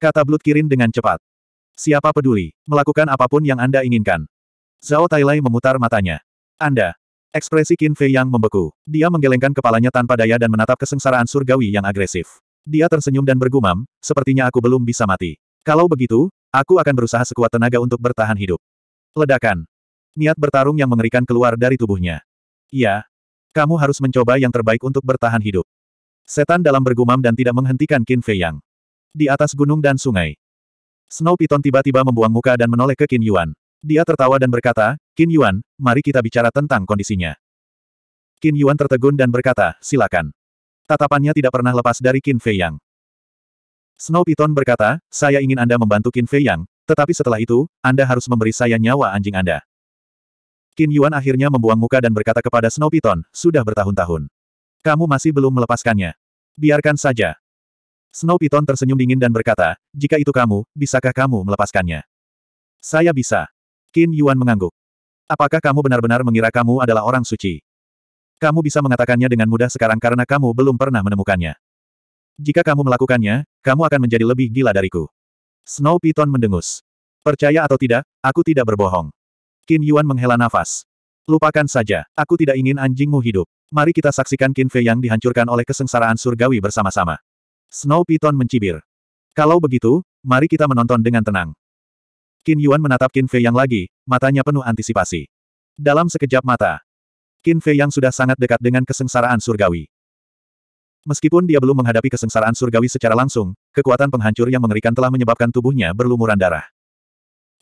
Kata Blood Kirin dengan cepat. Siapa peduli, melakukan apapun yang Anda inginkan. Zhao Tailai memutar matanya. Anda. Ekspresi Qin Fei yang membeku. Dia menggelengkan kepalanya tanpa daya dan menatap kesengsaraan surgawi yang agresif. Dia tersenyum dan bergumam, sepertinya aku belum bisa mati. Kalau begitu, aku akan berusaha sekuat tenaga untuk bertahan hidup. Ledakan. Niat bertarung yang mengerikan keluar dari tubuhnya. Ya. Kamu harus mencoba yang terbaik untuk bertahan hidup. Setan dalam bergumam dan tidak menghentikan Qin Fei Yang. Di atas gunung dan sungai. Snow Piton tiba-tiba membuang muka dan menoleh ke Qin Yuan. Dia tertawa dan berkata, Qin Yuan, mari kita bicara tentang kondisinya. Qin Yuan tertegun dan berkata, silakan. Tatapannya tidak pernah lepas dari Qin Fei Yang. Snow Piton berkata, saya ingin Anda membantu Qin Fei Yang, tetapi setelah itu, Anda harus memberi saya nyawa anjing Anda. Qin Yuan akhirnya membuang muka dan berkata kepada Snow Piton, sudah bertahun-tahun. Kamu masih belum melepaskannya. Biarkan saja. Snow Piton tersenyum dingin dan berkata, jika itu kamu, bisakah kamu melepaskannya? Saya bisa. Qin Yuan mengangguk. Apakah kamu benar-benar mengira kamu adalah orang suci? Kamu bisa mengatakannya dengan mudah sekarang karena kamu belum pernah menemukannya. Jika kamu melakukannya, kamu akan menjadi lebih gila dariku. Snow Piton mendengus. Percaya atau tidak, aku tidak berbohong. Qin Yuan menghela nafas. Lupakan saja, aku tidak ingin anjingmu hidup. Mari kita saksikan Qin Fei yang dihancurkan oleh kesengsaraan surgawi bersama-sama. Snow Python mencibir. Kalau begitu, mari kita menonton dengan tenang. Qin Yuan menatap Qin Fei Yang lagi, matanya penuh antisipasi. Dalam sekejap mata, Qin Fei Yang sudah sangat dekat dengan kesengsaraan surgawi. Meskipun dia belum menghadapi kesengsaraan surgawi secara langsung, kekuatan penghancur yang mengerikan telah menyebabkan tubuhnya berlumuran darah.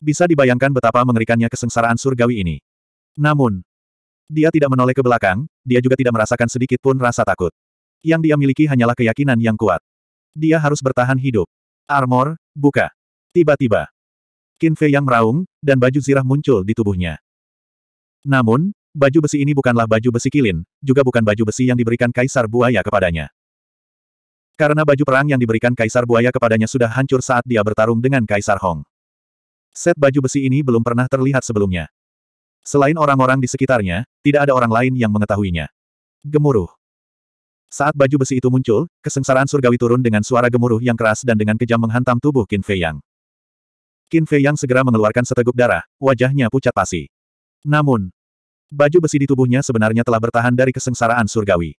Bisa dibayangkan betapa mengerikannya kesengsaraan surgawi ini. Namun, dia tidak menoleh ke belakang, dia juga tidak merasakan sedikit pun rasa takut. Yang dia miliki hanyalah keyakinan yang kuat. Dia harus bertahan hidup. Armor, buka. Tiba-tiba. kinfe yang meraung, dan baju zirah muncul di tubuhnya. Namun, baju besi ini bukanlah baju besi kilin, juga bukan baju besi yang diberikan Kaisar Buaya kepadanya. Karena baju perang yang diberikan Kaisar Buaya kepadanya sudah hancur saat dia bertarung dengan Kaisar Hong. Set baju besi ini belum pernah terlihat sebelumnya. Selain orang-orang di sekitarnya, tidak ada orang lain yang mengetahuinya. Gemuruh. Saat baju besi itu muncul, kesengsaraan surgawi turun dengan suara gemuruh yang keras dan dengan kejam menghantam tubuh Qin Fei Yang. Qin Fei Yang segera mengeluarkan seteguk darah, wajahnya pucat pasi. Namun, baju besi di tubuhnya sebenarnya telah bertahan dari kesengsaraan surgawi.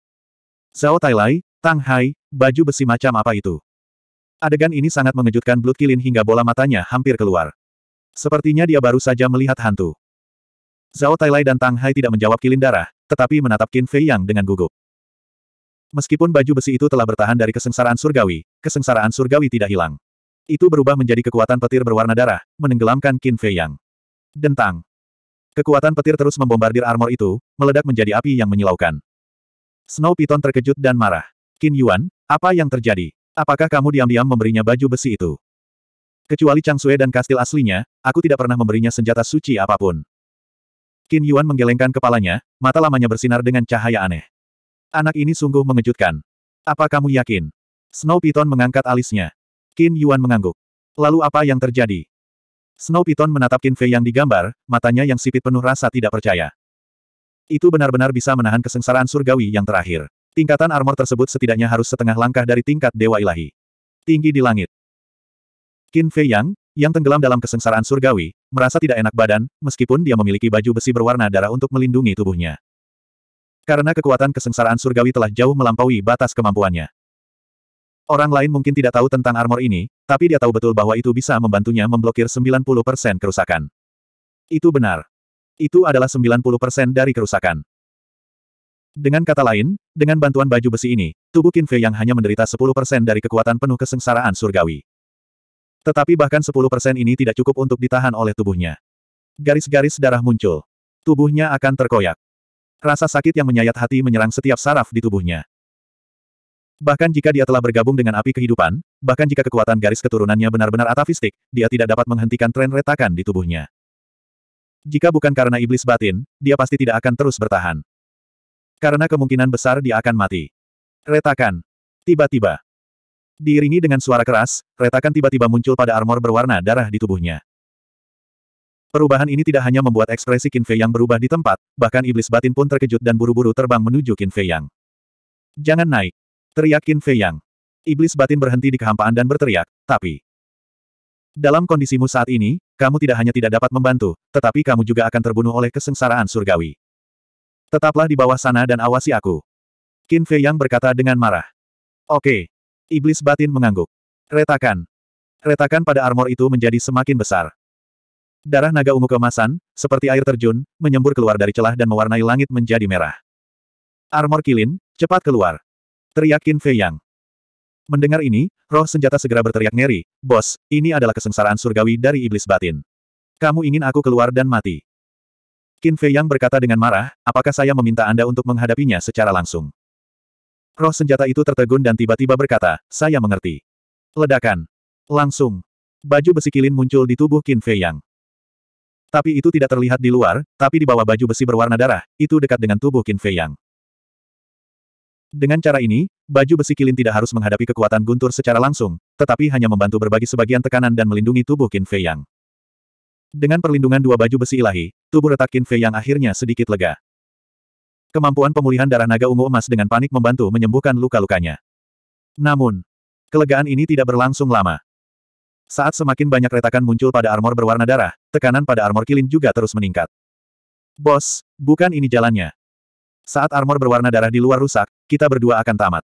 Zhao Lai, Tang Hai, baju besi macam apa itu? Adegan ini sangat mengejutkan Blood Kilin hingga bola matanya hampir keluar. Sepertinya dia baru saja melihat hantu. Zhao Lai dan Tang Hai tidak menjawab kilin darah, tetapi menatap Qin Fei Yang dengan gugup. Meskipun baju besi itu telah bertahan dari kesengsaraan surgawi, kesengsaraan surgawi tidak hilang. Itu berubah menjadi kekuatan petir berwarna darah, menenggelamkan Qin Fei Yang. Dentang. Kekuatan petir terus membombardir armor itu, meledak menjadi api yang menyilaukan. Snow Piton terkejut dan marah. Qin Yuan, apa yang terjadi? Apakah kamu diam-diam memberinya baju besi itu? Kecuali Chang Sue dan kastil aslinya, aku tidak pernah memberinya senjata suci apapun. Qin Yuan menggelengkan kepalanya, mata lamanya bersinar dengan cahaya aneh. Anak ini sungguh mengejutkan. Apa kamu yakin? Snow Piton mengangkat alisnya. Qin Yuan mengangguk. Lalu apa yang terjadi? Snow Piton menatap Qin Fei yang digambar, matanya yang sipit penuh rasa tidak percaya. Itu benar-benar bisa menahan kesengsaraan surgawi yang terakhir. Tingkatan armor tersebut setidaknya harus setengah langkah dari tingkat Dewa Ilahi. Tinggi di langit. Qin Fei Yang, yang tenggelam dalam kesengsaraan surgawi, merasa tidak enak badan, meskipun dia memiliki baju besi berwarna darah untuk melindungi tubuhnya. Karena kekuatan kesengsaraan surgawi telah jauh melampaui batas kemampuannya. Orang lain mungkin tidak tahu tentang armor ini, tapi dia tahu betul bahwa itu bisa membantunya memblokir 90% kerusakan. Itu benar. Itu adalah 90% dari kerusakan. Dengan kata lain, dengan bantuan baju besi ini, tubuh Kinfe yang hanya menderita 10% dari kekuatan penuh kesengsaraan surgawi. Tetapi bahkan 10% ini tidak cukup untuk ditahan oleh tubuhnya. Garis-garis darah muncul. Tubuhnya akan terkoyak. Rasa sakit yang menyayat hati menyerang setiap saraf di tubuhnya. Bahkan jika dia telah bergabung dengan api kehidupan, bahkan jika kekuatan garis keturunannya benar-benar atavistik, dia tidak dapat menghentikan tren retakan di tubuhnya. Jika bukan karena iblis batin, dia pasti tidak akan terus bertahan. Karena kemungkinan besar dia akan mati. Retakan. Tiba-tiba. Diiringi dengan suara keras, retakan tiba-tiba muncul pada armor berwarna darah di tubuhnya. Perubahan ini tidak hanya membuat ekspresi Qin Fei Yang berubah di tempat, bahkan iblis batin pun terkejut dan buru-buru terbang menuju Qin Fei Yang. Jangan naik! Teriak Qin Fei Yang. Iblis batin berhenti di kehampaan dan berteriak, tapi... Dalam kondisimu saat ini, kamu tidak hanya tidak dapat membantu, tetapi kamu juga akan terbunuh oleh kesengsaraan surgawi. Tetaplah di bawah sana dan awasi aku. Qin Fei Yang berkata dengan marah. Oke. Iblis batin mengangguk. Retakan. Retakan pada armor itu menjadi semakin besar. Darah naga ungu kemasan, seperti air terjun, menyembur keluar dari celah dan mewarnai langit menjadi merah. Armor Kilin, cepat keluar. Teriak Qin Fei Yang. Mendengar ini, roh senjata segera berteriak ngeri, Bos, ini adalah kesengsaraan surgawi dari iblis batin. Kamu ingin aku keluar dan mati. Qin Fei Yang berkata dengan marah, apakah saya meminta Anda untuk menghadapinya secara langsung? Roh senjata itu tertegun dan tiba-tiba berkata, saya mengerti. Ledakan. Langsung. Baju besi kilin muncul di tubuh Qin Fei Yang. Tapi itu tidak terlihat di luar, tapi di bawah baju besi berwarna darah, itu dekat dengan tubuh Qin Fei Yang. Dengan cara ini, baju besi kilin tidak harus menghadapi kekuatan guntur secara langsung, tetapi hanya membantu berbagi sebagian tekanan dan melindungi tubuh Qin Fei Yang. Dengan perlindungan dua baju besi ilahi, tubuh retak Qin Fei Yang akhirnya sedikit lega. Kemampuan pemulihan darah naga ungu emas dengan panik membantu menyembuhkan luka-lukanya. Namun, kelegaan ini tidak berlangsung lama. Saat semakin banyak retakan muncul pada armor berwarna darah, tekanan pada armor kilin juga terus meningkat. Bos, bukan ini jalannya. Saat armor berwarna darah di luar rusak, kita berdua akan tamat.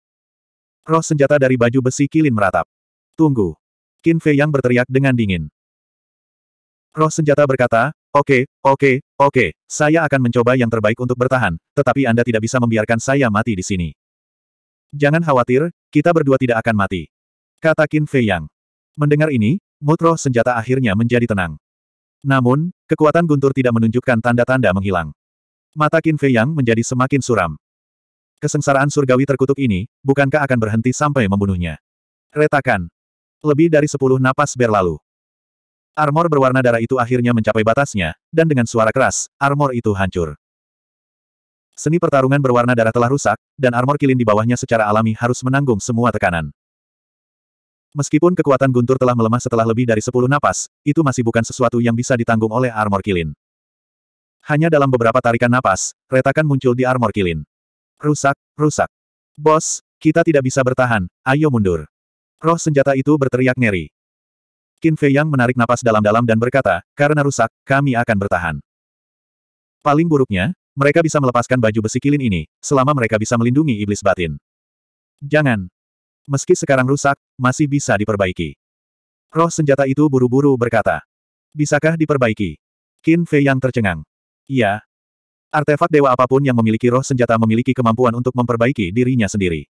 Roh senjata dari baju besi kilin meratap. Tunggu. Qin Fei Yang berteriak dengan dingin. Roh senjata berkata, oke, okay, oke, okay, oke, okay, saya akan mencoba yang terbaik untuk bertahan, tetapi Anda tidak bisa membiarkan saya mati di sini. Jangan khawatir, kita berdua tidak akan mati. Kata Qin Fei Yang. Mendengar ini, mood roh senjata akhirnya menjadi tenang. Namun, kekuatan guntur tidak menunjukkan tanda-tanda menghilang. Mata Qin Fei Yang menjadi semakin suram. Kesengsaraan surgawi terkutuk ini, bukankah akan berhenti sampai membunuhnya? Retakan. Lebih dari sepuluh napas berlalu. Armor berwarna darah itu akhirnya mencapai batasnya, dan dengan suara keras, armor itu hancur. Seni pertarungan berwarna darah telah rusak, dan armor kilin di bawahnya secara alami harus menanggung semua tekanan. Meskipun kekuatan Guntur telah melemah setelah lebih dari sepuluh napas, itu masih bukan sesuatu yang bisa ditanggung oleh armor kilin. Hanya dalam beberapa tarikan napas, retakan muncul di armor kilin. Rusak, rusak. Bos, kita tidak bisa bertahan, ayo mundur. Roh senjata itu berteriak ngeri. Qin Fei Yang menarik napas dalam-dalam dan berkata, karena rusak, kami akan bertahan. Paling buruknya, mereka bisa melepaskan baju besi kilin ini, selama mereka bisa melindungi iblis batin. Jangan, Meski sekarang rusak, masih bisa diperbaiki. Roh senjata itu buru-buru berkata. Bisakah diperbaiki? Qin Fei yang tercengang. Iya. Artefak dewa apapun yang memiliki roh senjata memiliki kemampuan untuk memperbaiki dirinya sendiri.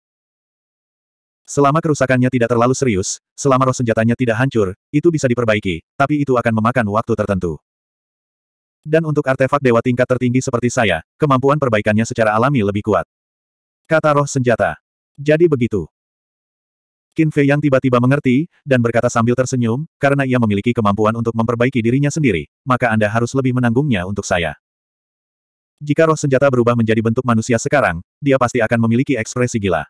Selama kerusakannya tidak terlalu serius, selama roh senjatanya tidak hancur, itu bisa diperbaiki, tapi itu akan memakan waktu tertentu. Dan untuk artefak dewa tingkat tertinggi seperti saya, kemampuan perbaikannya secara alami lebih kuat. Kata roh senjata. Jadi begitu. Qin Fei yang tiba-tiba mengerti, dan berkata sambil tersenyum, karena ia memiliki kemampuan untuk memperbaiki dirinya sendiri, maka Anda harus lebih menanggungnya untuk saya. Jika roh senjata berubah menjadi bentuk manusia sekarang, dia pasti akan memiliki ekspresi gila.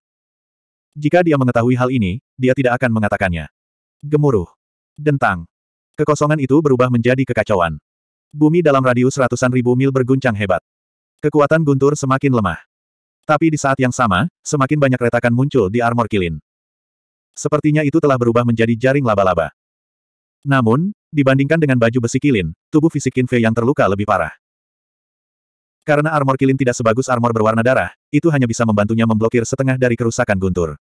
Jika dia mengetahui hal ini, dia tidak akan mengatakannya. Gemuruh. Dentang. Kekosongan itu berubah menjadi kekacauan. Bumi dalam radius ratusan ribu mil berguncang hebat. Kekuatan guntur semakin lemah. Tapi di saat yang sama, semakin banyak retakan muncul di armor kilin. Sepertinya itu telah berubah menjadi jaring laba-laba. Namun, dibandingkan dengan baju besi kilin, tubuh fisik Qin Fei yang terluka lebih parah. Karena armor kilin tidak sebagus armor berwarna darah, itu hanya bisa membantunya memblokir setengah dari kerusakan guntur.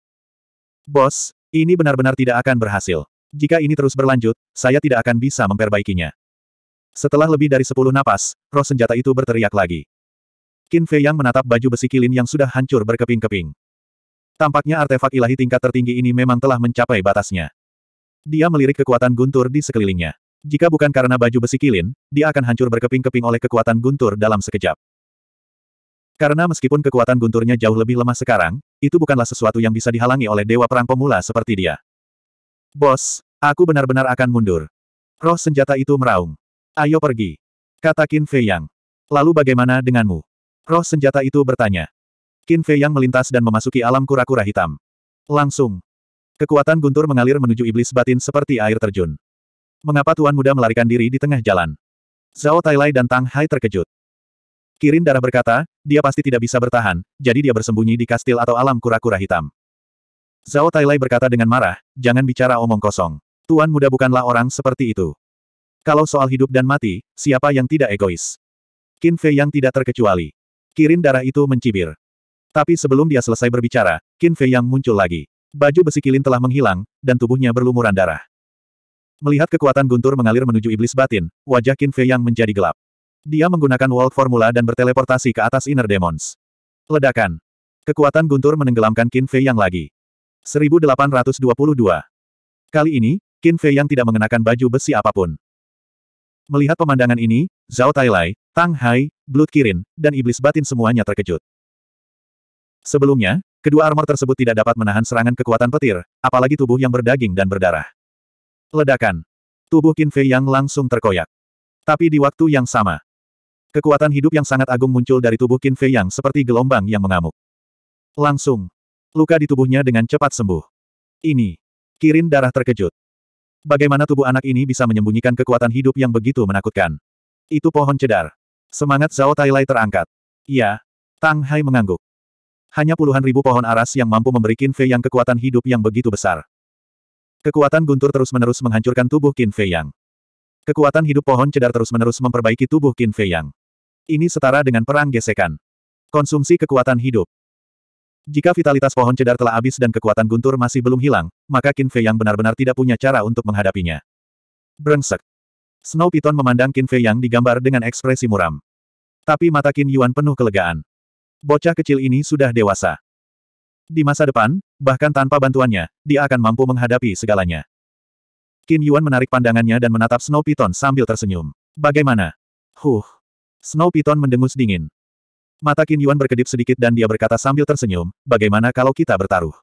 Bos, ini benar-benar tidak akan berhasil. Jika ini terus berlanjut, saya tidak akan bisa memperbaikinya. Setelah lebih dari sepuluh napas, roh senjata itu berteriak lagi. Qin Fei yang menatap baju besi kilin yang sudah hancur berkeping-keping. Tampaknya artefak ilahi tingkat tertinggi ini memang telah mencapai batasnya. Dia melirik kekuatan guntur di sekelilingnya. Jika bukan karena baju besi kilin, dia akan hancur berkeping-keping oleh kekuatan guntur dalam sekejap. Karena meskipun kekuatan gunturnya jauh lebih lemah sekarang, itu bukanlah sesuatu yang bisa dihalangi oleh dewa perang pemula seperti dia. Bos, aku benar-benar akan mundur. Roh senjata itu meraung. Ayo pergi. Kata Qin Fei Yang. Lalu bagaimana denganmu? Roh senjata itu bertanya. Qin Fei Yang melintas dan memasuki alam kura-kura hitam. Langsung. Kekuatan guntur mengalir menuju iblis batin seperti air terjun. Mengapa Tuan Muda melarikan diri di tengah jalan? Zhao Tailai dan Tang Hai terkejut. Kirin Darah berkata, dia pasti tidak bisa bertahan, jadi dia bersembunyi di kastil atau alam kura-kura hitam. Zhao Tailai berkata dengan marah, jangan bicara omong kosong. Tuan Muda bukanlah orang seperti itu. Kalau soal hidup dan mati, siapa yang tidak egois? Qin Fei yang tidak terkecuali. Kirin darah itu mencibir. Tapi sebelum dia selesai berbicara, Qin Fei Yang muncul lagi. Baju besi kilin telah menghilang, dan tubuhnya berlumuran darah. Melihat kekuatan guntur mengalir menuju iblis batin, wajah Qin Fei Yang menjadi gelap. Dia menggunakan Wall Formula dan berteleportasi ke atas Inner Demons. Ledakan. Kekuatan guntur menenggelamkan Qin Fei Yang lagi. 1822. Kali ini, Qin Fei Yang tidak mengenakan baju besi apapun. Melihat pemandangan ini, Zhao Tailai, Tang Hai, Blood Kirin, dan iblis batin semuanya terkejut. Sebelumnya, kedua armor tersebut tidak dapat menahan serangan kekuatan petir, apalagi tubuh yang berdaging dan berdarah. Ledakan. Tubuh Qin Fei Yang langsung terkoyak. Tapi di waktu yang sama, kekuatan hidup yang sangat agung muncul dari tubuh Qin Fei Yang seperti gelombang yang mengamuk. Langsung, luka di tubuhnya dengan cepat sembuh. Ini, Kirin darah terkejut. Bagaimana tubuh anak ini bisa menyembunyikan kekuatan hidup yang begitu menakutkan? Itu pohon cedar. Semangat Zhao Tailai terangkat. Iya, Tang Hai mengangguk. Hanya puluhan ribu pohon aras yang mampu memberi Qin Fei Yang kekuatan hidup yang begitu besar. Kekuatan guntur terus-menerus menghancurkan tubuh Qin Fei Yang. Kekuatan hidup pohon cedar terus-menerus memperbaiki tubuh Qin Fei Yang. Ini setara dengan perang gesekan. Konsumsi kekuatan hidup. Jika vitalitas pohon cedar telah habis dan kekuatan guntur masih belum hilang, maka Qin Fei Yang benar-benar tidak punya cara untuk menghadapinya. Brengsek. Snow Piton memandang Qin Fei Yang digambar dengan ekspresi muram. Tapi mata Qin Yuan penuh kelegaan bocah kecil ini sudah dewasa. Di masa depan, bahkan tanpa bantuannya, dia akan mampu menghadapi segalanya. Qin Yuan menarik pandangannya dan menatap Snow Piton sambil tersenyum. Bagaimana? Huh. Snow Piton mendengus dingin. Mata Qin Yuan berkedip sedikit dan dia berkata sambil tersenyum, bagaimana kalau kita bertaruh?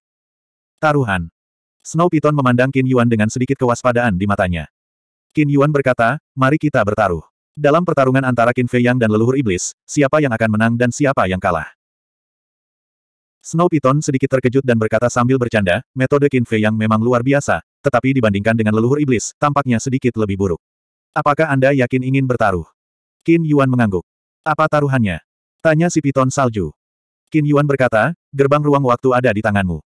Taruhan. Snow Piton memandang Qin Yuan dengan sedikit kewaspadaan di matanya. Qin Yuan berkata, mari kita bertaruh. Dalam pertarungan antara Qin Fei Yang dan leluhur iblis, siapa yang akan menang dan siapa yang kalah? Snow Python sedikit terkejut dan berkata sambil bercanda, metode Qin Fei Yang memang luar biasa, tetapi dibandingkan dengan leluhur iblis, tampaknya sedikit lebih buruk. Apakah Anda yakin ingin bertaruh? Qin Yuan mengangguk. Apa taruhannya? Tanya si Piton Salju. Qin Yuan berkata, gerbang ruang waktu ada di tanganmu.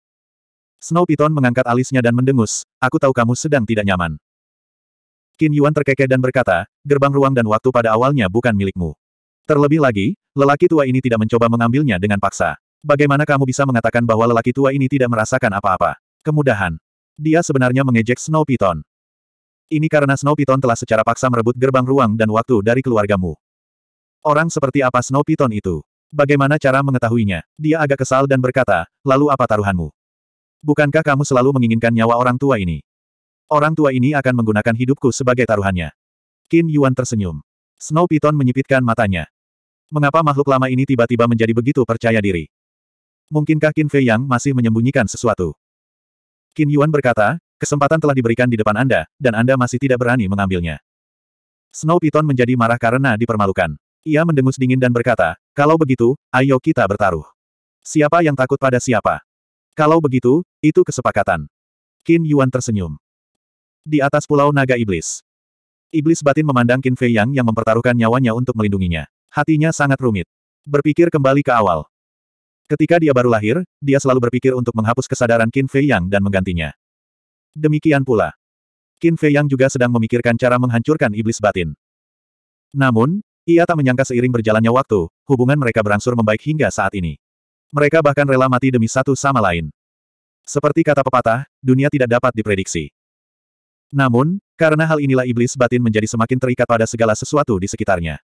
Snow Python mengangkat alisnya dan mendengus, aku tahu kamu sedang tidak nyaman. Qin Yuan terkekeh dan berkata, gerbang ruang dan waktu pada awalnya bukan milikmu. Terlebih lagi, lelaki tua ini tidak mencoba mengambilnya dengan paksa. Bagaimana kamu bisa mengatakan bahwa lelaki tua ini tidak merasakan apa-apa? Kemudahan. Dia sebenarnya mengejek Snow Python. Ini karena Snow Python telah secara paksa merebut gerbang ruang dan waktu dari keluargamu. Orang seperti apa Snow Python itu? Bagaimana cara mengetahuinya? Dia agak kesal dan berkata, lalu apa taruhanmu? Bukankah kamu selalu menginginkan nyawa orang tua ini? Orang tua ini akan menggunakan hidupku sebagai taruhannya. Qin Yuan tersenyum. Snow Python menyipitkan matanya. Mengapa makhluk lama ini tiba-tiba menjadi begitu percaya diri? Mungkinkah Qin Fei Yang masih menyembunyikan sesuatu? Qin Yuan berkata, kesempatan telah diberikan di depan Anda, dan Anda masih tidak berani mengambilnya. Snow Python menjadi marah karena dipermalukan. Ia mendengus dingin dan berkata, kalau begitu, ayo kita bertaruh. Siapa yang takut pada siapa? Kalau begitu, itu kesepakatan. Qin Yuan tersenyum. Di atas pulau naga iblis. Iblis batin memandang Qin Fei Yang yang mempertaruhkan nyawanya untuk melindunginya. Hatinya sangat rumit. Berpikir kembali ke awal. Ketika dia baru lahir, dia selalu berpikir untuk menghapus kesadaran Qin Fei Yang dan menggantinya. Demikian pula. Qin Fei Yang juga sedang memikirkan cara menghancurkan iblis batin. Namun, ia tak menyangka seiring berjalannya waktu, hubungan mereka berangsur membaik hingga saat ini. Mereka bahkan rela mati demi satu sama lain. Seperti kata pepatah, dunia tidak dapat diprediksi. Namun, karena hal inilah iblis batin menjadi semakin terikat pada segala sesuatu di sekitarnya.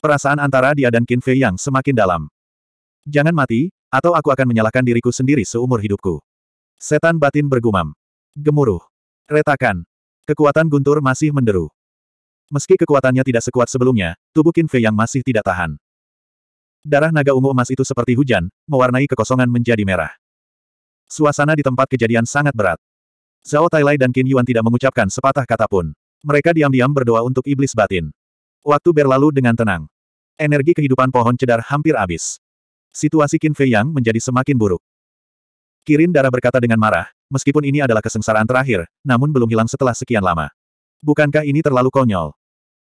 Perasaan antara dia dan Qin Fei yang semakin dalam. Jangan mati, atau aku akan menyalahkan diriku sendiri seumur hidupku. Setan batin bergumam. Gemuruh. Retakan. Kekuatan guntur masih menderu. Meski kekuatannya tidak sekuat sebelumnya, tubuh Qin Fei yang masih tidak tahan. Darah naga ungu emas itu seperti hujan, mewarnai kekosongan menjadi merah. Suasana di tempat kejadian sangat berat. Zhao Tailai dan Qin Yuan tidak mengucapkan sepatah kata pun. Mereka diam-diam berdoa untuk iblis batin. Waktu berlalu dengan tenang. Energi kehidupan pohon cedar hampir habis. Situasi Qin Fei Yang menjadi semakin buruk. Kirin Darah berkata dengan marah, meskipun ini adalah kesengsaraan terakhir, namun belum hilang setelah sekian lama. Bukankah ini terlalu konyol?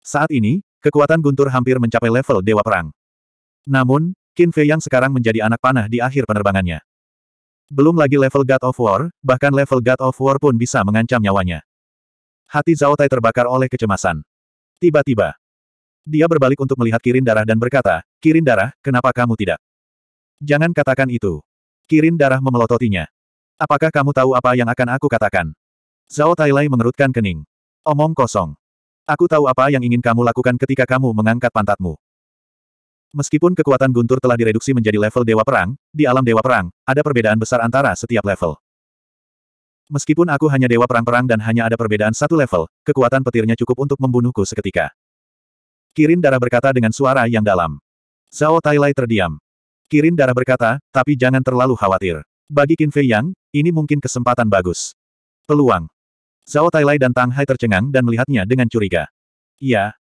Saat ini, kekuatan Guntur hampir mencapai level Dewa Perang. Namun, Qin Fei Yang sekarang menjadi anak panah di akhir penerbangannya. Belum lagi level God of War, bahkan level God of War pun bisa mengancam nyawanya. Hati Zhao Tai terbakar oleh kecemasan. Tiba-tiba, dia berbalik untuk melihat Kirin Darah dan berkata, Kirin Darah, kenapa kamu tidak? Jangan katakan itu. Kirin Darah memelototinya. Apakah kamu tahu apa yang akan aku katakan? Zhao Tai Lai mengerutkan kening. Omong kosong. Aku tahu apa yang ingin kamu lakukan ketika kamu mengangkat pantatmu. Meskipun kekuatan guntur telah direduksi menjadi level Dewa Perang, di alam Dewa Perang, ada perbedaan besar antara setiap level. Meskipun aku hanya Dewa Perang-Perang dan hanya ada perbedaan satu level, kekuatan petirnya cukup untuk membunuhku seketika. Kirin Darah berkata dengan suara yang dalam. Zhao Tailai terdiam. Kirin Darah berkata, tapi jangan terlalu khawatir. Bagi Qin Fei Yang, ini mungkin kesempatan bagus. Peluang. Zhao Tailai dan Tang Hai tercengang dan melihatnya dengan curiga. Iya.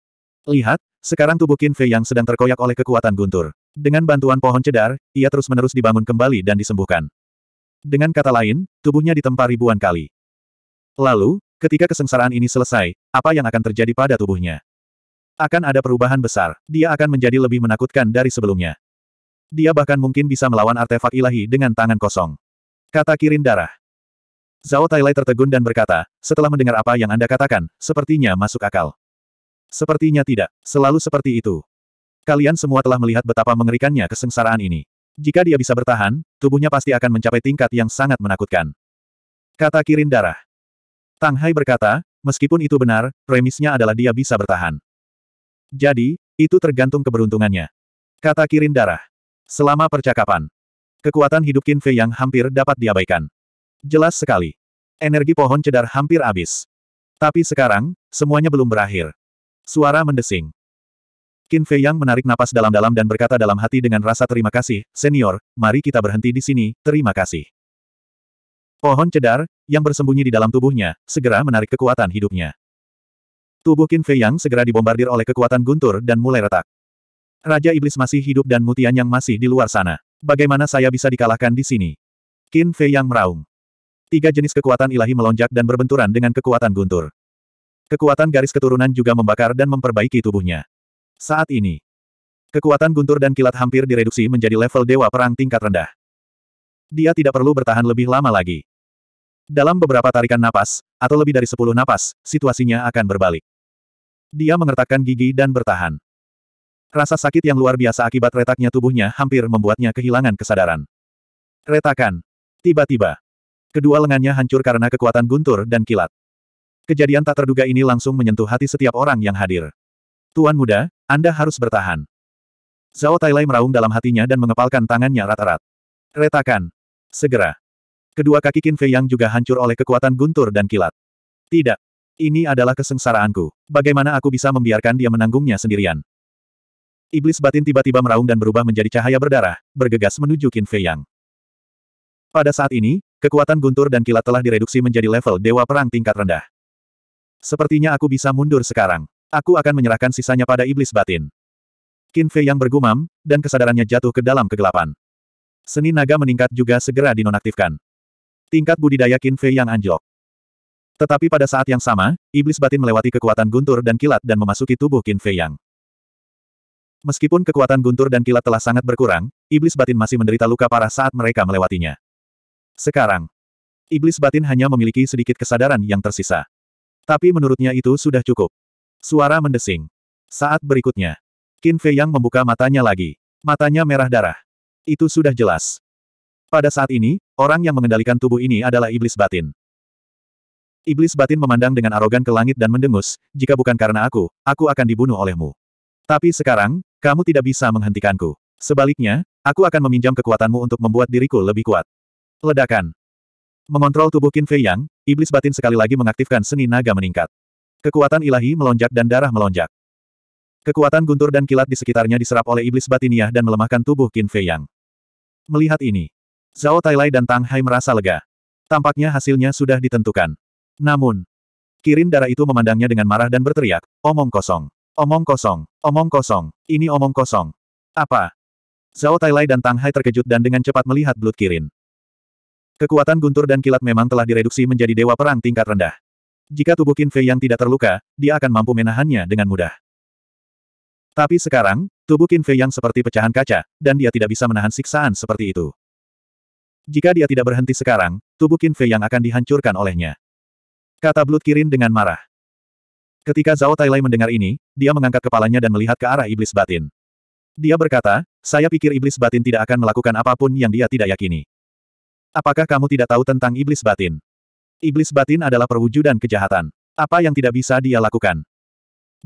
Lihat, sekarang tubuh Qin Fei yang sedang terkoyak oleh kekuatan guntur. Dengan bantuan pohon cedar, ia terus-menerus dibangun kembali dan disembuhkan. Dengan kata lain, tubuhnya ditempa ribuan kali. Lalu, ketika kesengsaraan ini selesai, apa yang akan terjadi pada tubuhnya? Akan ada perubahan besar, dia akan menjadi lebih menakutkan dari sebelumnya. Dia bahkan mungkin bisa melawan artefak ilahi dengan tangan kosong. Kata Kirin Darah. Zhao Tailai tertegun dan berkata, setelah mendengar apa yang Anda katakan, sepertinya masuk akal. Sepertinya tidak, selalu seperti itu. Kalian semua telah melihat betapa mengerikannya kesengsaraan ini. Jika dia bisa bertahan, tubuhnya pasti akan mencapai tingkat yang sangat menakutkan. Kata Kirin Darah. Tang Hai berkata, meskipun itu benar, premisnya adalah dia bisa bertahan. Jadi, itu tergantung keberuntungannya. Kata Kirin Darah. Selama percakapan, kekuatan hidup Qin Fei yang hampir dapat diabaikan. Jelas sekali. Energi pohon cedar hampir habis. Tapi sekarang, semuanya belum berakhir. Suara mendesing. Qin Fei Yang menarik napas dalam-dalam dan berkata dalam hati dengan rasa terima kasih, senior, mari kita berhenti di sini, terima kasih. Pohon cedar, yang bersembunyi di dalam tubuhnya, segera menarik kekuatan hidupnya. Tubuh Qin Fei Yang segera dibombardir oleh kekuatan guntur dan mulai retak. Raja Iblis masih hidup dan Mutian Yang masih di luar sana. Bagaimana saya bisa dikalahkan di sini? Qin Fei Yang meraung. Tiga jenis kekuatan ilahi melonjak dan berbenturan dengan kekuatan guntur. Kekuatan garis keturunan juga membakar dan memperbaiki tubuhnya. Saat ini, kekuatan guntur dan kilat hampir direduksi menjadi level dewa perang tingkat rendah. Dia tidak perlu bertahan lebih lama lagi. Dalam beberapa tarikan napas, atau lebih dari sepuluh napas, situasinya akan berbalik. Dia mengertakkan gigi dan bertahan. Rasa sakit yang luar biasa akibat retaknya tubuhnya hampir membuatnya kehilangan kesadaran. Retakan. Tiba-tiba. Kedua lengannya hancur karena kekuatan guntur dan kilat. Kejadian tak terduga ini langsung menyentuh hati setiap orang yang hadir. Tuan muda, Anda harus bertahan. Zhao Tailai meraung dalam hatinya dan mengepalkan tangannya rat-rat. Retakan. Segera. Kedua kaki Qin Fei yang juga hancur oleh kekuatan guntur dan kilat. Tidak. Ini adalah kesengsaraanku. Bagaimana aku bisa membiarkan dia menanggungnya sendirian? Iblis batin tiba-tiba meraung dan berubah menjadi cahaya berdarah, bergegas menuju Qin Fei Yang. Pada saat ini, kekuatan guntur dan kilat telah direduksi menjadi level dewa perang tingkat rendah. Sepertinya aku bisa mundur sekarang. Aku akan menyerahkan sisanya pada iblis batin. Qin Fei yang bergumam, dan kesadarannya jatuh ke dalam kegelapan. Seni naga meningkat juga segera dinonaktifkan. Tingkat budidaya Qin Fei yang anjlok. Tetapi pada saat yang sama, iblis batin melewati kekuatan guntur dan kilat dan memasuki tubuh Qin Fei yang. Meskipun kekuatan guntur dan kilat telah sangat berkurang, iblis batin masih menderita luka parah saat mereka melewatinya. Sekarang, iblis batin hanya memiliki sedikit kesadaran yang tersisa. Tapi menurutnya itu sudah cukup. Suara mendesing. Saat berikutnya, Qin Fei Yang membuka matanya lagi. Matanya merah darah. Itu sudah jelas. Pada saat ini, orang yang mengendalikan tubuh ini adalah iblis batin. Iblis batin memandang dengan arogan ke langit dan mendengus, jika bukan karena aku, aku akan dibunuh olehmu. Tapi sekarang, kamu tidak bisa menghentikanku. Sebaliknya, aku akan meminjam kekuatanmu untuk membuat diriku lebih kuat. Ledakan. Mengontrol tubuh Qin Fei Yang, iblis batin sekali lagi mengaktifkan seni naga meningkat. Kekuatan ilahi melonjak dan darah melonjak. Kekuatan guntur dan kilat di sekitarnya diserap oleh iblis batiniah dan melemahkan tubuh Qin Fei Yang. Melihat ini, Zhao Tailai dan Tang Hai merasa lega. Tampaknya hasilnya sudah ditentukan. Namun, Kirin darah itu memandangnya dengan marah dan berteriak, omong kosong, omong kosong, omong kosong, ini omong kosong. Apa? Zhao Tailai dan Tang Hai terkejut dan dengan cepat melihat Blood Kirin. Kekuatan guntur dan kilat memang telah direduksi menjadi dewa perang tingkat rendah. Jika tubuh Qin Fei yang tidak terluka, dia akan mampu menahannya dengan mudah. Tapi sekarang, tubuh Qin Fei yang seperti pecahan kaca, dan dia tidak bisa menahan siksaan seperti itu. Jika dia tidak berhenti sekarang, tubuh Qin Fei yang akan dihancurkan olehnya. Kata Blood Kirin dengan marah. Ketika Zhao Tailai mendengar ini, dia mengangkat kepalanya dan melihat ke arah iblis batin. Dia berkata, saya pikir iblis batin tidak akan melakukan apapun yang dia tidak yakini. Apakah kamu tidak tahu tentang iblis batin? Iblis batin adalah perwujudan kejahatan. Apa yang tidak bisa dia lakukan?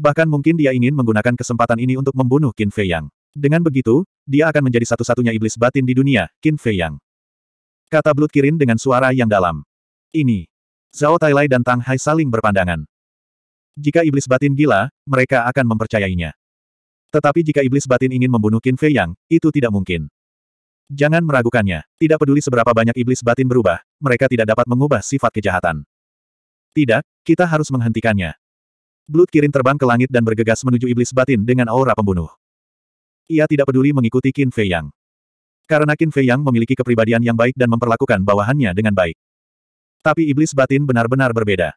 Bahkan mungkin dia ingin menggunakan kesempatan ini untuk membunuh Qin Fei Yang. Dengan begitu, dia akan menjadi satu-satunya iblis batin di dunia, Qin Fei Yang. Kata Blut Kirin dengan suara yang dalam. Ini. Zhao Tailai dan Tang Hai saling berpandangan. Jika iblis batin gila, mereka akan mempercayainya. Tetapi jika iblis batin ingin membunuh Qin Fei Yang, itu tidak mungkin. Jangan meragukannya, tidak peduli seberapa banyak iblis batin berubah, mereka tidak dapat mengubah sifat kejahatan. Tidak, kita harus menghentikannya. Blood Kirin terbang ke langit dan bergegas menuju iblis batin dengan aura pembunuh. Ia tidak peduli mengikuti Qin Fei Yang. Karena Qin Fei Yang memiliki kepribadian yang baik dan memperlakukan bawahannya dengan baik. Tapi iblis batin benar-benar berbeda.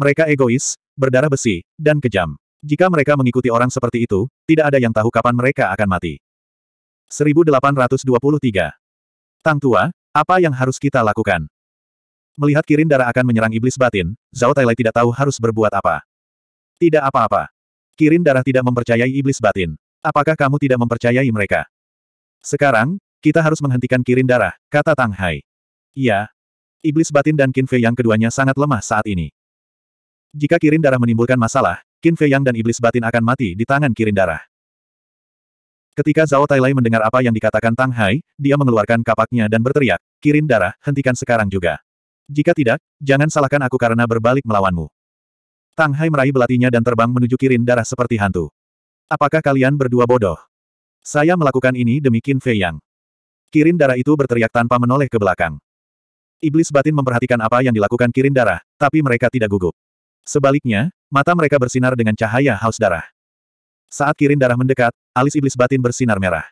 Mereka egois, berdarah besi, dan kejam. Jika mereka mengikuti orang seperti itu, tidak ada yang tahu kapan mereka akan mati. 1823. Tang Tua, apa yang harus kita lakukan? Melihat Kirin Dara akan menyerang iblis batin, Zhao Tailai tidak tahu harus berbuat apa. Tidak apa-apa. Kirin Darah tidak mempercayai iblis batin. Apakah kamu tidak mempercayai mereka? Sekarang, kita harus menghentikan Kirin Darah, kata Tang Hai. Iya. Iblis batin dan Qin Fei Yang keduanya sangat lemah saat ini. Jika Kirin Darah menimbulkan masalah, Qin Fei Yang dan iblis batin akan mati di tangan Kirin Darah. Ketika Zhao Tailai mendengar apa yang dikatakan Tang Hai, dia mengeluarkan kapaknya dan berteriak, Kirin darah, hentikan sekarang juga. Jika tidak, jangan salahkan aku karena berbalik melawanmu. Tang Hai meraih belatinya dan terbang menuju Kirin darah seperti hantu. Apakah kalian berdua bodoh? Saya melakukan ini demi Qin Fei Yang. Kirin darah itu berteriak tanpa menoleh ke belakang. Iblis batin memperhatikan apa yang dilakukan Kirin darah, tapi mereka tidak gugup. Sebaliknya, mata mereka bersinar dengan cahaya haus darah. Saat Kirin darah mendekat, Alis iblis batin bersinar merah.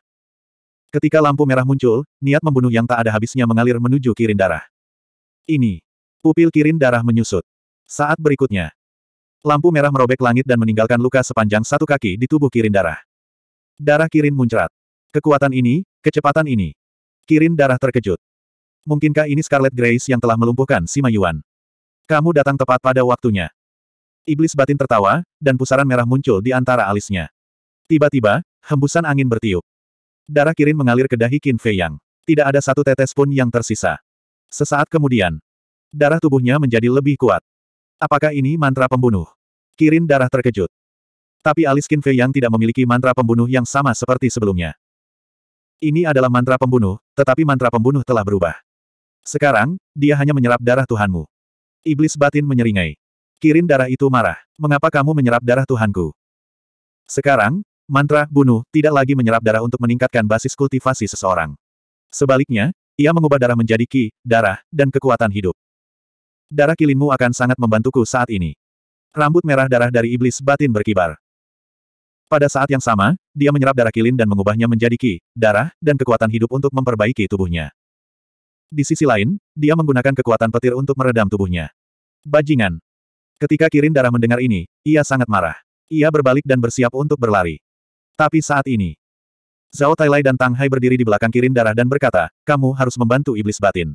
Ketika lampu merah muncul, niat membunuh yang tak ada habisnya mengalir menuju kirin darah. Ini. Pupil kirin darah menyusut. Saat berikutnya. Lampu merah merobek langit dan meninggalkan luka sepanjang satu kaki di tubuh kirin darah. Darah kirin muncrat. Kekuatan ini, kecepatan ini. Kirin darah terkejut. Mungkinkah ini Scarlet Grace yang telah melumpuhkan Sima Yuan? Kamu datang tepat pada waktunya. Iblis batin tertawa, dan pusaran merah muncul di antara alisnya. Tiba-tiba, hembusan angin bertiup. Darah kirin mengalir ke dahi Qin Fei Yang. Tidak ada satu tetes pun yang tersisa. Sesaat kemudian, darah tubuhnya menjadi lebih kuat. Apakah ini mantra pembunuh? Kirin darah terkejut. Tapi alis Qin Fei Yang tidak memiliki mantra pembunuh yang sama seperti sebelumnya. Ini adalah mantra pembunuh, tetapi mantra pembunuh telah berubah. Sekarang, dia hanya menyerap darah Tuhanmu. Iblis batin menyeringai. Kirin darah itu marah. Mengapa kamu menyerap darah Tuhanku? Sekarang, Mantra, bunuh, tidak lagi menyerap darah untuk meningkatkan basis kultivasi seseorang. Sebaliknya, ia mengubah darah menjadi ki, darah, dan kekuatan hidup. Darah kilinmu akan sangat membantuku saat ini. Rambut merah darah dari iblis batin berkibar. Pada saat yang sama, dia menyerap darah kilin dan mengubahnya menjadi ki, darah, dan kekuatan hidup untuk memperbaiki tubuhnya. Di sisi lain, dia menggunakan kekuatan petir untuk meredam tubuhnya. Bajingan. Ketika Kirin darah mendengar ini, ia sangat marah. Ia berbalik dan bersiap untuk berlari. Tapi saat ini, Zhao Tailai dan Tang Hai berdiri di belakang Kirin Darah dan berkata, kamu harus membantu iblis batin.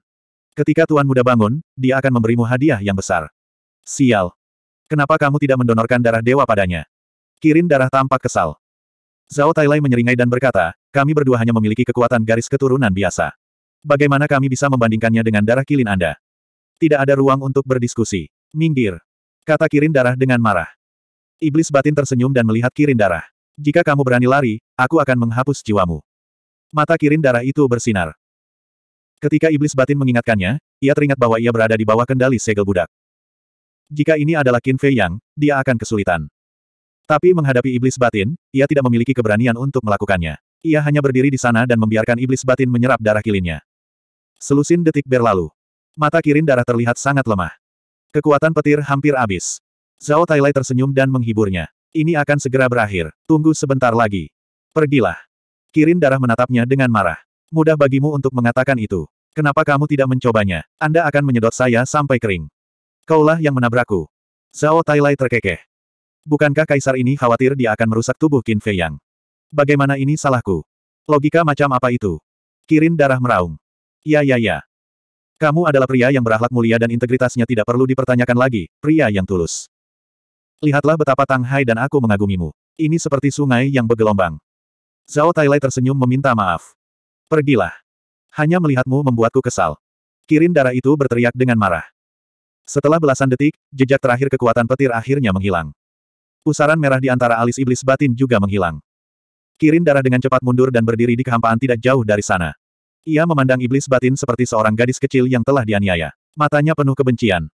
Ketika Tuan Muda bangun, dia akan memberimu hadiah yang besar. Sial. Kenapa kamu tidak mendonorkan darah dewa padanya? Kirin Darah tampak kesal. Zhao Tailai menyeringai dan berkata, kami berdua hanya memiliki kekuatan garis keturunan biasa. Bagaimana kami bisa membandingkannya dengan darah kilin Anda? Tidak ada ruang untuk berdiskusi. Minggir. Kata Kirin Darah dengan marah. Iblis batin tersenyum dan melihat Kirin Darah. Jika kamu berani lari, aku akan menghapus jiwamu. Mata kirin darah itu bersinar. Ketika iblis batin mengingatkannya, ia teringat bahwa ia berada di bawah kendali segel budak. Jika ini adalah Qin Fei Yang, dia akan kesulitan. Tapi menghadapi iblis batin, ia tidak memiliki keberanian untuk melakukannya. Ia hanya berdiri di sana dan membiarkan iblis batin menyerap darah kilinnya. Selusin detik berlalu. Mata kirin darah terlihat sangat lemah. Kekuatan petir hampir habis. Zhao Tailai tersenyum dan menghiburnya. Ini akan segera berakhir. Tunggu sebentar lagi. Pergilah. Kirin darah menatapnya dengan marah. Mudah bagimu untuk mengatakan itu. Kenapa kamu tidak mencobanya? Anda akan menyedot saya sampai kering. Kaulah yang menabrakku. Zhao Tailai terkekeh. Bukankah kaisar ini khawatir dia akan merusak tubuh Qin Fei Yang? Bagaimana ini salahku? Logika macam apa itu? Kirin darah meraung. Ya ya ya. Kamu adalah pria yang berakhlak mulia dan integritasnya tidak perlu dipertanyakan lagi, pria yang tulus. Lihatlah betapa Tanghai dan aku mengagumimu. Ini seperti sungai yang bergelombang. Zhao Tailai tersenyum meminta maaf. Pergilah. Hanya melihatmu membuatku kesal. Kirin darah itu berteriak dengan marah. Setelah belasan detik, jejak terakhir kekuatan petir akhirnya menghilang. Pusaran merah di antara alis iblis batin juga menghilang. Kirin darah dengan cepat mundur dan berdiri di kehampaan tidak jauh dari sana. Ia memandang iblis batin seperti seorang gadis kecil yang telah dianiaya. Matanya penuh kebencian.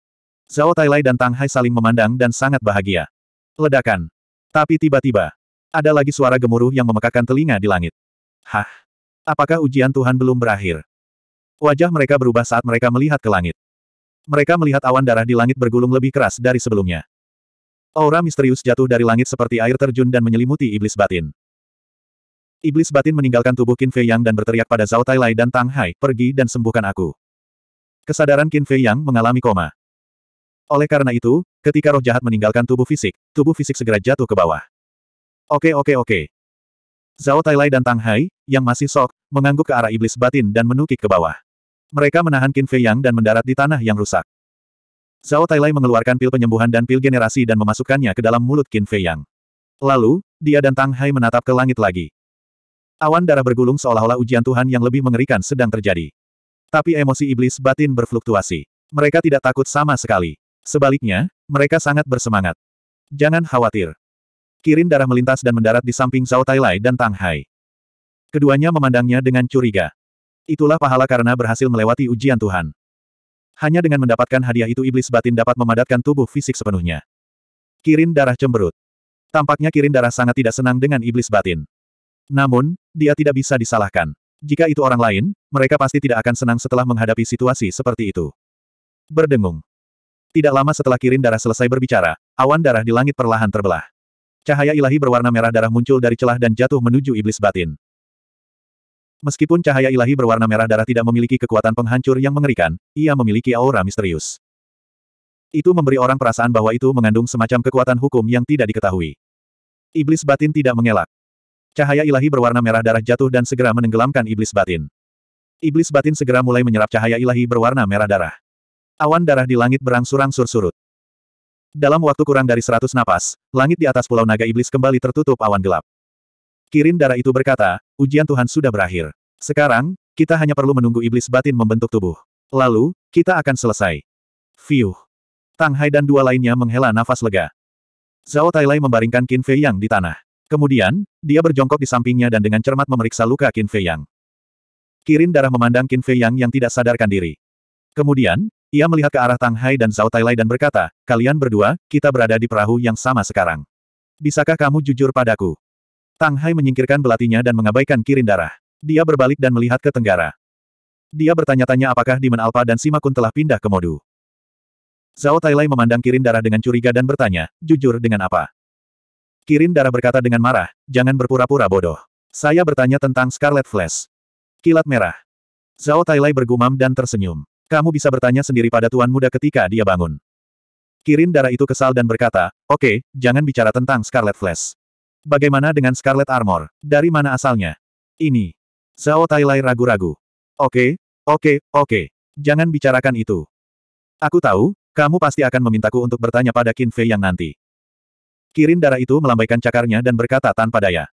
Zhao Tailai dan Tang Hai saling memandang dan sangat bahagia. Ledakan. Tapi tiba-tiba, ada lagi suara gemuruh yang memekakan telinga di langit. Hah? Apakah ujian Tuhan belum berakhir? Wajah mereka berubah saat mereka melihat ke langit. Mereka melihat awan darah di langit bergulung lebih keras dari sebelumnya. Aura misterius jatuh dari langit seperti air terjun dan menyelimuti iblis batin. Iblis batin meninggalkan tubuh Qin Fei Yang dan berteriak pada Zhao Lai dan Tang Hai, pergi dan sembuhkan aku. Kesadaran Qin Fei Yang mengalami koma. Oleh karena itu, ketika roh jahat meninggalkan tubuh fisik, tubuh fisik segera jatuh ke bawah. Oke oke oke. Zhao Tailai dan Tang Hai, yang masih sok, mengangguk ke arah iblis batin dan menukik ke bawah. Mereka menahan Qin Fei Yang dan mendarat di tanah yang rusak. Zhao Tailai mengeluarkan pil penyembuhan dan pil generasi dan memasukkannya ke dalam mulut Qin Fei Yang. Lalu, dia dan Tang Hai menatap ke langit lagi. Awan darah bergulung seolah-olah ujian Tuhan yang lebih mengerikan sedang terjadi. Tapi emosi iblis batin berfluktuasi. Mereka tidak takut sama sekali. Sebaliknya, mereka sangat bersemangat. Jangan khawatir. Kirin darah melintas dan mendarat di samping Zhao Tailai dan Tang Hai. Keduanya memandangnya dengan curiga. Itulah pahala karena berhasil melewati ujian Tuhan. Hanya dengan mendapatkan hadiah itu iblis batin dapat memadatkan tubuh fisik sepenuhnya. Kirin darah cemberut. Tampaknya Kirin darah sangat tidak senang dengan iblis batin. Namun, dia tidak bisa disalahkan. Jika itu orang lain, mereka pasti tidak akan senang setelah menghadapi situasi seperti itu. Berdengung. Tidak lama setelah Kirin Darah selesai berbicara, awan darah di langit perlahan terbelah. Cahaya ilahi berwarna merah darah muncul dari celah dan jatuh menuju iblis batin. Meskipun cahaya ilahi berwarna merah darah tidak memiliki kekuatan penghancur yang mengerikan, ia memiliki aura misterius. Itu memberi orang perasaan bahwa itu mengandung semacam kekuatan hukum yang tidak diketahui. Iblis batin tidak mengelak. Cahaya ilahi berwarna merah darah jatuh dan segera menenggelamkan iblis batin. Iblis batin segera mulai menyerap cahaya ilahi berwarna merah darah. Awan darah di langit berangsur-angsur surut. Dalam waktu kurang dari seratus napas, langit di atas pulau naga iblis kembali tertutup awan gelap. Kirin darah itu berkata, ujian Tuhan sudah berakhir. Sekarang, kita hanya perlu menunggu iblis batin membentuk tubuh. Lalu, kita akan selesai. Fiuh. Tang Hai dan dua lainnya menghela nafas lega. Zhao Tailai membaringkan Qin Fei Yang di tanah. Kemudian, dia berjongkok di sampingnya dan dengan cermat memeriksa luka Qin Fei Yang. Kirin darah memandang Qin Fei Yang yang tidak sadarkan diri. Kemudian, ia melihat ke arah Tang Hai dan Zhao Tailai dan berkata, kalian berdua, kita berada di perahu yang sama sekarang. Bisakah kamu jujur padaku? Tang Hai menyingkirkan belatinya dan mengabaikan kirin darah. Dia berbalik dan melihat ke tenggara. Dia bertanya-tanya apakah Dimen Alpa dan Simakun telah pindah ke modu. Zhao Tailai memandang kirin darah dengan curiga dan bertanya, jujur dengan apa? Kirin darah berkata dengan marah, jangan berpura-pura bodoh. Saya bertanya tentang Scarlet Flash. Kilat merah. Zhao Tailai bergumam dan tersenyum. Kamu bisa bertanya sendiri pada tuan muda ketika dia bangun. Kirin darah itu kesal dan berkata, oke, okay, jangan bicara tentang Scarlet Flash. Bagaimana dengan Scarlet Armor? Dari mana asalnya? Ini. Zhao Tailai ragu-ragu. Oke, okay, oke, okay, oke. Okay. Jangan bicarakan itu. Aku tahu, kamu pasti akan memintaku untuk bertanya pada Qin Fei yang nanti. Kirin darah itu melambaikan cakarnya dan berkata tanpa daya.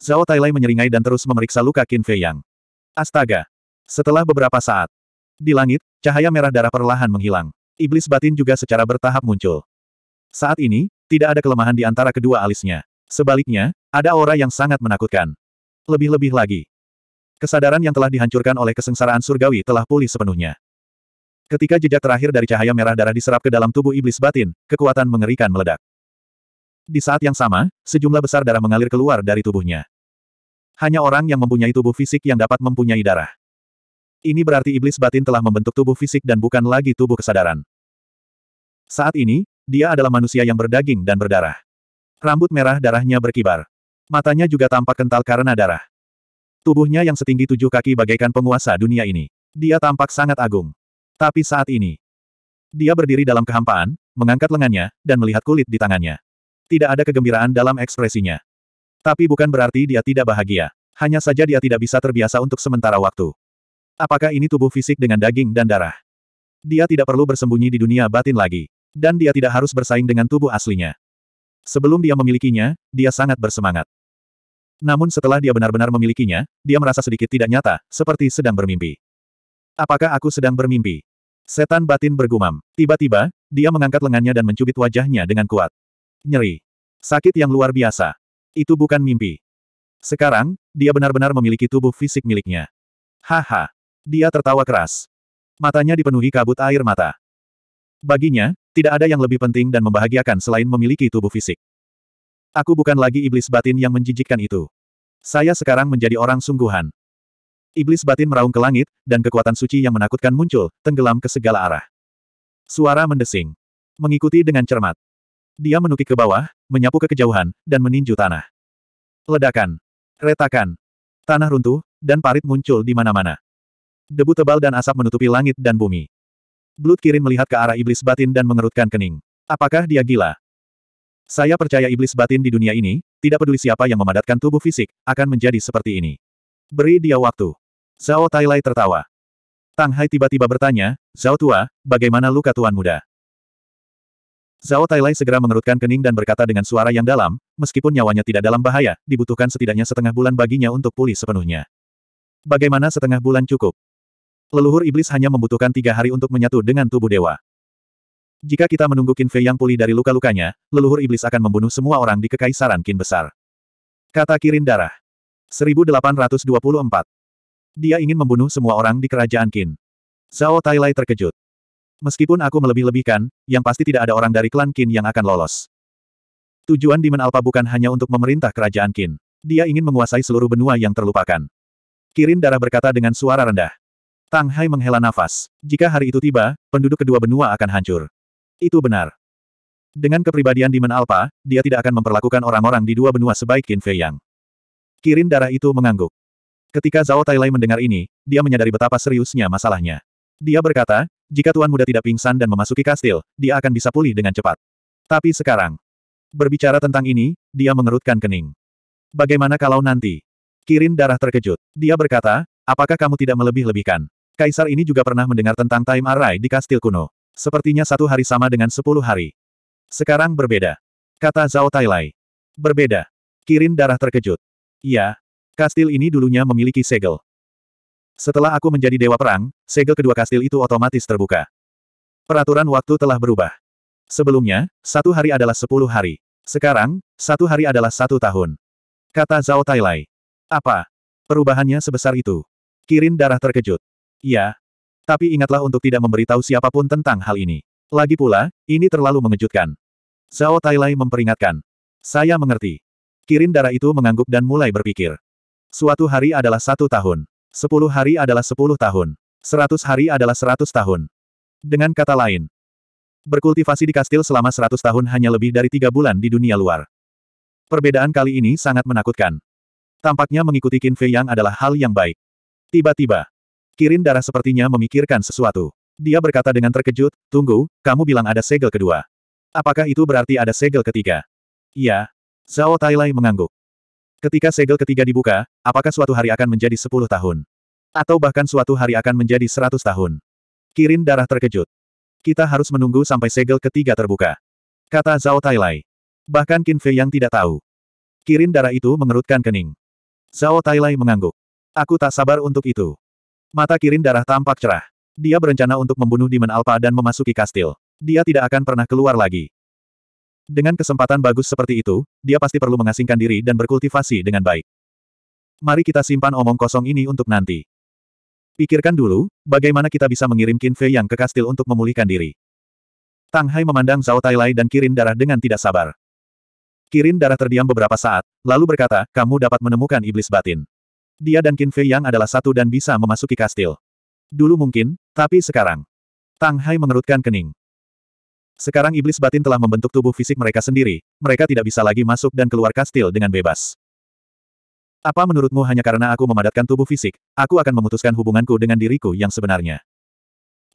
Zhao Tailai menyeringai dan terus memeriksa luka Qin Fei yang. Astaga. Setelah beberapa saat, di langit, cahaya merah darah perlahan menghilang. Iblis batin juga secara bertahap muncul. Saat ini, tidak ada kelemahan di antara kedua alisnya. Sebaliknya, ada aura yang sangat menakutkan. Lebih-lebih lagi. Kesadaran yang telah dihancurkan oleh kesengsaraan surgawi telah pulih sepenuhnya. Ketika jejak terakhir dari cahaya merah darah diserap ke dalam tubuh iblis batin, kekuatan mengerikan meledak. Di saat yang sama, sejumlah besar darah mengalir keluar dari tubuhnya. Hanya orang yang mempunyai tubuh fisik yang dapat mempunyai darah. Ini berarti iblis batin telah membentuk tubuh fisik dan bukan lagi tubuh kesadaran. Saat ini, dia adalah manusia yang berdaging dan berdarah. Rambut merah darahnya berkibar. Matanya juga tampak kental karena darah. Tubuhnya yang setinggi tujuh kaki bagaikan penguasa dunia ini. Dia tampak sangat agung. Tapi saat ini, dia berdiri dalam kehampaan, mengangkat lengannya, dan melihat kulit di tangannya. Tidak ada kegembiraan dalam ekspresinya. Tapi bukan berarti dia tidak bahagia. Hanya saja dia tidak bisa terbiasa untuk sementara waktu. Apakah ini tubuh fisik dengan daging dan darah? Dia tidak perlu bersembunyi di dunia batin lagi. Dan dia tidak harus bersaing dengan tubuh aslinya. Sebelum dia memilikinya, dia sangat bersemangat. Namun setelah dia benar-benar memilikinya, dia merasa sedikit tidak nyata, seperti sedang bermimpi. Apakah aku sedang bermimpi? Setan batin bergumam. Tiba-tiba, dia mengangkat lengannya dan mencubit wajahnya dengan kuat. Nyeri. Sakit yang luar biasa. Itu bukan mimpi. Sekarang, dia benar-benar memiliki tubuh fisik miliknya. Haha. Dia tertawa keras. Matanya dipenuhi kabut air mata. Baginya, tidak ada yang lebih penting dan membahagiakan selain memiliki tubuh fisik. Aku bukan lagi iblis batin yang menjijikkan itu. Saya sekarang menjadi orang sungguhan. Iblis batin meraung ke langit, dan kekuatan suci yang menakutkan muncul, tenggelam ke segala arah. Suara mendesing. Mengikuti dengan cermat. Dia menukik ke bawah, menyapu ke kejauhan, dan meninju tanah. Ledakan. Retakan. Tanah runtuh, dan parit muncul di mana-mana. Debu tebal dan asap menutupi langit dan bumi. Blood Kirin melihat ke arah iblis batin dan mengerutkan kening. Apakah dia gila? Saya percaya iblis batin di dunia ini, tidak peduli siapa yang memadatkan tubuh fisik, akan menjadi seperti ini. Beri dia waktu. Zhao Tailai tertawa. Tang Hai tiba-tiba bertanya, Zhao Tua, bagaimana luka Tuan Muda? Zhao Tailai segera mengerutkan kening dan berkata dengan suara yang dalam, meskipun nyawanya tidak dalam bahaya, dibutuhkan setidaknya setengah bulan baginya untuk pulih sepenuhnya. Bagaimana setengah bulan cukup? Leluhur iblis hanya membutuhkan tiga hari untuk menyatu dengan tubuh dewa. Jika kita menunggu Qin Fei yang pulih dari luka-lukanya, leluhur iblis akan membunuh semua orang di kekaisaran Qin besar. Kata Kirin Darah. 1824. Dia ingin membunuh semua orang di kerajaan Qin. Zhao Tailai terkejut. Meskipun aku melebih-lebihkan, yang pasti tidak ada orang dari klan Qin yang akan lolos. Tujuan Di Menalpa bukan hanya untuk memerintah kerajaan Qin. Dia ingin menguasai seluruh benua yang terlupakan. Kirin Darah berkata dengan suara rendah. Tang Hai menghela nafas. Jika hari itu tiba, penduduk kedua benua akan hancur. Itu benar. Dengan kepribadian Demon Alpha, dia tidak akan memperlakukan orang-orang di dua benua sebaik Qin Fei Yang. Kirin darah itu mengangguk. Ketika Zhao Tailai mendengar ini, dia menyadari betapa seriusnya masalahnya. Dia berkata, jika Tuan Muda tidak pingsan dan memasuki kastil, dia akan bisa pulih dengan cepat. Tapi sekarang, berbicara tentang ini, dia mengerutkan kening. Bagaimana kalau nanti? Kirin darah terkejut. Dia berkata, apakah kamu tidak melebih-lebihkan? Kaisar ini juga pernah mendengar tentang Time Array di kastil kuno. Sepertinya satu hari sama dengan sepuluh hari. Sekarang berbeda. Kata Zhao Tailai. Berbeda. Kirin darah terkejut. Iya. Kastil ini dulunya memiliki segel. Setelah aku menjadi dewa perang, segel kedua kastil itu otomatis terbuka. Peraturan waktu telah berubah. Sebelumnya, satu hari adalah sepuluh hari. Sekarang, satu hari adalah satu tahun. Kata Zhao Tailai. Apa? Perubahannya sebesar itu. Kirin darah terkejut. Iya. Tapi ingatlah untuk tidak memberitahu siapapun tentang hal ini. Lagi pula, ini terlalu mengejutkan. Zhao Tailai memperingatkan. Saya mengerti. Kirin darah itu mengangguk dan mulai berpikir. Suatu hari adalah satu tahun. Sepuluh hari adalah sepuluh tahun. Seratus hari adalah seratus tahun. Dengan kata lain, berkultivasi di kastil selama seratus tahun hanya lebih dari tiga bulan di dunia luar. Perbedaan kali ini sangat menakutkan. Tampaknya mengikuti Qin Fei Yang adalah hal yang baik. Tiba-tiba, Kirin darah sepertinya memikirkan sesuatu. Dia berkata dengan terkejut, tunggu, kamu bilang ada segel kedua. Apakah itu berarti ada segel ketiga? Iya. Zhao Tailai mengangguk. Ketika segel ketiga dibuka, apakah suatu hari akan menjadi sepuluh tahun? Atau bahkan suatu hari akan menjadi seratus tahun? Kirin darah terkejut. Kita harus menunggu sampai segel ketiga terbuka. Kata Zhao Tailai. Bahkan Qin Fei yang tidak tahu. Kirin darah itu mengerutkan kening. Zhao Tailai mengangguk. Aku tak sabar untuk itu. Mata Kirin darah tampak cerah. Dia berencana untuk membunuh Demon Alpha dan memasuki kastil. Dia tidak akan pernah keluar lagi. Dengan kesempatan bagus seperti itu, dia pasti perlu mengasingkan diri dan berkultivasi dengan baik. Mari kita simpan omong kosong ini untuk nanti. Pikirkan dulu, bagaimana kita bisa mengirim Qin Fei yang ke kastil untuk memulihkan diri. Tang Hai memandang Zhao Lai dan Kirin darah dengan tidak sabar. Kirin darah terdiam beberapa saat, lalu berkata, kamu dapat menemukan iblis batin. Dia dan Qin Fei Yang adalah satu dan bisa memasuki kastil. Dulu mungkin, tapi sekarang. Tang Hai mengerutkan kening. Sekarang iblis batin telah membentuk tubuh fisik mereka sendiri, mereka tidak bisa lagi masuk dan keluar kastil dengan bebas. Apa menurutmu hanya karena aku memadatkan tubuh fisik, aku akan memutuskan hubunganku dengan diriku yang sebenarnya.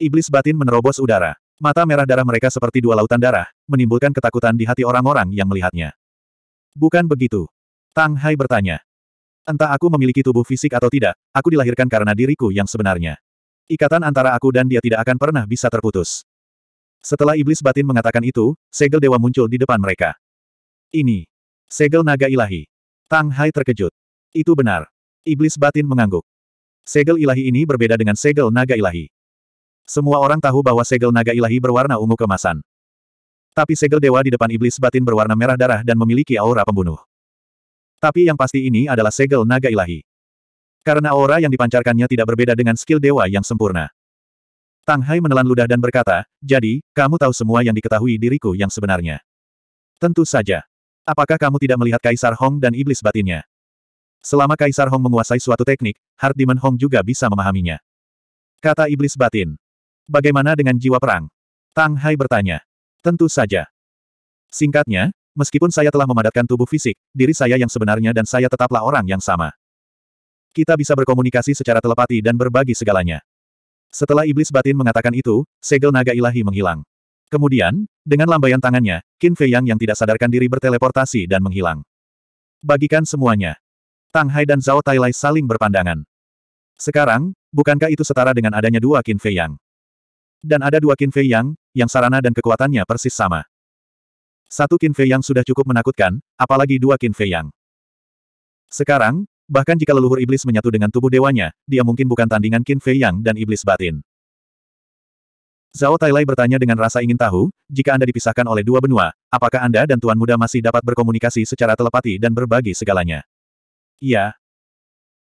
Iblis batin menerobos udara. Mata merah darah mereka seperti dua lautan darah, menimbulkan ketakutan di hati orang-orang yang melihatnya. Bukan begitu. Tang Hai bertanya. Entah aku memiliki tubuh fisik atau tidak, aku dilahirkan karena diriku yang sebenarnya. Ikatan antara aku dan dia tidak akan pernah bisa terputus. Setelah iblis batin mengatakan itu, segel dewa muncul di depan mereka. Ini. Segel naga ilahi. Tang Hai terkejut. Itu benar. Iblis batin mengangguk. Segel ilahi ini berbeda dengan segel naga ilahi. Semua orang tahu bahwa segel naga ilahi berwarna ungu kemasan. Tapi segel dewa di depan iblis batin berwarna merah darah dan memiliki aura pembunuh. Tapi yang pasti ini adalah segel naga ilahi. Karena aura yang dipancarkannya tidak berbeda dengan skill dewa yang sempurna. Tang Hai menelan ludah dan berkata, jadi, kamu tahu semua yang diketahui diriku yang sebenarnya. Tentu saja. Apakah kamu tidak melihat Kaisar Hong dan iblis batinnya? Selama Kaisar Hong menguasai suatu teknik, Hard Demon Hong juga bisa memahaminya. Kata iblis batin. Bagaimana dengan jiwa perang? Tang Hai bertanya. Tentu saja. Singkatnya, Meskipun saya telah memadatkan tubuh fisik, diri saya yang sebenarnya dan saya tetaplah orang yang sama. Kita bisa berkomunikasi secara telepati dan berbagi segalanya. Setelah iblis batin mengatakan itu, segel naga ilahi menghilang. Kemudian, dengan lambaian tangannya, Qin Fei Yang yang tidak sadarkan diri berteleportasi dan menghilang. Bagikan semuanya. Tang Hai dan Zhao Tailai saling berpandangan. Sekarang, bukankah itu setara dengan adanya dua Qin Fei Yang? Dan ada dua Qin Fei Yang, yang sarana dan kekuatannya persis sama. Satu Qin Fei Yang sudah cukup menakutkan, apalagi dua Qin Fei Yang. Sekarang, bahkan jika leluhur iblis menyatu dengan tubuh dewanya, dia mungkin bukan tandingan Qin Fei Yang dan iblis batin. Zhao Tailai bertanya dengan rasa ingin tahu, jika Anda dipisahkan oleh dua benua, apakah Anda dan Tuan Muda masih dapat berkomunikasi secara telepati dan berbagi segalanya? Iya.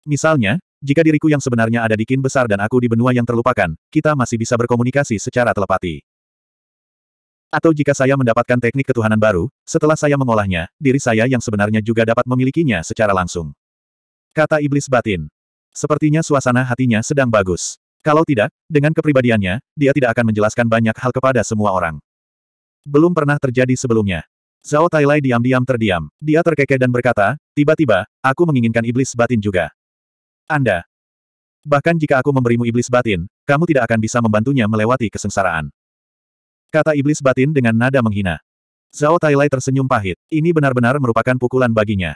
Misalnya, jika diriku yang sebenarnya ada di kin besar dan aku di benua yang terlupakan, kita masih bisa berkomunikasi secara telepati. Atau jika saya mendapatkan teknik ketuhanan baru, setelah saya mengolahnya, diri saya yang sebenarnya juga dapat memilikinya secara langsung. Kata iblis batin. Sepertinya suasana hatinya sedang bagus. Kalau tidak, dengan kepribadiannya, dia tidak akan menjelaskan banyak hal kepada semua orang. Belum pernah terjadi sebelumnya. Zhao Tailai diam-diam terdiam. Dia terkekeh dan berkata, tiba-tiba, aku menginginkan iblis batin juga. Anda. Bahkan jika aku memberimu iblis batin, kamu tidak akan bisa membantunya melewati kesengsaraan. Kata iblis batin dengan nada menghina. Zhao Tailai tersenyum pahit. Ini benar-benar merupakan pukulan baginya.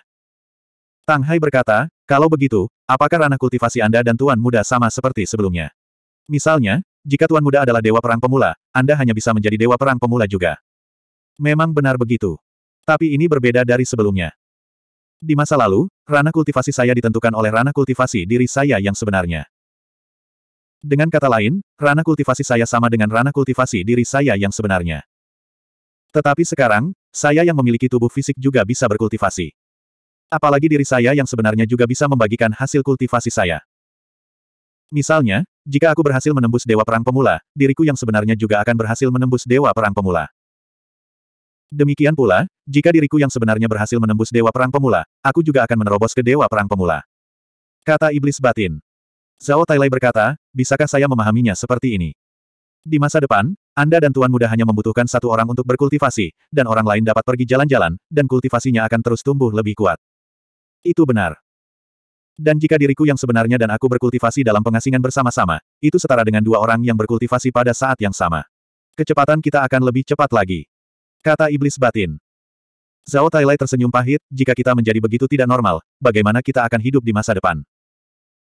Tang Hai berkata, kalau begitu, apakah ranah kultivasi Anda dan Tuan Muda sama seperti sebelumnya? Misalnya, jika Tuan Muda adalah Dewa Perang Pemula, Anda hanya bisa menjadi Dewa Perang Pemula juga. Memang benar begitu. Tapi ini berbeda dari sebelumnya. Di masa lalu, ranah kultivasi saya ditentukan oleh ranah kultivasi diri saya yang sebenarnya. Dengan kata lain, ranah kultivasi saya sama dengan ranah kultivasi diri saya yang sebenarnya. Tetapi sekarang, saya yang memiliki tubuh fisik juga bisa berkultivasi. Apalagi diri saya yang sebenarnya juga bisa membagikan hasil kultivasi saya. Misalnya, jika aku berhasil menembus Dewa Perang Pemula, diriku yang sebenarnya juga akan berhasil menembus Dewa Perang Pemula. Demikian pula, jika diriku yang sebenarnya berhasil menembus Dewa Perang Pemula, aku juga akan menerobos ke Dewa Perang Pemula. Kata Iblis Batin. Zhao Tailai berkata, bisakah saya memahaminya seperti ini? Di masa depan, Anda dan Tuan Muda hanya membutuhkan satu orang untuk berkultivasi, dan orang lain dapat pergi jalan-jalan, dan kultivasinya akan terus tumbuh lebih kuat. Itu benar. Dan jika diriku yang sebenarnya dan aku berkultivasi dalam pengasingan bersama-sama, itu setara dengan dua orang yang berkultivasi pada saat yang sama. Kecepatan kita akan lebih cepat lagi. Kata Iblis Batin. Zhao Tailai tersenyum pahit, jika kita menjadi begitu tidak normal, bagaimana kita akan hidup di masa depan?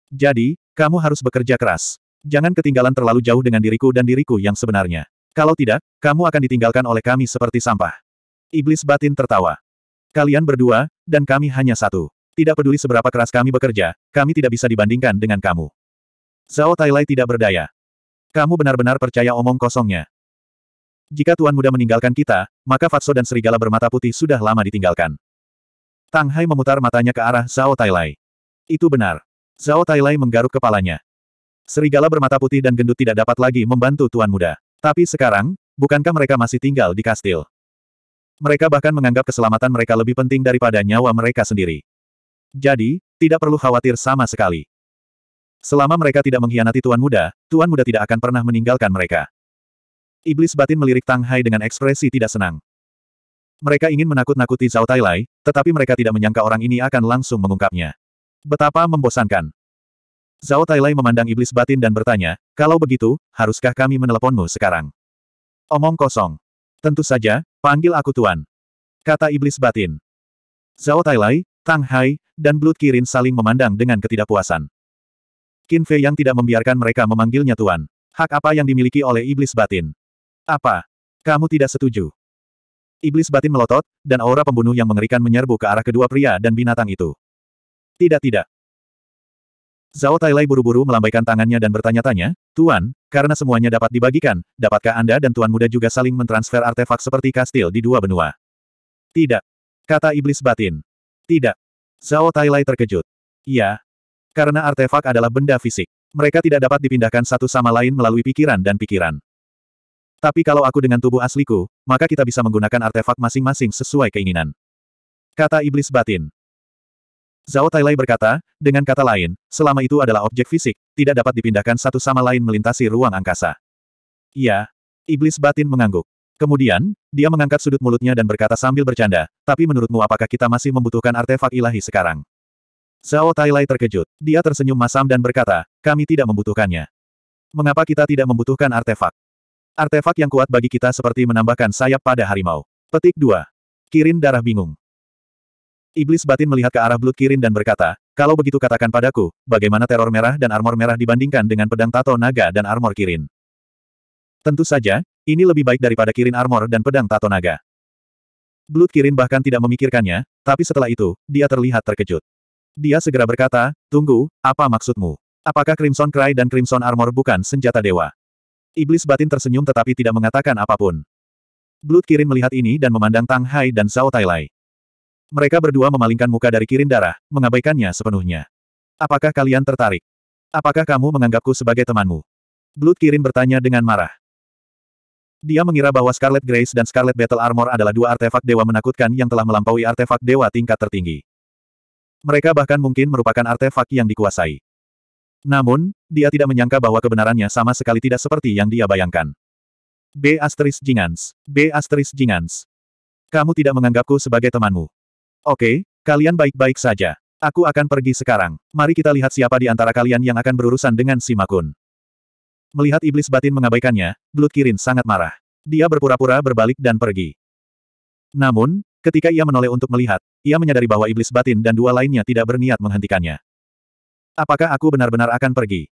Jadi, kamu harus bekerja keras. Jangan ketinggalan terlalu jauh dengan diriku dan diriku yang sebenarnya. Kalau tidak, kamu akan ditinggalkan oleh kami seperti sampah. Iblis batin tertawa. Kalian berdua, dan kami hanya satu. Tidak peduli seberapa keras kami bekerja, kami tidak bisa dibandingkan dengan kamu. Zhao Tailai tidak berdaya. Kamu benar-benar percaya omong kosongnya. Jika Tuan Muda meninggalkan kita, maka Fatso dan Serigala bermata putih sudah lama ditinggalkan. Tang Hai memutar matanya ke arah Zhao Tailai. Itu benar. Zhao Tailai menggaruk kepalanya. Serigala bermata putih dan gendut tidak dapat lagi membantu Tuan Muda. Tapi sekarang, bukankah mereka masih tinggal di kastil? Mereka bahkan menganggap keselamatan mereka lebih penting daripada nyawa mereka sendiri. Jadi, tidak perlu khawatir sama sekali. Selama mereka tidak mengkhianati Tuan Muda, Tuan Muda tidak akan pernah meninggalkan mereka. Iblis batin melirik Tang Hai dengan ekspresi tidak senang. Mereka ingin menakut-nakuti Zhao Tailai, tetapi mereka tidak menyangka orang ini akan langsung mengungkapnya. Betapa membosankan. Zhao Tailai memandang iblis batin dan bertanya, kalau begitu, haruskah kami meneleponmu sekarang? Omong kosong. Tentu saja, panggil aku tuan. Kata iblis batin. Zhao Tailai, Tang Hai, dan Blood Kirin saling memandang dengan ketidakpuasan. Qin Fei yang tidak membiarkan mereka memanggilnya tuan. Hak apa yang dimiliki oleh iblis batin? Apa? Kamu tidak setuju? Iblis batin melotot, dan aura pembunuh yang mengerikan menyerbu ke arah kedua pria dan binatang itu. Tidak tidak. Zhao Tailai buru-buru melambaikan tangannya dan bertanya-tanya, Tuan, karena semuanya dapat dibagikan, dapatkah Anda dan Tuan Muda juga saling mentransfer artefak seperti kastil di dua benua? Tidak. Kata Iblis Batin. Tidak. Zhao Tailai terkejut. Iya. Karena artefak adalah benda fisik. Mereka tidak dapat dipindahkan satu sama lain melalui pikiran dan pikiran. Tapi kalau aku dengan tubuh asliku, maka kita bisa menggunakan artefak masing-masing sesuai keinginan. Kata Iblis Batin. Zhao Tailai berkata, dengan kata lain, selama itu adalah objek fisik, tidak dapat dipindahkan satu sama lain melintasi ruang angkasa. Ya, Iblis batin mengangguk. Kemudian, dia mengangkat sudut mulutnya dan berkata sambil bercanda, tapi menurutmu apakah kita masih membutuhkan artefak ilahi sekarang? Zhao Tailai terkejut. Dia tersenyum masam dan berkata, kami tidak membutuhkannya. Mengapa kita tidak membutuhkan artefak? Artefak yang kuat bagi kita seperti menambahkan sayap pada harimau. Petik 2. Kirin darah bingung. Iblis batin melihat ke arah Blood Kirin dan berkata, kalau begitu katakan padaku, bagaimana teror merah dan armor merah dibandingkan dengan pedang Tato Naga dan armor Kirin? Tentu saja, ini lebih baik daripada Kirin armor dan pedang Tato Naga. Blood Kirin bahkan tidak memikirkannya, tapi setelah itu, dia terlihat terkejut. Dia segera berkata, tunggu, apa maksudmu? Apakah Crimson Cry dan Crimson Armor bukan senjata dewa? Iblis batin tersenyum tetapi tidak mengatakan apapun. Blood Kirin melihat ini dan memandang Tang Hai dan Zhao Tai Lai. Mereka berdua memalingkan muka dari Kirin Darah, mengabaikannya sepenuhnya. Apakah kalian tertarik? Apakah kamu menganggapku sebagai temanmu? Blood Kirin bertanya dengan marah. Dia mengira bahwa Scarlet Grace dan Scarlet Battle Armor adalah dua artefak dewa menakutkan yang telah melampaui artefak dewa tingkat tertinggi. Mereka bahkan mungkin merupakan artefak yang dikuasai. Namun, dia tidak menyangka bahwa kebenarannya sama sekali tidak seperti yang dia bayangkan. B. Asteris Jingans. B. Asteris Jingans. Kamu tidak menganggapku sebagai temanmu. Oke, kalian baik-baik saja. Aku akan pergi sekarang. Mari kita lihat siapa di antara kalian yang akan berurusan dengan Makun. Melihat iblis batin mengabaikannya, Blood Kirin sangat marah. Dia berpura-pura berbalik dan pergi. Namun, ketika ia menoleh untuk melihat, ia menyadari bahwa iblis batin dan dua lainnya tidak berniat menghentikannya. Apakah aku benar-benar akan pergi?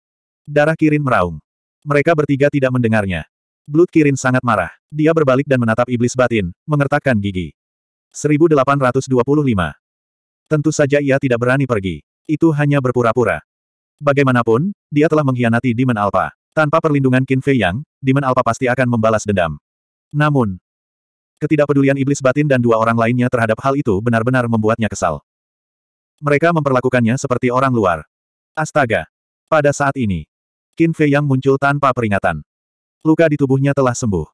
Darah Kirin meraung. Mereka bertiga tidak mendengarnya. Blood Kirin sangat marah. Dia berbalik dan menatap iblis batin, mengertakkan gigi. 1825. Tentu saja ia tidak berani pergi. Itu hanya berpura-pura. Bagaimanapun, dia telah mengkhianati Demon Alpha. Tanpa perlindungan Qin Fei Yang, Demon Alpha pasti akan membalas dendam. Namun, ketidakpedulian iblis batin dan dua orang lainnya terhadap hal itu benar-benar membuatnya kesal. Mereka memperlakukannya seperti orang luar. Astaga! Pada saat ini, Qin Fei Yang muncul tanpa peringatan. Luka di tubuhnya telah sembuh.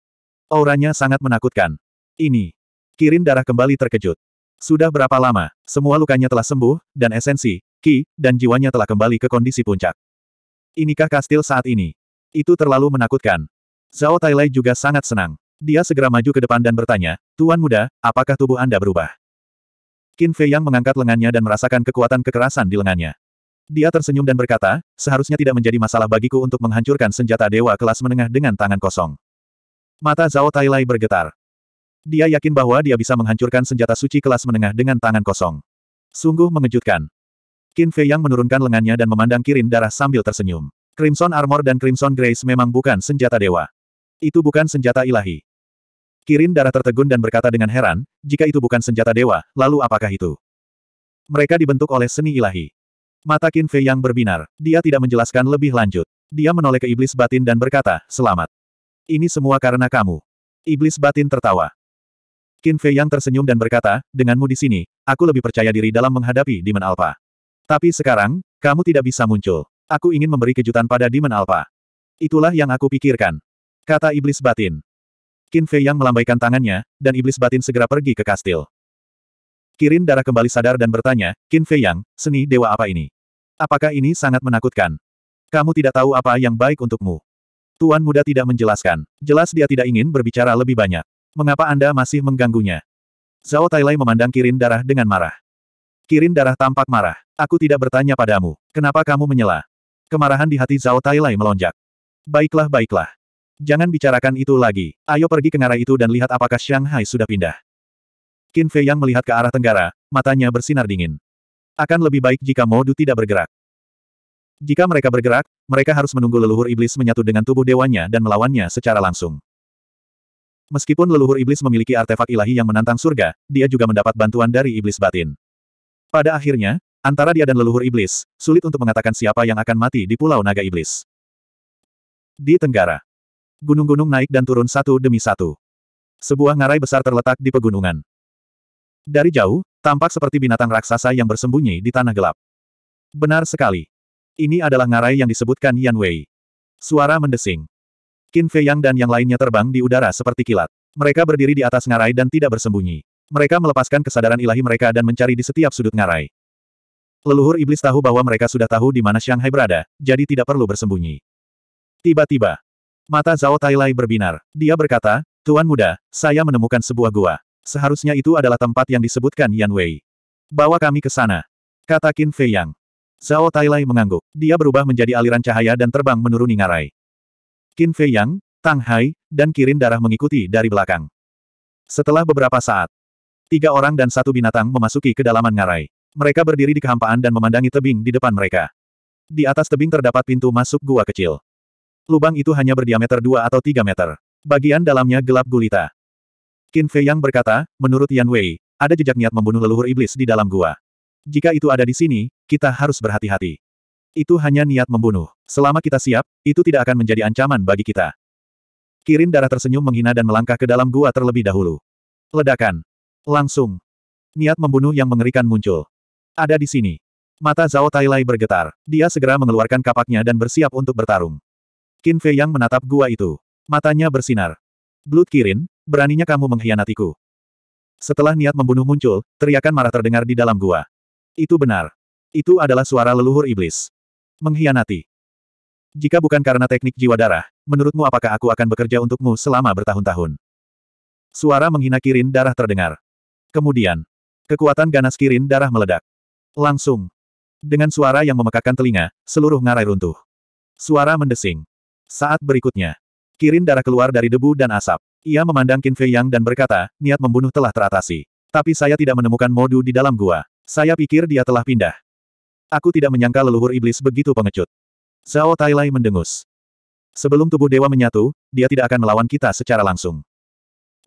Auranya sangat menakutkan. Ini Kirin darah kembali terkejut. Sudah berapa lama, semua lukanya telah sembuh, dan esensi, ki, dan jiwanya telah kembali ke kondisi puncak. Inikah kastil saat ini? Itu terlalu menakutkan. Zhao Tailai juga sangat senang. Dia segera maju ke depan dan bertanya, Tuan muda, apakah tubuh Anda berubah? Qin Fei Yang mengangkat lengannya dan merasakan kekuatan kekerasan di lengannya. Dia tersenyum dan berkata, seharusnya tidak menjadi masalah bagiku untuk menghancurkan senjata dewa kelas menengah dengan tangan kosong. Mata Zhao Tailai bergetar. Dia yakin bahwa dia bisa menghancurkan senjata suci kelas menengah dengan tangan kosong. Sungguh mengejutkan. Qin Fei Yang menurunkan lengannya dan memandang Kirin darah sambil tersenyum. Crimson Armor dan Crimson Grace memang bukan senjata dewa. Itu bukan senjata ilahi. Kirin darah tertegun dan berkata dengan heran, jika itu bukan senjata dewa, lalu apakah itu? Mereka dibentuk oleh seni ilahi. Mata Qin Fei yang berbinar. Dia tidak menjelaskan lebih lanjut. Dia menoleh ke iblis batin dan berkata, selamat. Ini semua karena kamu. Iblis batin tertawa. Qin Fei Yang tersenyum dan berkata, denganmu di sini, aku lebih percaya diri dalam menghadapi Demon Alpha. Tapi sekarang, kamu tidak bisa muncul. Aku ingin memberi kejutan pada Demon Alpha. Itulah yang aku pikirkan. Kata Iblis Batin. Qin Fei Yang melambaikan tangannya, dan Iblis Batin segera pergi ke kastil. Kirin darah kembali sadar dan bertanya, Qin Fei Yang, seni dewa apa ini? Apakah ini sangat menakutkan? Kamu tidak tahu apa yang baik untukmu. Tuan muda tidak menjelaskan. Jelas dia tidak ingin berbicara lebih banyak. Mengapa Anda masih mengganggunya? Zhao Tailai memandang Kirin Darah dengan marah. Kirin Darah tampak marah. Aku tidak bertanya padamu. Kenapa kamu menyela? Kemarahan di hati Zhao Tailai melonjak. Baiklah, baiklah. Jangan bicarakan itu lagi. Ayo pergi ke ngarai itu dan lihat apakah Shanghai sudah pindah. Qin Fei yang melihat ke arah tenggara, matanya bersinar dingin. Akan lebih baik jika Modu tidak bergerak. Jika mereka bergerak, mereka harus menunggu leluhur iblis menyatu dengan tubuh dewanya dan melawannya secara langsung. Meskipun leluhur iblis memiliki artefak ilahi yang menantang surga, dia juga mendapat bantuan dari iblis batin. Pada akhirnya, antara dia dan leluhur iblis, sulit untuk mengatakan siapa yang akan mati di Pulau Naga Iblis. Di Tenggara. Gunung-gunung naik dan turun satu demi satu. Sebuah ngarai besar terletak di pegunungan. Dari jauh, tampak seperti binatang raksasa yang bersembunyi di tanah gelap. Benar sekali. Ini adalah ngarai yang disebutkan Yan Wei. Suara mendesing. Qin Fei Yang dan yang lainnya terbang di udara seperti kilat. Mereka berdiri di atas ngarai dan tidak bersembunyi. Mereka melepaskan kesadaran ilahi mereka dan mencari di setiap sudut ngarai. Leluhur iblis tahu bahwa mereka sudah tahu di mana Shanghai berada, jadi tidak perlu bersembunyi. Tiba-tiba, mata Zhao Tailai berbinar. Dia berkata, Tuan muda, saya menemukan sebuah gua. Seharusnya itu adalah tempat yang disebutkan Yan Wei. Bawa kami ke sana. Kata Qin Fei Yang. Zhao Tailai mengangguk. Dia berubah menjadi aliran cahaya dan terbang menuruni ngarai. Qin Fei Yang, Tang Hai, dan Kirin Darah mengikuti dari belakang. Setelah beberapa saat, tiga orang dan satu binatang memasuki kedalaman ngarai. Mereka berdiri di kehampaan dan memandangi tebing di depan mereka. Di atas tebing terdapat pintu masuk gua kecil. Lubang itu hanya berdiameter dua atau tiga meter. Bagian dalamnya gelap gulita. Qin Fei Yang berkata, menurut Yan Wei, ada jejak niat membunuh leluhur iblis di dalam gua. Jika itu ada di sini, kita harus berhati-hati. Itu hanya niat membunuh. Selama kita siap, itu tidak akan menjadi ancaman bagi kita. Kirin darah tersenyum menghina dan melangkah ke dalam gua terlebih dahulu. Ledakan. Langsung. Niat membunuh yang mengerikan muncul. Ada di sini. Mata Zhao Tailai bergetar. Dia segera mengeluarkan kapaknya dan bersiap untuk bertarung. Qin Fei yang menatap gua itu. Matanya bersinar. Blood Kirin, beraninya kamu mengkhianatiku. Setelah niat membunuh muncul, teriakan marah terdengar di dalam gua. Itu benar. Itu adalah suara leluhur iblis. Mengkhianati. Jika bukan karena teknik jiwa darah, menurutmu apakah aku akan bekerja untukmu selama bertahun-tahun? Suara menghina Kirin darah terdengar. Kemudian, kekuatan ganas Kirin darah meledak. Langsung. Dengan suara yang memekakan telinga, seluruh ngarai runtuh. Suara mendesing. Saat berikutnya, Kirin darah keluar dari debu dan asap. Ia memandang Qin Fei Yang dan berkata, niat membunuh telah teratasi. Tapi saya tidak menemukan modu di dalam gua. Saya pikir dia telah pindah. Aku tidak menyangka leluhur iblis begitu pengecut. Zhao Tailai mendengus. Sebelum tubuh dewa menyatu, dia tidak akan melawan kita secara langsung.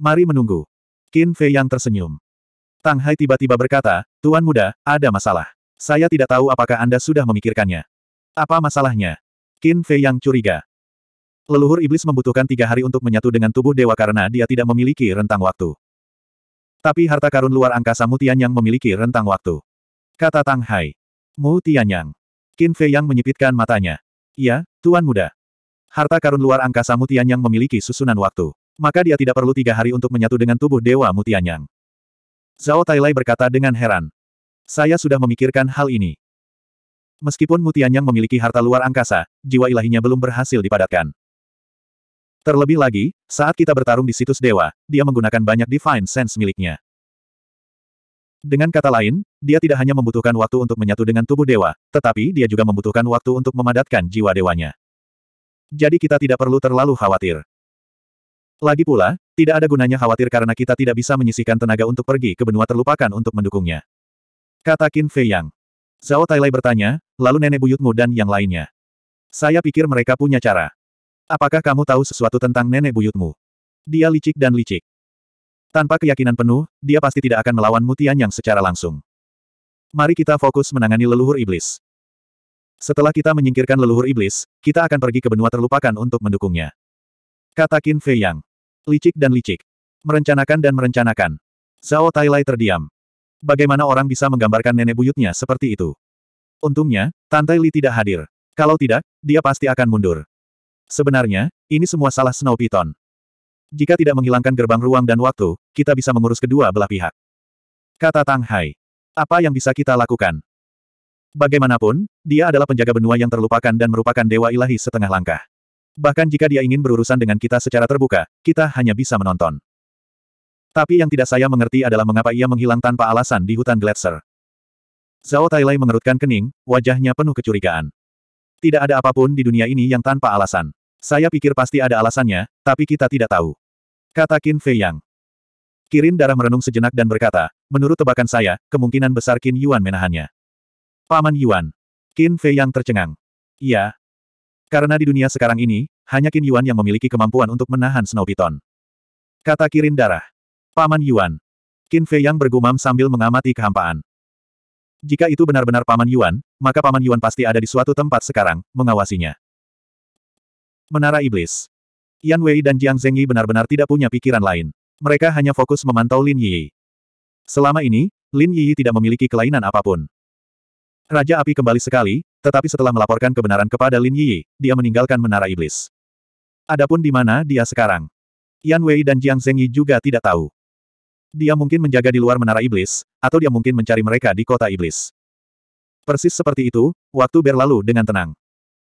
Mari menunggu. Qin Fei yang tersenyum. Tang Hai tiba-tiba berkata, Tuan Muda, ada masalah. Saya tidak tahu apakah Anda sudah memikirkannya. Apa masalahnya? Qin Fei yang curiga. Leluhur iblis membutuhkan tiga hari untuk menyatu dengan tubuh dewa karena dia tidak memiliki rentang waktu. Tapi harta karun luar angkasa mutian yang memiliki rentang waktu. Kata Tang Hai. Mu Tianyang. Qin Fei Yang menyipitkan matanya. Ya, Tuan Muda. Harta karun luar angkasa Mu Tianyang memiliki susunan waktu. Maka dia tidak perlu tiga hari untuk menyatu dengan tubuh Dewa Mu Tianyang. Zhao Tailai berkata dengan heran. Saya sudah memikirkan hal ini. Meskipun yang memiliki harta luar angkasa, jiwa ilahinya belum berhasil dipadatkan. Terlebih lagi, saat kita bertarung di situs dewa, dia menggunakan banyak divine sense miliknya. Dengan kata lain, dia tidak hanya membutuhkan waktu untuk menyatu dengan tubuh dewa, tetapi dia juga membutuhkan waktu untuk memadatkan jiwa dewanya. Jadi kita tidak perlu terlalu khawatir. Lagi pula, tidak ada gunanya khawatir karena kita tidak bisa menyisihkan tenaga untuk pergi ke benua terlupakan untuk mendukungnya. Kata Qin Fei Yang. Zhao Tai Tailai bertanya, lalu nenek buyutmu dan yang lainnya. Saya pikir mereka punya cara. Apakah kamu tahu sesuatu tentang nenek buyutmu? Dia licik dan licik. Tanpa keyakinan penuh, dia pasti tidak akan melawan Mutian yang secara langsung. Mari kita fokus menangani leluhur iblis. Setelah kita menyingkirkan leluhur iblis, kita akan pergi ke benua terlupakan untuk mendukungnya. Kata Qin Fei Yang. Licik dan licik. Merencanakan dan merencanakan. Zhao Tailai terdiam. Bagaimana orang bisa menggambarkan nenek buyutnya seperti itu? Untungnya, Tante Li tidak hadir. Kalau tidak, dia pasti akan mundur. Sebenarnya, ini semua salah Snow Python. Jika tidak menghilangkan gerbang ruang dan waktu, kita bisa mengurus kedua belah pihak. Kata Tang Hai. Apa yang bisa kita lakukan? Bagaimanapun, dia adalah penjaga benua yang terlupakan dan merupakan dewa ilahi setengah langkah. Bahkan jika dia ingin berurusan dengan kita secara terbuka, kita hanya bisa menonton. Tapi yang tidak saya mengerti adalah mengapa ia menghilang tanpa alasan di hutan Gletser. Zhao Tailai mengerutkan kening, wajahnya penuh kecurigaan. Tidak ada apapun di dunia ini yang tanpa alasan. Saya pikir pasti ada alasannya, tapi kita tidak tahu. Kata Qin Fei Yang. Kirin darah merenung sejenak dan berkata, menurut tebakan saya, kemungkinan besar Qin Yuan menahannya. Paman Yuan. Qin Fei Yang tercengang. Iya. Karena di dunia sekarang ini, hanya Qin Yuan yang memiliki kemampuan untuk menahan Snow Python. Kata Kirin darah. Paman Yuan. Qin Fei Yang bergumam sambil mengamati kehampaan. Jika itu benar-benar Paman Yuan, maka Paman Yuan pasti ada di suatu tempat sekarang, mengawasinya. Menara Iblis. Yan Wei dan Jiang Zhengyi benar-benar tidak punya pikiran lain. Mereka hanya fokus memantau Lin Yi. Selama ini, Lin Yi tidak memiliki kelainan apapun. Raja Api kembali sekali, tetapi setelah melaporkan kebenaran kepada Lin Yi, dia meninggalkan Menara Iblis. Adapun di mana dia sekarang? Yan Wei dan Jiang Zhengyi juga tidak tahu. Dia mungkin menjaga di luar Menara Iblis, atau dia mungkin mencari mereka di kota Iblis. Persis seperti itu, waktu berlalu dengan tenang.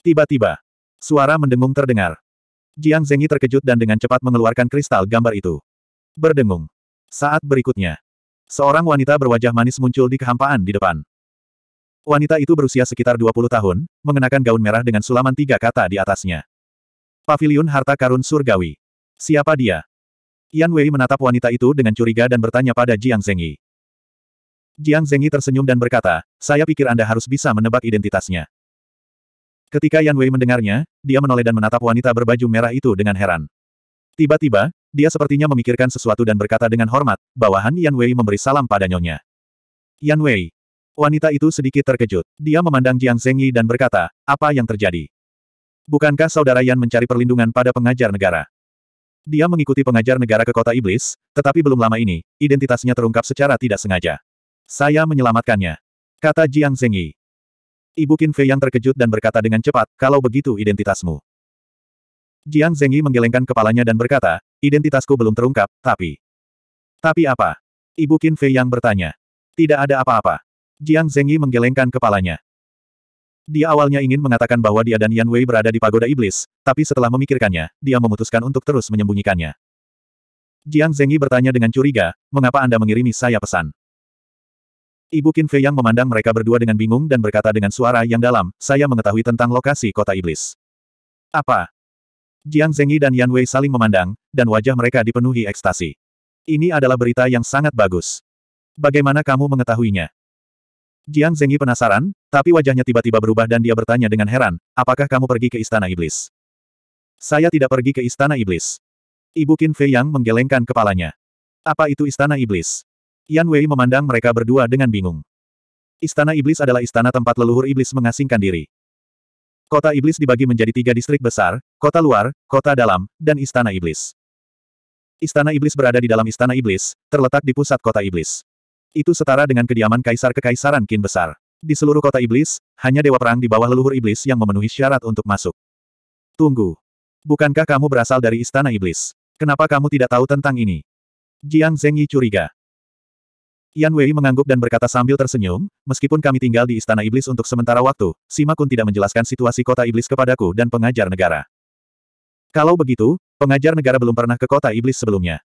Tiba-tiba, Suara mendengung terdengar. Jiang Zengyi terkejut dan dengan cepat mengeluarkan kristal gambar itu. Berdengung. Saat berikutnya, seorang wanita berwajah manis muncul di kehampaan di depan. Wanita itu berusia sekitar 20 tahun, mengenakan gaun merah dengan sulaman tiga kata di atasnya. Pavilion Harta Karun Surgawi. Siapa dia? Yan Wei menatap wanita itu dengan curiga dan bertanya pada Jiang Zengyi. Jiang Zengyi tersenyum dan berkata, saya pikir Anda harus bisa menebak identitasnya. Ketika Yan Wei mendengarnya, dia menoleh dan menatap wanita berbaju merah itu dengan heran. Tiba-tiba, dia sepertinya memikirkan sesuatu dan berkata dengan hormat, bawahan Yan Wei memberi salam pada nyonya. Yan Wei. Wanita itu sedikit terkejut. Dia memandang Jiang Zhengyi dan berkata, apa yang terjadi? Bukankah saudara Yan mencari perlindungan pada pengajar negara? Dia mengikuti pengajar negara ke kota iblis, tetapi belum lama ini, identitasnya terungkap secara tidak sengaja. Saya menyelamatkannya. Kata Jiang Zhengyi. Ibu Qin Fei yang terkejut dan berkata dengan cepat, kalau begitu identitasmu. Jiang Zengyi menggelengkan kepalanya dan berkata, identitasku belum terungkap, tapi... Tapi apa? Ibu Qin Fei yang bertanya. Tidak ada apa-apa. Jiang Zengyi menggelengkan kepalanya. Dia awalnya ingin mengatakan bahwa dia dan Yan Wei berada di pagoda iblis, tapi setelah memikirkannya, dia memutuskan untuk terus menyembunyikannya. Jiang Zengyi bertanya dengan curiga, mengapa Anda mengirimi saya pesan? Ibu Qin Fei yang memandang mereka berdua dengan bingung dan berkata dengan suara yang dalam, saya mengetahui tentang lokasi kota iblis. Apa? Jiang Zengyi dan Yan Wei saling memandang, dan wajah mereka dipenuhi ekstasi. Ini adalah berita yang sangat bagus. Bagaimana kamu mengetahuinya? Jiang Zengyi penasaran, tapi wajahnya tiba-tiba berubah dan dia bertanya dengan heran, apakah kamu pergi ke Istana Iblis? Saya tidak pergi ke Istana Iblis. Ibu Qin Fei yang menggelengkan kepalanya. Apa itu Istana Iblis? Yan Wei memandang mereka berdua dengan bingung. Istana Iblis adalah istana tempat leluhur iblis mengasingkan diri. Kota Iblis dibagi menjadi tiga distrik besar, kota luar, kota dalam, dan istana Iblis. Istana Iblis berada di dalam istana Iblis, terletak di pusat kota Iblis. Itu setara dengan kediaman kaisar kekaisaran Qin Besar. Di seluruh kota Iblis, hanya Dewa Perang di bawah leluhur Iblis yang memenuhi syarat untuk masuk. Tunggu. Bukankah kamu berasal dari Istana Iblis? Kenapa kamu tidak tahu tentang ini? Jiang Zengyi curiga. Yan Wei mengangguk dan berkata sambil tersenyum, meskipun kami tinggal di Istana Iblis untuk sementara waktu, Sima Kun tidak menjelaskan situasi kota Iblis kepadaku dan pengajar negara. Kalau begitu, pengajar negara belum pernah ke kota Iblis sebelumnya.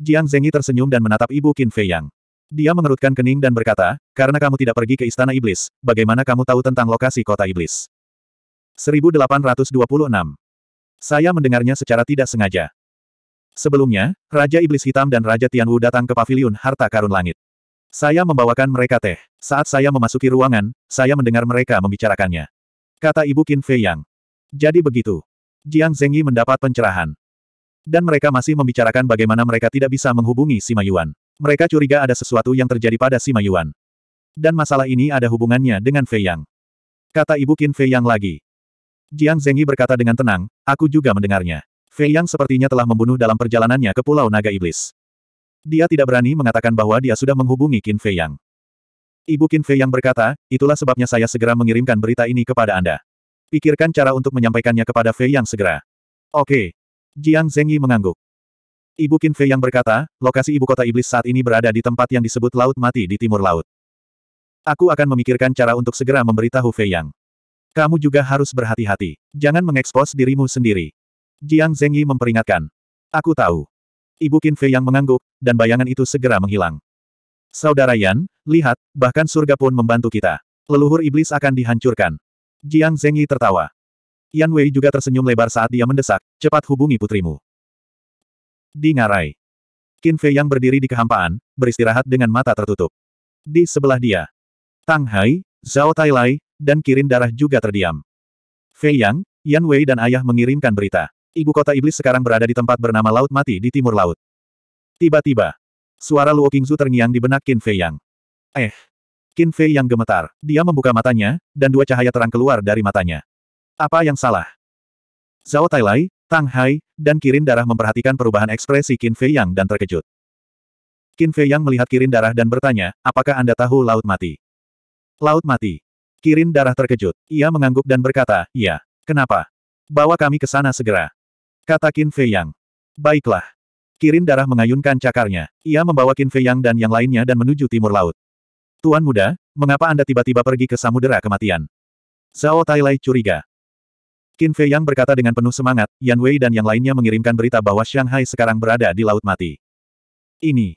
Jiang Zengyi tersenyum dan menatap ibu Qin Fei Yang. Dia mengerutkan kening dan berkata, karena kamu tidak pergi ke Istana Iblis, bagaimana kamu tahu tentang lokasi kota Iblis? 1826. Saya mendengarnya secara tidak sengaja. Sebelumnya, Raja Iblis Hitam dan Raja Tianwu datang ke Paviliun Harta Karun Langit. Saya membawakan mereka teh. Saat saya memasuki ruangan, saya mendengar mereka membicarakannya. Kata Ibu Qin Fei Yang. Jadi begitu. Jiang Zengyi mendapat pencerahan. Dan mereka masih membicarakan bagaimana mereka tidak bisa menghubungi Sima Yuan. Mereka curiga ada sesuatu yang terjadi pada Sima Yuan. Dan masalah ini ada hubungannya dengan Fei Yang. Kata Ibu Qin Fei Yang lagi. Jiang Zengyi berkata dengan tenang, aku juga mendengarnya. Fei Yang sepertinya telah membunuh dalam perjalanannya ke Pulau Naga Iblis. Dia tidak berani mengatakan bahwa dia sudah menghubungi Qin Fei Yang. Ibu Qin Fei Yang berkata, itulah sebabnya saya segera mengirimkan berita ini kepada Anda. Pikirkan cara untuk menyampaikannya kepada Fei Yang segera. Oke. Jiang Zengyi mengangguk. Ibu Qin Fei Yang berkata, lokasi ibu kota iblis saat ini berada di tempat yang disebut Laut Mati di timur laut. Aku akan memikirkan cara untuk segera memberitahu Fei Yang. Kamu juga harus berhati-hati. Jangan mengekspos dirimu sendiri. Jiang Zengyi memperingatkan. Aku tahu. Ibu Qin Fei yang mengangguk, dan bayangan itu segera menghilang. Saudara Yan, lihat, bahkan surga pun membantu kita. Leluhur iblis akan dihancurkan. Jiang Zengyi tertawa. Yan Wei juga tersenyum lebar saat dia mendesak, cepat hubungi putrimu. Di ngarai. Qin Fei yang berdiri di kehampaan, beristirahat dengan mata tertutup. Di sebelah dia. Tang Hai, Zhao Tai Lai, dan Kirin Darah juga terdiam. Fei Yang, Yan Wei dan ayah mengirimkan berita. Ibu kota iblis sekarang berada di tempat bernama Laut Mati di timur laut. Tiba-tiba, suara Luo Qingzu terngiang di benak Qin Fei Yang. Eh! Qin Fei Yang gemetar. Dia membuka matanya, dan dua cahaya terang keluar dari matanya. Apa yang salah? Zhao Tailai, Tang Hai, dan Kirin Darah memperhatikan perubahan ekspresi Qin Fei Yang dan terkejut. Qin Fei Yang melihat Kirin Darah dan bertanya, apakah Anda tahu Laut Mati? Laut Mati. Kirin Darah terkejut. Ia mengangguk dan berkata, ya. Kenapa? Bawa kami ke sana segera. Kata Qin Fei Yang. Baiklah. Kirin darah mengayunkan cakarnya. Ia membawa Qin Fei Yang dan yang lainnya dan menuju timur laut. Tuan muda, mengapa Anda tiba-tiba pergi ke Samudera Kematian? Zhao Tai Lai curiga. Qin Fei Yang berkata dengan penuh semangat, Yan Wei dan yang lainnya mengirimkan berita bahwa Shanghai sekarang berada di Laut Mati. Ini.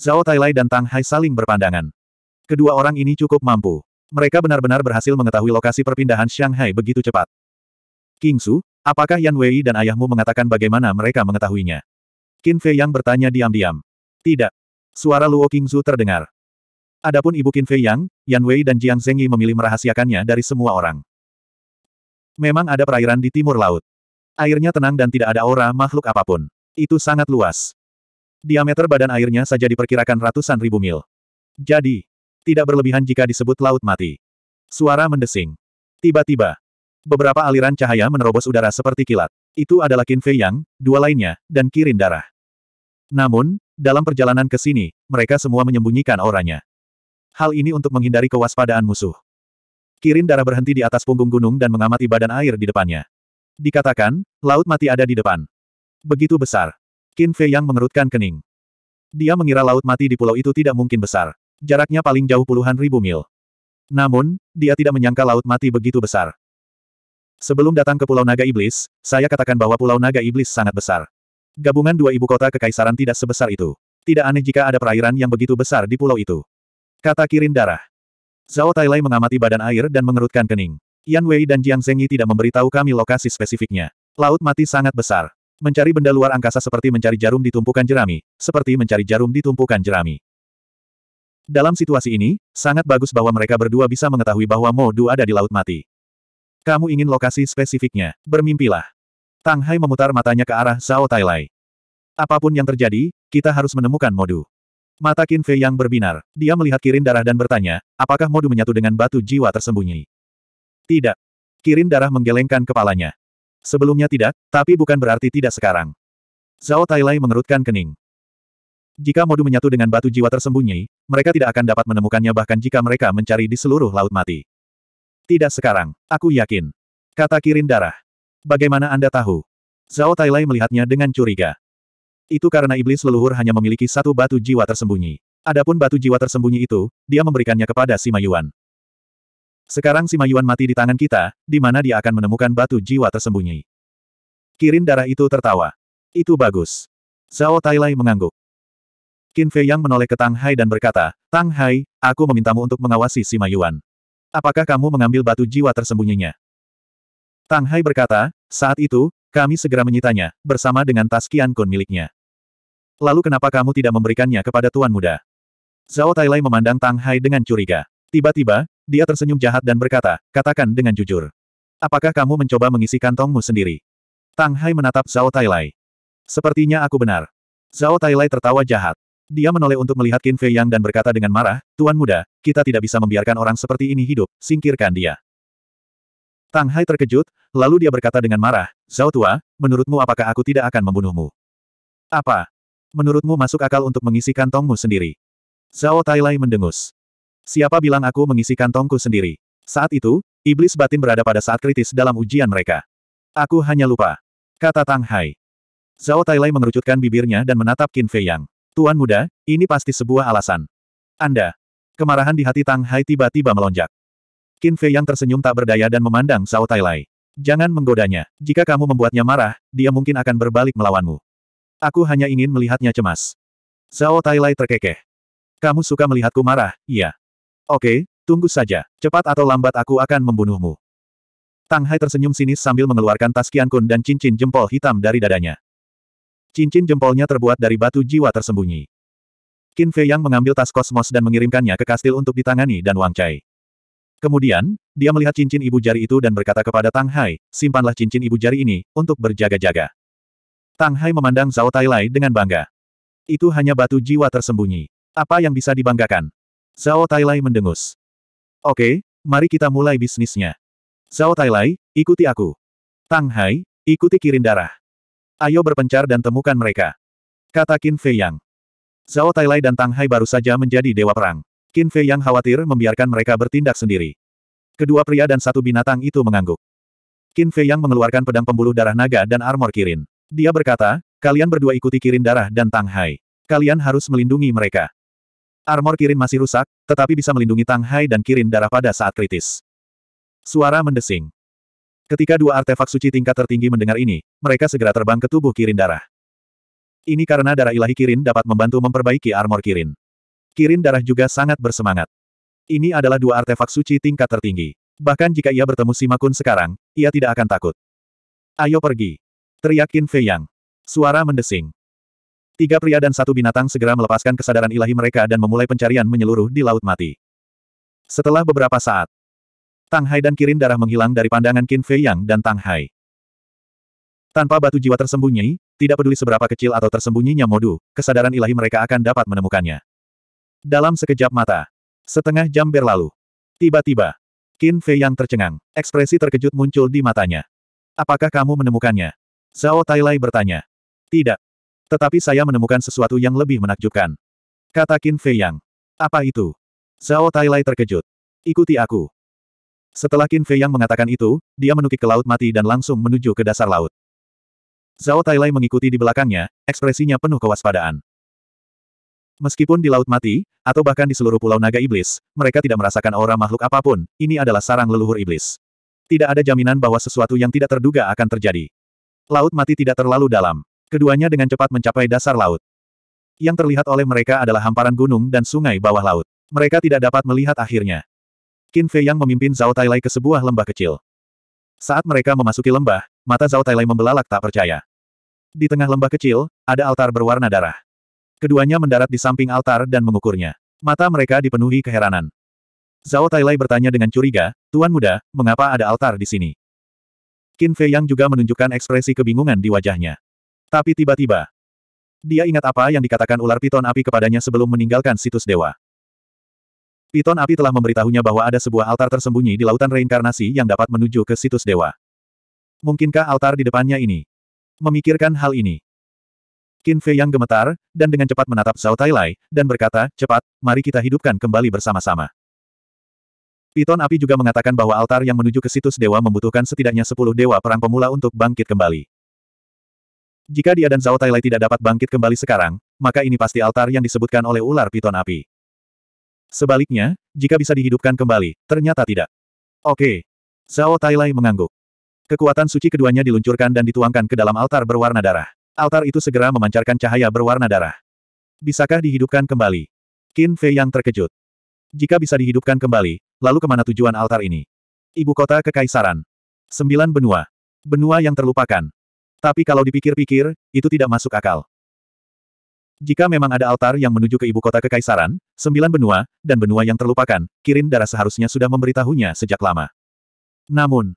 Zhao Tai Lai dan Tang Hai saling berpandangan. Kedua orang ini cukup mampu. Mereka benar-benar berhasil mengetahui lokasi perpindahan Shanghai begitu cepat. King Su, Apakah Yan Wei dan ayahmu mengatakan bagaimana mereka mengetahuinya? Qin Fei Yang bertanya diam-diam. Tidak. Suara Luo Qingzu terdengar. Adapun ibu Qin Fei Yang, Yan Wei dan Jiang Zengyi memilih merahasiakannya dari semua orang. Memang ada perairan di timur laut. Airnya tenang dan tidak ada aura makhluk apapun. Itu sangat luas. Diameter badan airnya saja diperkirakan ratusan ribu mil. Jadi, tidak berlebihan jika disebut laut mati. Suara mendesing. Tiba-tiba, Beberapa aliran cahaya menerobos udara seperti kilat. Itu adalah Qin Fei Yang, dua lainnya, dan Kirin Darah. Namun, dalam perjalanan ke sini, mereka semua menyembunyikan auranya. Hal ini untuk menghindari kewaspadaan musuh. Kirin Darah berhenti di atas punggung gunung dan mengamati badan air di depannya. Dikatakan, laut mati ada di depan. Begitu besar. Qin Fei Yang mengerutkan kening. Dia mengira laut mati di pulau itu tidak mungkin besar. Jaraknya paling jauh puluhan ribu mil. Namun, dia tidak menyangka laut mati begitu besar. Sebelum datang ke Pulau Naga Iblis, saya katakan bahwa Pulau Naga Iblis sangat besar. Gabungan dua ibu kota kekaisaran tidak sebesar itu. Tidak aneh jika ada perairan yang begitu besar di pulau itu. Kata Kirin Darah. Zhao Tailai mengamati badan air dan mengerutkan kening. Yan Wei dan Jiang Zhengyi tidak memberitahu kami lokasi spesifiknya. Laut mati sangat besar. Mencari benda luar angkasa seperti mencari jarum di tumpukan jerami, seperti mencari jarum di tumpukan jerami. Dalam situasi ini, sangat bagus bahwa mereka berdua bisa mengetahui bahwa Mo Du ada di Laut Mati. Kamu ingin lokasi spesifiknya, bermimpilah. Tang Hai memutar matanya ke arah Zhao Tailai. Apapun yang terjadi, kita harus menemukan modu. Mata Qin Fei yang berbinar, dia melihat kirin darah dan bertanya, apakah modu menyatu dengan batu jiwa tersembunyi? Tidak. Kirin darah menggelengkan kepalanya. Sebelumnya tidak, tapi bukan berarti tidak sekarang. Zhao Tailai mengerutkan kening. Jika modu menyatu dengan batu jiwa tersembunyi, mereka tidak akan dapat menemukannya bahkan jika mereka mencari di seluruh Laut Mati. Tidak sekarang, aku yakin. Kata Kirin darah. Bagaimana Anda tahu? Zhao Tailai melihatnya dengan curiga. Itu karena iblis leluhur hanya memiliki satu batu jiwa tersembunyi. Adapun batu jiwa tersembunyi itu, dia memberikannya kepada Sima Yuan. Sekarang Sima Yuan mati di tangan kita, di mana dia akan menemukan batu jiwa tersembunyi. Kirin darah itu tertawa. Itu bagus. Zhao Tailai mengangguk. Qin Fei Yang menoleh ke Tang Hai dan berkata, Tang Hai, aku memintamu untuk mengawasi Sima Yuan. Apakah kamu mengambil batu jiwa tersembunyinya? Tang Hai berkata, saat itu, kami segera menyitanya, bersama dengan tas Qian Kun miliknya. Lalu kenapa kamu tidak memberikannya kepada Tuan Muda? Zhao Tailai memandang Tang Hai dengan curiga. Tiba-tiba, dia tersenyum jahat dan berkata, katakan dengan jujur. Apakah kamu mencoba mengisi kantongmu sendiri? Tang Hai menatap Zhao Tailai. Sepertinya aku benar. Zhao Tailai tertawa jahat. Dia menoleh untuk melihat Qin Fei Yang dan berkata dengan marah, Tuan muda, kita tidak bisa membiarkan orang seperti ini hidup, singkirkan dia. Tang Hai terkejut, lalu dia berkata dengan marah, Zhao Tua, menurutmu apakah aku tidak akan membunuhmu? Apa? Menurutmu masuk akal untuk mengisi kantongmu sendiri? Zhao Tailai mendengus. Siapa bilang aku mengisi kantongku sendiri? Saat itu, iblis batin berada pada saat kritis dalam ujian mereka. Aku hanya lupa. Kata Tang Hai. Zhao Tailai mengerucutkan bibirnya dan menatap Qin Fei Yang. Tuan muda, ini pasti sebuah alasan. Anda. Kemarahan di hati Tang Hai tiba-tiba melonjak. Qin Fei yang tersenyum tak berdaya dan memandang Zhao Tai Lai. Jangan menggodanya. Jika kamu membuatnya marah, dia mungkin akan berbalik melawanmu. Aku hanya ingin melihatnya cemas. Zhao Tai Lai terkekeh. Kamu suka melihatku marah, iya. Oke, tunggu saja. Cepat atau lambat aku akan membunuhmu. Tang Hai tersenyum sinis sambil mengeluarkan tas Qian Kun dan cincin jempol hitam dari dadanya. Cincin jempolnya terbuat dari batu jiwa tersembunyi. Qin Fei Yang mengambil tas kosmos dan mengirimkannya ke kastil untuk ditangani dan Wang Chai. Kemudian, dia melihat cincin ibu jari itu dan berkata kepada Tang Hai, simpanlah cincin ibu jari ini, untuk berjaga-jaga. Tang Hai memandang Zhao Tai Lai dengan bangga. Itu hanya batu jiwa tersembunyi. Apa yang bisa dibanggakan? Zhao Tai Lai mendengus. Oke, mari kita mulai bisnisnya. Zhao Tai Lai, ikuti aku. Tang Hai, ikuti kirin darah. Ayo berpencar dan temukan mereka. Kata Qin Fei Yang. Zhao Tailai dan Tang Hai baru saja menjadi dewa perang. Qin Fei Yang khawatir membiarkan mereka bertindak sendiri. Kedua pria dan satu binatang itu mengangguk. Qin Fei Yang mengeluarkan pedang pembuluh darah naga dan armor Kirin. Dia berkata, kalian berdua ikuti Kirin darah dan Tang Hai. Kalian harus melindungi mereka. Armor Kirin masih rusak, tetapi bisa melindungi Tang Hai dan Kirin darah pada saat kritis. Suara mendesing. Ketika dua artefak suci tingkat tertinggi mendengar ini, mereka segera terbang ke tubuh Kirin Darah. Ini karena darah ilahi Kirin dapat membantu memperbaiki armor Kirin. Kirin Darah juga sangat bersemangat. Ini adalah dua artefak suci tingkat tertinggi. Bahkan jika ia bertemu Simakun sekarang, ia tidak akan takut. Ayo pergi. Teriakin Fei Yang. Suara mendesing. Tiga pria dan satu binatang segera melepaskan kesadaran ilahi mereka dan memulai pencarian menyeluruh di Laut Mati. Setelah beberapa saat, Tang Hai dan Kirin darah menghilang dari pandangan Qin Fei Yang dan Tang Hai. Tanpa batu jiwa tersembunyi, tidak peduli seberapa kecil atau tersembunyinya modu, kesadaran ilahi mereka akan dapat menemukannya. Dalam sekejap mata, setengah jam berlalu. Tiba-tiba, Qin Fei yang tercengang, ekspresi terkejut muncul di matanya. Apakah kamu menemukannya? Zhao Tailai bertanya. Tidak. Tetapi saya menemukan sesuatu yang lebih menakjubkan. Kata Qin Fei yang. Apa itu? Zhao Tailai terkejut. Ikuti aku. Setelah Qin Fei yang mengatakan itu, dia menukik ke laut mati dan langsung menuju ke dasar laut. Zhao Tailai mengikuti di belakangnya, ekspresinya penuh kewaspadaan. Meskipun di laut mati, atau bahkan di seluruh pulau naga iblis, mereka tidak merasakan aura makhluk apapun, ini adalah sarang leluhur iblis. Tidak ada jaminan bahwa sesuatu yang tidak terduga akan terjadi. Laut mati tidak terlalu dalam. Keduanya dengan cepat mencapai dasar laut. Yang terlihat oleh mereka adalah hamparan gunung dan sungai bawah laut. Mereka tidak dapat melihat akhirnya. Qin Fei yang memimpin Zhao Tailai ke sebuah lembah kecil. Saat mereka memasuki lembah, mata Zhao Tailai membelalak tak percaya. Di tengah lembah kecil, ada altar berwarna darah. Keduanya mendarat di samping altar dan mengukurnya. Mata mereka dipenuhi keheranan. Zhao Tailai bertanya dengan curiga, Tuan Muda, mengapa ada altar di sini? Qin Fei Yang juga menunjukkan ekspresi kebingungan di wajahnya. Tapi tiba-tiba, dia ingat apa yang dikatakan ular piton api kepadanya sebelum meninggalkan situs dewa. Piton api telah memberitahunya bahwa ada sebuah altar tersembunyi di lautan reinkarnasi yang dapat menuju ke situs dewa. Mungkinkah altar di depannya ini? Memikirkan hal ini. Qin Fei yang gemetar, dan dengan cepat menatap Zhao Tailai, dan berkata, cepat, mari kita hidupkan kembali bersama-sama. Piton api juga mengatakan bahwa altar yang menuju ke situs dewa membutuhkan setidaknya 10 dewa perang pemula untuk bangkit kembali. Jika dia dan Zhao Tailai tidak dapat bangkit kembali sekarang, maka ini pasti altar yang disebutkan oleh ular piton api. Sebaliknya, jika bisa dihidupkan kembali, ternyata tidak. Oke. Zhao Tailai mengangguk. Kekuatan suci keduanya diluncurkan dan dituangkan ke dalam altar berwarna darah. Altar itu segera memancarkan cahaya berwarna darah. Bisakah dihidupkan kembali? Qin Fei yang terkejut. Jika bisa dihidupkan kembali, lalu kemana tujuan altar ini? Ibu kota Kekaisaran. Sembilan benua. Benua yang terlupakan. Tapi kalau dipikir-pikir, itu tidak masuk akal. Jika memang ada altar yang menuju ke ibu kota Kekaisaran, Sembilan benua, dan benua yang terlupakan, Kirin darah seharusnya sudah memberitahunya sejak lama. Namun,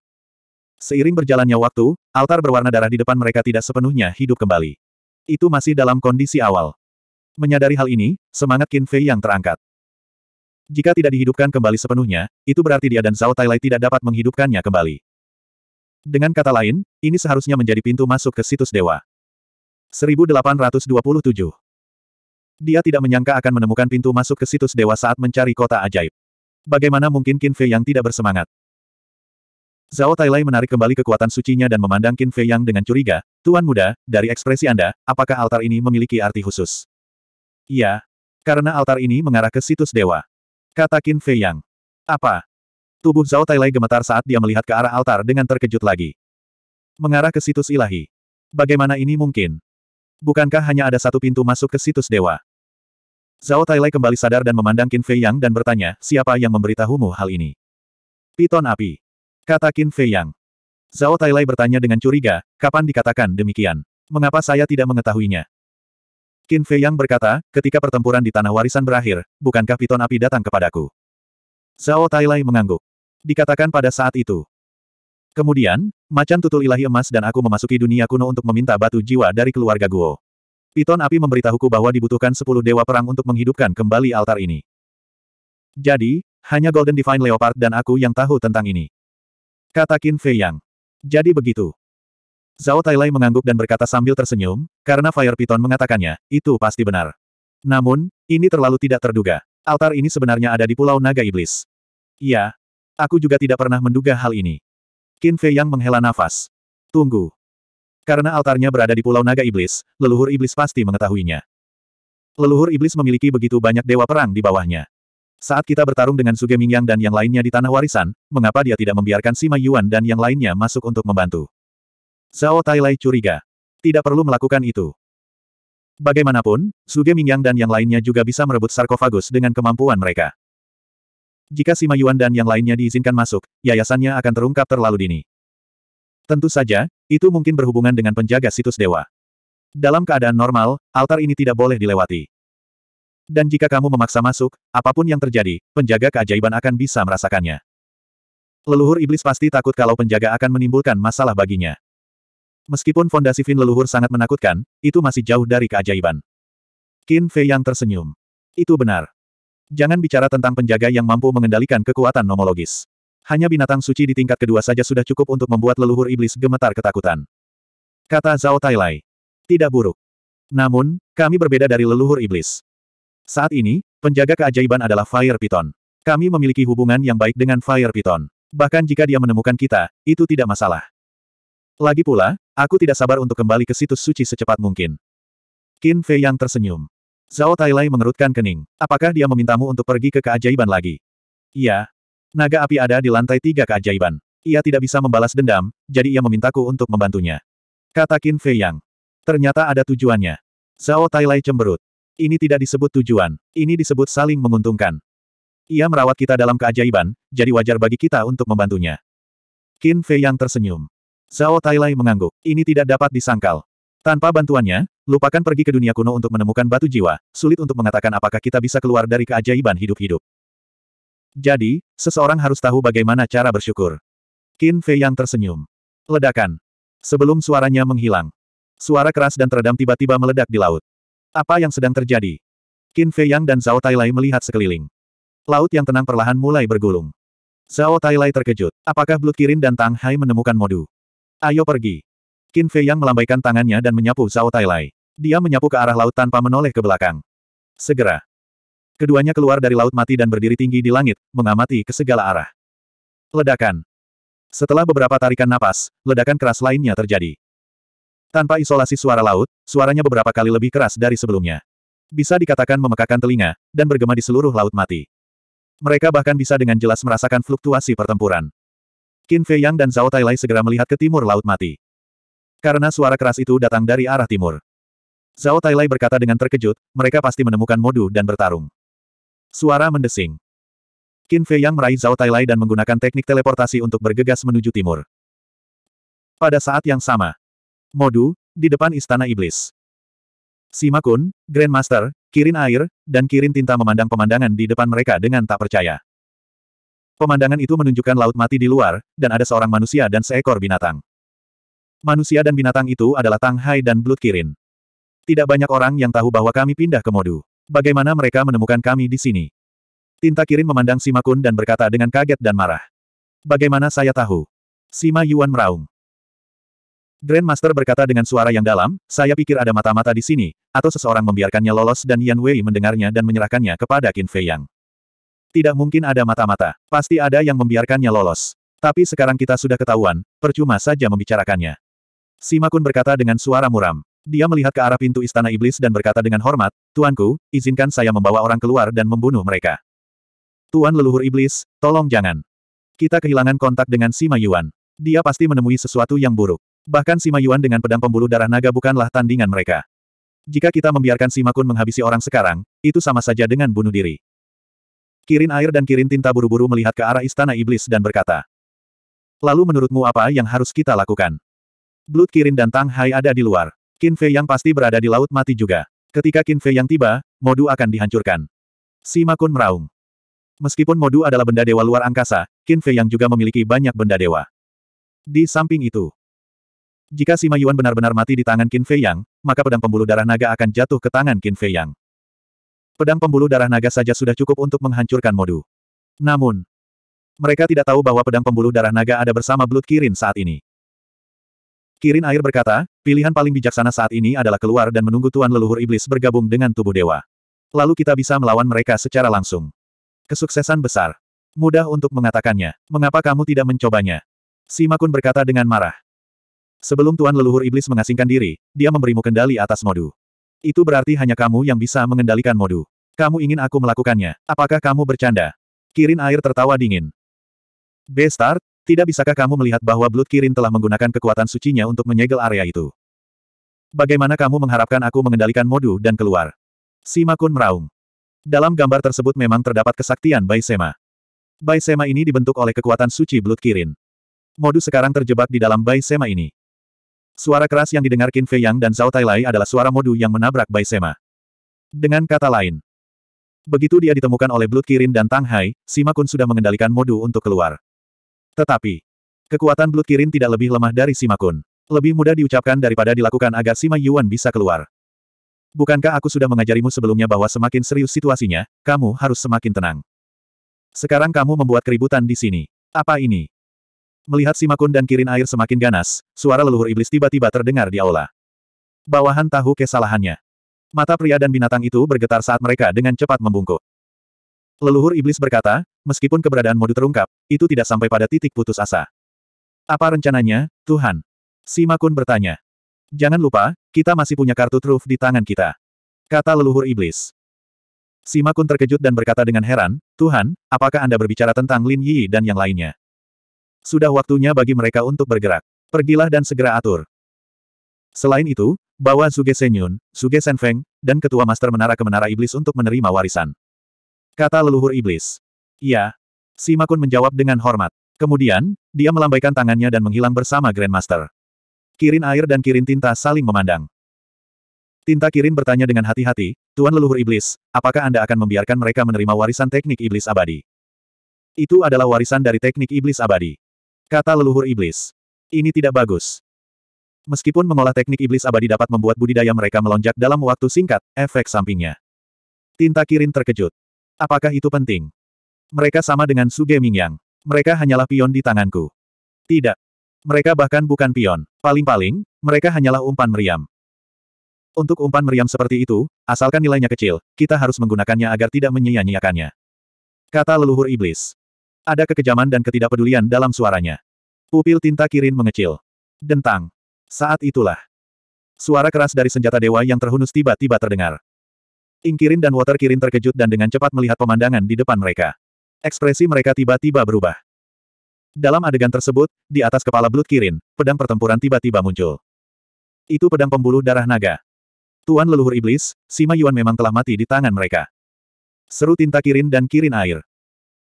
seiring berjalannya waktu, altar berwarna darah di depan mereka tidak sepenuhnya hidup kembali. Itu masih dalam kondisi awal. Menyadari hal ini, semangat Qin Fei yang terangkat. Jika tidak dihidupkan kembali sepenuhnya, itu berarti dia dan Zhao Tailai tidak dapat menghidupkannya kembali. Dengan kata lain, ini seharusnya menjadi pintu masuk ke situs dewa. 1827 dia tidak menyangka akan menemukan pintu masuk ke situs dewa saat mencari kota ajaib. Bagaimana mungkin Qin Fei yang tidak bersemangat? Zhao Tailai menarik kembali kekuatan sucinya dan memandang Qin Fei Yang dengan curiga, Tuan Muda, dari ekspresi Anda, apakah altar ini memiliki arti khusus? Iya. Karena altar ini mengarah ke situs dewa. Kata Qin Fei Yang. Apa? Tubuh Zhao Tailai gemetar saat dia melihat ke arah altar dengan terkejut lagi. Mengarah ke situs ilahi. Bagaimana ini mungkin? Bukankah hanya ada satu pintu masuk ke situs dewa? Zhao Tailai kembali sadar dan memandang Qin Fei Yang dan bertanya, siapa yang memberitahumu hal ini? Piton api. Kata Qin Fei Yang. Zhao Tailai bertanya dengan curiga, kapan dikatakan demikian? Mengapa saya tidak mengetahuinya? Qin Fei Yang berkata, ketika pertempuran di Tanah Warisan berakhir, bukankah piton api datang kepadaku? Zhao Tailai mengangguk. Dikatakan pada saat itu. Kemudian, Macan tutul ilahi emas dan aku memasuki dunia kuno untuk meminta batu jiwa dari keluarga Guo. Piton api memberitahuku bahwa dibutuhkan sepuluh dewa perang untuk menghidupkan kembali altar ini. Jadi, hanya Golden Divine Leopard dan aku yang tahu tentang ini. Kata Qin Fei Yang. Jadi begitu. Zhao Tailai mengangguk dan berkata sambil tersenyum, karena Fire Piton mengatakannya, itu pasti benar. Namun, ini terlalu tidak terduga. Altar ini sebenarnya ada di Pulau Naga Iblis. Iya. Aku juga tidak pernah menduga hal ini. Qin Fei Yang menghela nafas. Tunggu. Karena altarnya berada di Pulau Naga Iblis, leluhur iblis pasti mengetahuinya. Leluhur iblis memiliki begitu banyak dewa perang di bawahnya. Saat kita bertarung dengan Suge Mingyang dan yang lainnya di Tanah Warisan, mengapa dia tidak membiarkan Sima Yuan dan yang lainnya masuk untuk membantu? Zhao Tailai curiga. Tidak perlu melakukan itu. Bagaimanapun, Suge Mingyang dan yang lainnya juga bisa merebut sarkofagus dengan kemampuan mereka. Jika Sima Yuan dan yang lainnya diizinkan masuk, yayasannya akan terungkap terlalu dini. Tentu saja, itu mungkin berhubungan dengan penjaga situs dewa. Dalam keadaan normal, altar ini tidak boleh dilewati. Dan jika kamu memaksa masuk, apapun yang terjadi, penjaga keajaiban akan bisa merasakannya. Leluhur iblis pasti takut kalau penjaga akan menimbulkan masalah baginya. Meskipun fondasi Fin leluhur sangat menakutkan, itu masih jauh dari keajaiban. Qin Fei yang tersenyum. Itu benar. Jangan bicara tentang penjaga yang mampu mengendalikan kekuatan nomologis. Hanya binatang suci di tingkat kedua saja sudah cukup untuk membuat leluhur iblis gemetar ketakutan. Kata Zhao Tailai. Tidak buruk. Namun, kami berbeda dari leluhur iblis. Saat ini, penjaga keajaiban adalah Fire Python. Kami memiliki hubungan yang baik dengan Fire Python. Bahkan jika dia menemukan kita, itu tidak masalah. Lagi pula, aku tidak sabar untuk kembali ke situs suci secepat mungkin. Qin Fei yang tersenyum. Zhao Tailai mengerutkan kening. Apakah dia memintamu untuk pergi ke keajaiban lagi? Iya. Naga api ada di lantai tiga keajaiban. Ia tidak bisa membalas dendam, jadi ia memintaku untuk membantunya. Kata Qin Fei Yang. Ternyata ada tujuannya. Zhao Tailai cemberut. Ini tidak disebut tujuan, ini disebut saling menguntungkan. Ia merawat kita dalam keajaiban, jadi wajar bagi kita untuk membantunya. Qin Fei Yang tersenyum. Zhao Tailai mengangguk. Ini tidak dapat disangkal. Tanpa bantuannya, lupakan pergi ke dunia kuno untuk menemukan batu jiwa, sulit untuk mengatakan apakah kita bisa keluar dari keajaiban hidup-hidup. Jadi, seseorang harus tahu bagaimana cara bersyukur. Qin Fei yang tersenyum. Ledakan. Sebelum suaranya menghilang. Suara keras dan teredam tiba-tiba meledak di laut. Apa yang sedang terjadi? Qin Fei Yang dan Zhao Tailai melihat sekeliling. Laut yang tenang perlahan mulai bergulung. Zhao Tailai terkejut. Apakah Blood Kirin dan Tang Hai menemukan modu? Ayo pergi. Qin Fei Yang melambaikan tangannya dan menyapu Zhao Tailai. Dia menyapu ke arah laut tanpa menoleh ke belakang. Segera. Keduanya keluar dari laut mati dan berdiri tinggi di langit, mengamati ke segala arah. Ledakan. Setelah beberapa tarikan napas, ledakan keras lainnya terjadi. Tanpa isolasi suara laut, suaranya beberapa kali lebih keras dari sebelumnya. Bisa dikatakan memekakan telinga, dan bergema di seluruh laut mati. Mereka bahkan bisa dengan jelas merasakan fluktuasi pertempuran. Qin Fei Yang dan Zhao Tailai segera melihat ke timur laut mati. Karena suara keras itu datang dari arah timur. Zhao Tailai berkata dengan terkejut, mereka pasti menemukan modu dan bertarung. Suara mendesing. Qin Fei Yang meraih Zhao Tailai dan menggunakan teknik teleportasi untuk bergegas menuju timur. Pada saat yang sama. Modu, di depan Istana Iblis. Sima Kun, Grandmaster, Kirin Air, dan Kirin Tinta memandang pemandangan di depan mereka dengan tak percaya. Pemandangan itu menunjukkan laut mati di luar, dan ada seorang manusia dan seekor binatang manusia dan binatang itu adalah Tang Hai dan Blood Kirin. Tidak banyak orang yang tahu bahwa kami pindah ke Modu. Bagaimana mereka menemukan kami di sini? Tinta Kirin memandang Sima Kun dan berkata dengan kaget dan marah. Bagaimana saya tahu? Sima Yuan meraung. Grandmaster berkata dengan suara yang dalam, saya pikir ada mata-mata di sini, atau seseorang membiarkannya lolos dan Yan Wei mendengarnya dan menyerahkannya kepada Qin Fei Yang. Tidak mungkin ada mata-mata, pasti ada yang membiarkannya lolos. Tapi sekarang kita sudah ketahuan, percuma saja membicarakannya. Simakun berkata dengan suara muram. Dia melihat ke arah pintu istana iblis dan berkata dengan hormat, Tuanku, izinkan saya membawa orang keluar dan membunuh mereka. Tuan leluhur iblis, tolong jangan. Kita kehilangan kontak dengan Sima Yuan. Dia pasti menemui sesuatu yang buruk. Bahkan Sima Yuan dengan pedang pembuluh darah naga bukanlah tandingan mereka. Jika kita membiarkan Sima Kun menghabisi orang sekarang, itu sama saja dengan bunuh diri. Kirin air dan kirin tinta buru-buru melihat ke arah istana iblis dan berkata, Lalu menurutmu apa yang harus kita lakukan? Blood Kirin dan Tang Hai ada di luar. Qin Fei yang pasti berada di Laut Mati juga. Ketika Qin Fei yang tiba, Modu akan dihancurkan. Sima Kun meraung. Meskipun Modu adalah benda dewa luar angkasa, Qin Fei yang juga memiliki banyak benda dewa. Di samping itu, jika Sima Yuan benar-benar mati di tangan Qin Fei Yang, maka pedang pembuluh darah naga akan jatuh ke tangan Qin Fei Yang. Pedang pembuluh darah naga saja sudah cukup untuk menghancurkan Modu. Namun, mereka tidak tahu bahwa pedang pembuluh darah naga ada bersama Blood Kirin saat ini. Kirin Air berkata, pilihan paling bijaksana saat ini adalah keluar dan menunggu Tuan Leluhur Iblis bergabung dengan tubuh dewa. Lalu kita bisa melawan mereka secara langsung. Kesuksesan besar. Mudah untuk mengatakannya. Mengapa kamu tidak mencobanya? Simakun berkata dengan marah. Sebelum Tuan Leluhur Iblis mengasingkan diri, dia memberimu kendali atas modu. Itu berarti hanya kamu yang bisa mengendalikan modu. Kamu ingin aku melakukannya. Apakah kamu bercanda? Kirin Air tertawa dingin. b tidak bisakah kamu melihat bahwa Blood Kirin telah menggunakan kekuatan sucinya untuk menyegel area itu? Bagaimana kamu mengharapkan aku mengendalikan modu dan keluar? Sima Kun meraung. Dalam gambar tersebut memang terdapat kesaktian Bai Sema. Bai Sema ini dibentuk oleh kekuatan suci Blood Kirin. Modu sekarang terjebak di dalam Bai Sema ini. Suara keras yang didengar Qin Fei Yang dan Zhao Tai Lai adalah suara modu yang menabrak Bai Sema. Dengan kata lain, begitu dia ditemukan oleh Blood Kirin dan Tang Hai, Sima Kun sudah mengendalikan modu untuk keluar. Tetapi, kekuatan Blood Kirin tidak lebih lemah dari Simakun. Lebih mudah diucapkan daripada dilakukan agar Sima Yuan bisa keluar. Bukankah aku sudah mengajarimu sebelumnya bahwa semakin serius situasinya, kamu harus semakin tenang. Sekarang kamu membuat keributan di sini. Apa ini? Melihat Simakun dan kirin air semakin ganas, suara leluhur iblis tiba-tiba terdengar di aula. Bawahan tahu kesalahannya. Mata pria dan binatang itu bergetar saat mereka dengan cepat membungkuk. Leluhur iblis berkata, meskipun keberadaan Modu terungkap, itu tidak sampai pada titik putus asa. Apa rencananya, Tuhan? Sima Kun bertanya. Jangan lupa, kita masih punya kartu truf di tangan kita. Kata leluhur iblis. Sima Kun terkejut dan berkata dengan heran, Tuhan, apakah Anda berbicara tentang Lin Yi dan yang lainnya? Sudah waktunya bagi mereka untuk bergerak. Pergilah dan segera atur. Selain itu, bawa Suge Senyun, Suge Senfeng, dan Ketua Master Menara ke Menara Iblis untuk menerima warisan. Kata leluhur iblis. Iya. Sima menjawab dengan hormat. Kemudian, dia melambaikan tangannya dan menghilang bersama Grandmaster. Kirin air dan kirin tinta saling memandang. Tinta Kirin bertanya dengan hati-hati, Tuan Leluhur Iblis, apakah Anda akan membiarkan mereka menerima warisan teknik Iblis Abadi? Itu adalah warisan dari teknik Iblis Abadi. Kata Leluhur Iblis. Ini tidak bagus. Meskipun mengolah teknik Iblis Abadi dapat membuat budidaya mereka melonjak dalam waktu singkat, efek sampingnya. Tinta Kirin terkejut. Apakah itu penting? Mereka sama dengan Suge Mingyang. Mereka hanyalah pion di tanganku. Tidak. Mereka bahkan bukan pion. Paling-paling, mereka hanyalah umpan meriam. Untuk umpan meriam seperti itu, asalkan nilainya kecil, kita harus menggunakannya agar tidak menyia-nyiakannya. Kata leluhur iblis. Ada kekejaman dan ketidakpedulian dalam suaranya. Pupil tinta kirin mengecil. Dentang. Saat itulah. Suara keras dari senjata dewa yang terhunus tiba-tiba terdengar. Ingkirin dan Water Kirin terkejut dan dengan cepat melihat pemandangan di depan mereka. Ekspresi mereka tiba-tiba berubah. Dalam adegan tersebut, di atas kepala Blood Kirin, pedang pertempuran tiba-tiba muncul. Itu pedang pembuluh darah naga. Tuan leluhur iblis, Sima Yuan memang telah mati di tangan mereka. Seru tinta kirin dan kirin air.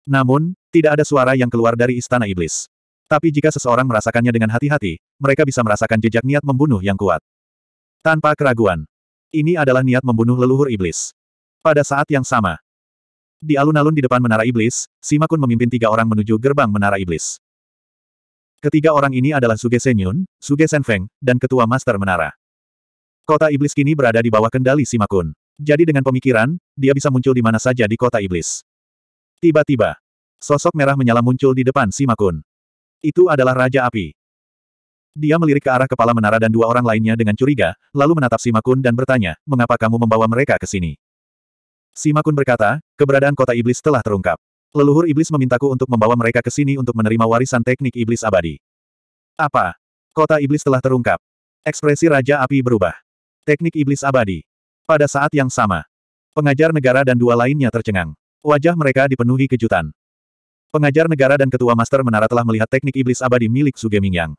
Namun, tidak ada suara yang keluar dari istana iblis. Tapi jika seseorang merasakannya dengan hati-hati, mereka bisa merasakan jejak niat membunuh yang kuat. Tanpa keraguan. Ini adalah niat membunuh leluhur iblis. Pada saat yang sama, di alun-alun di depan Menara Iblis, Simakun memimpin tiga orang menuju gerbang Menara Iblis. Ketiga orang ini adalah Suge Senyun, Suge Senfeng, dan Ketua Master Menara. Kota Iblis kini berada di bawah kendali Simakun, Jadi dengan pemikiran, dia bisa muncul di mana saja di Kota Iblis. Tiba-tiba, sosok merah menyala muncul di depan Simakun. Itu adalah Raja Api. Dia melirik ke arah kepala menara dan dua orang lainnya dengan curiga, lalu menatap Simakun dan bertanya, mengapa kamu membawa mereka ke sini? Simakun berkata, keberadaan kota iblis telah terungkap. Leluhur iblis memintaku untuk membawa mereka ke sini untuk menerima warisan teknik iblis abadi. Apa? Kota iblis telah terungkap. Ekspresi Raja Api berubah. Teknik iblis abadi. Pada saat yang sama, pengajar negara dan dua lainnya tercengang. Wajah mereka dipenuhi kejutan. Pengajar negara dan ketua master menara telah melihat teknik iblis abadi milik Suge Mingyang.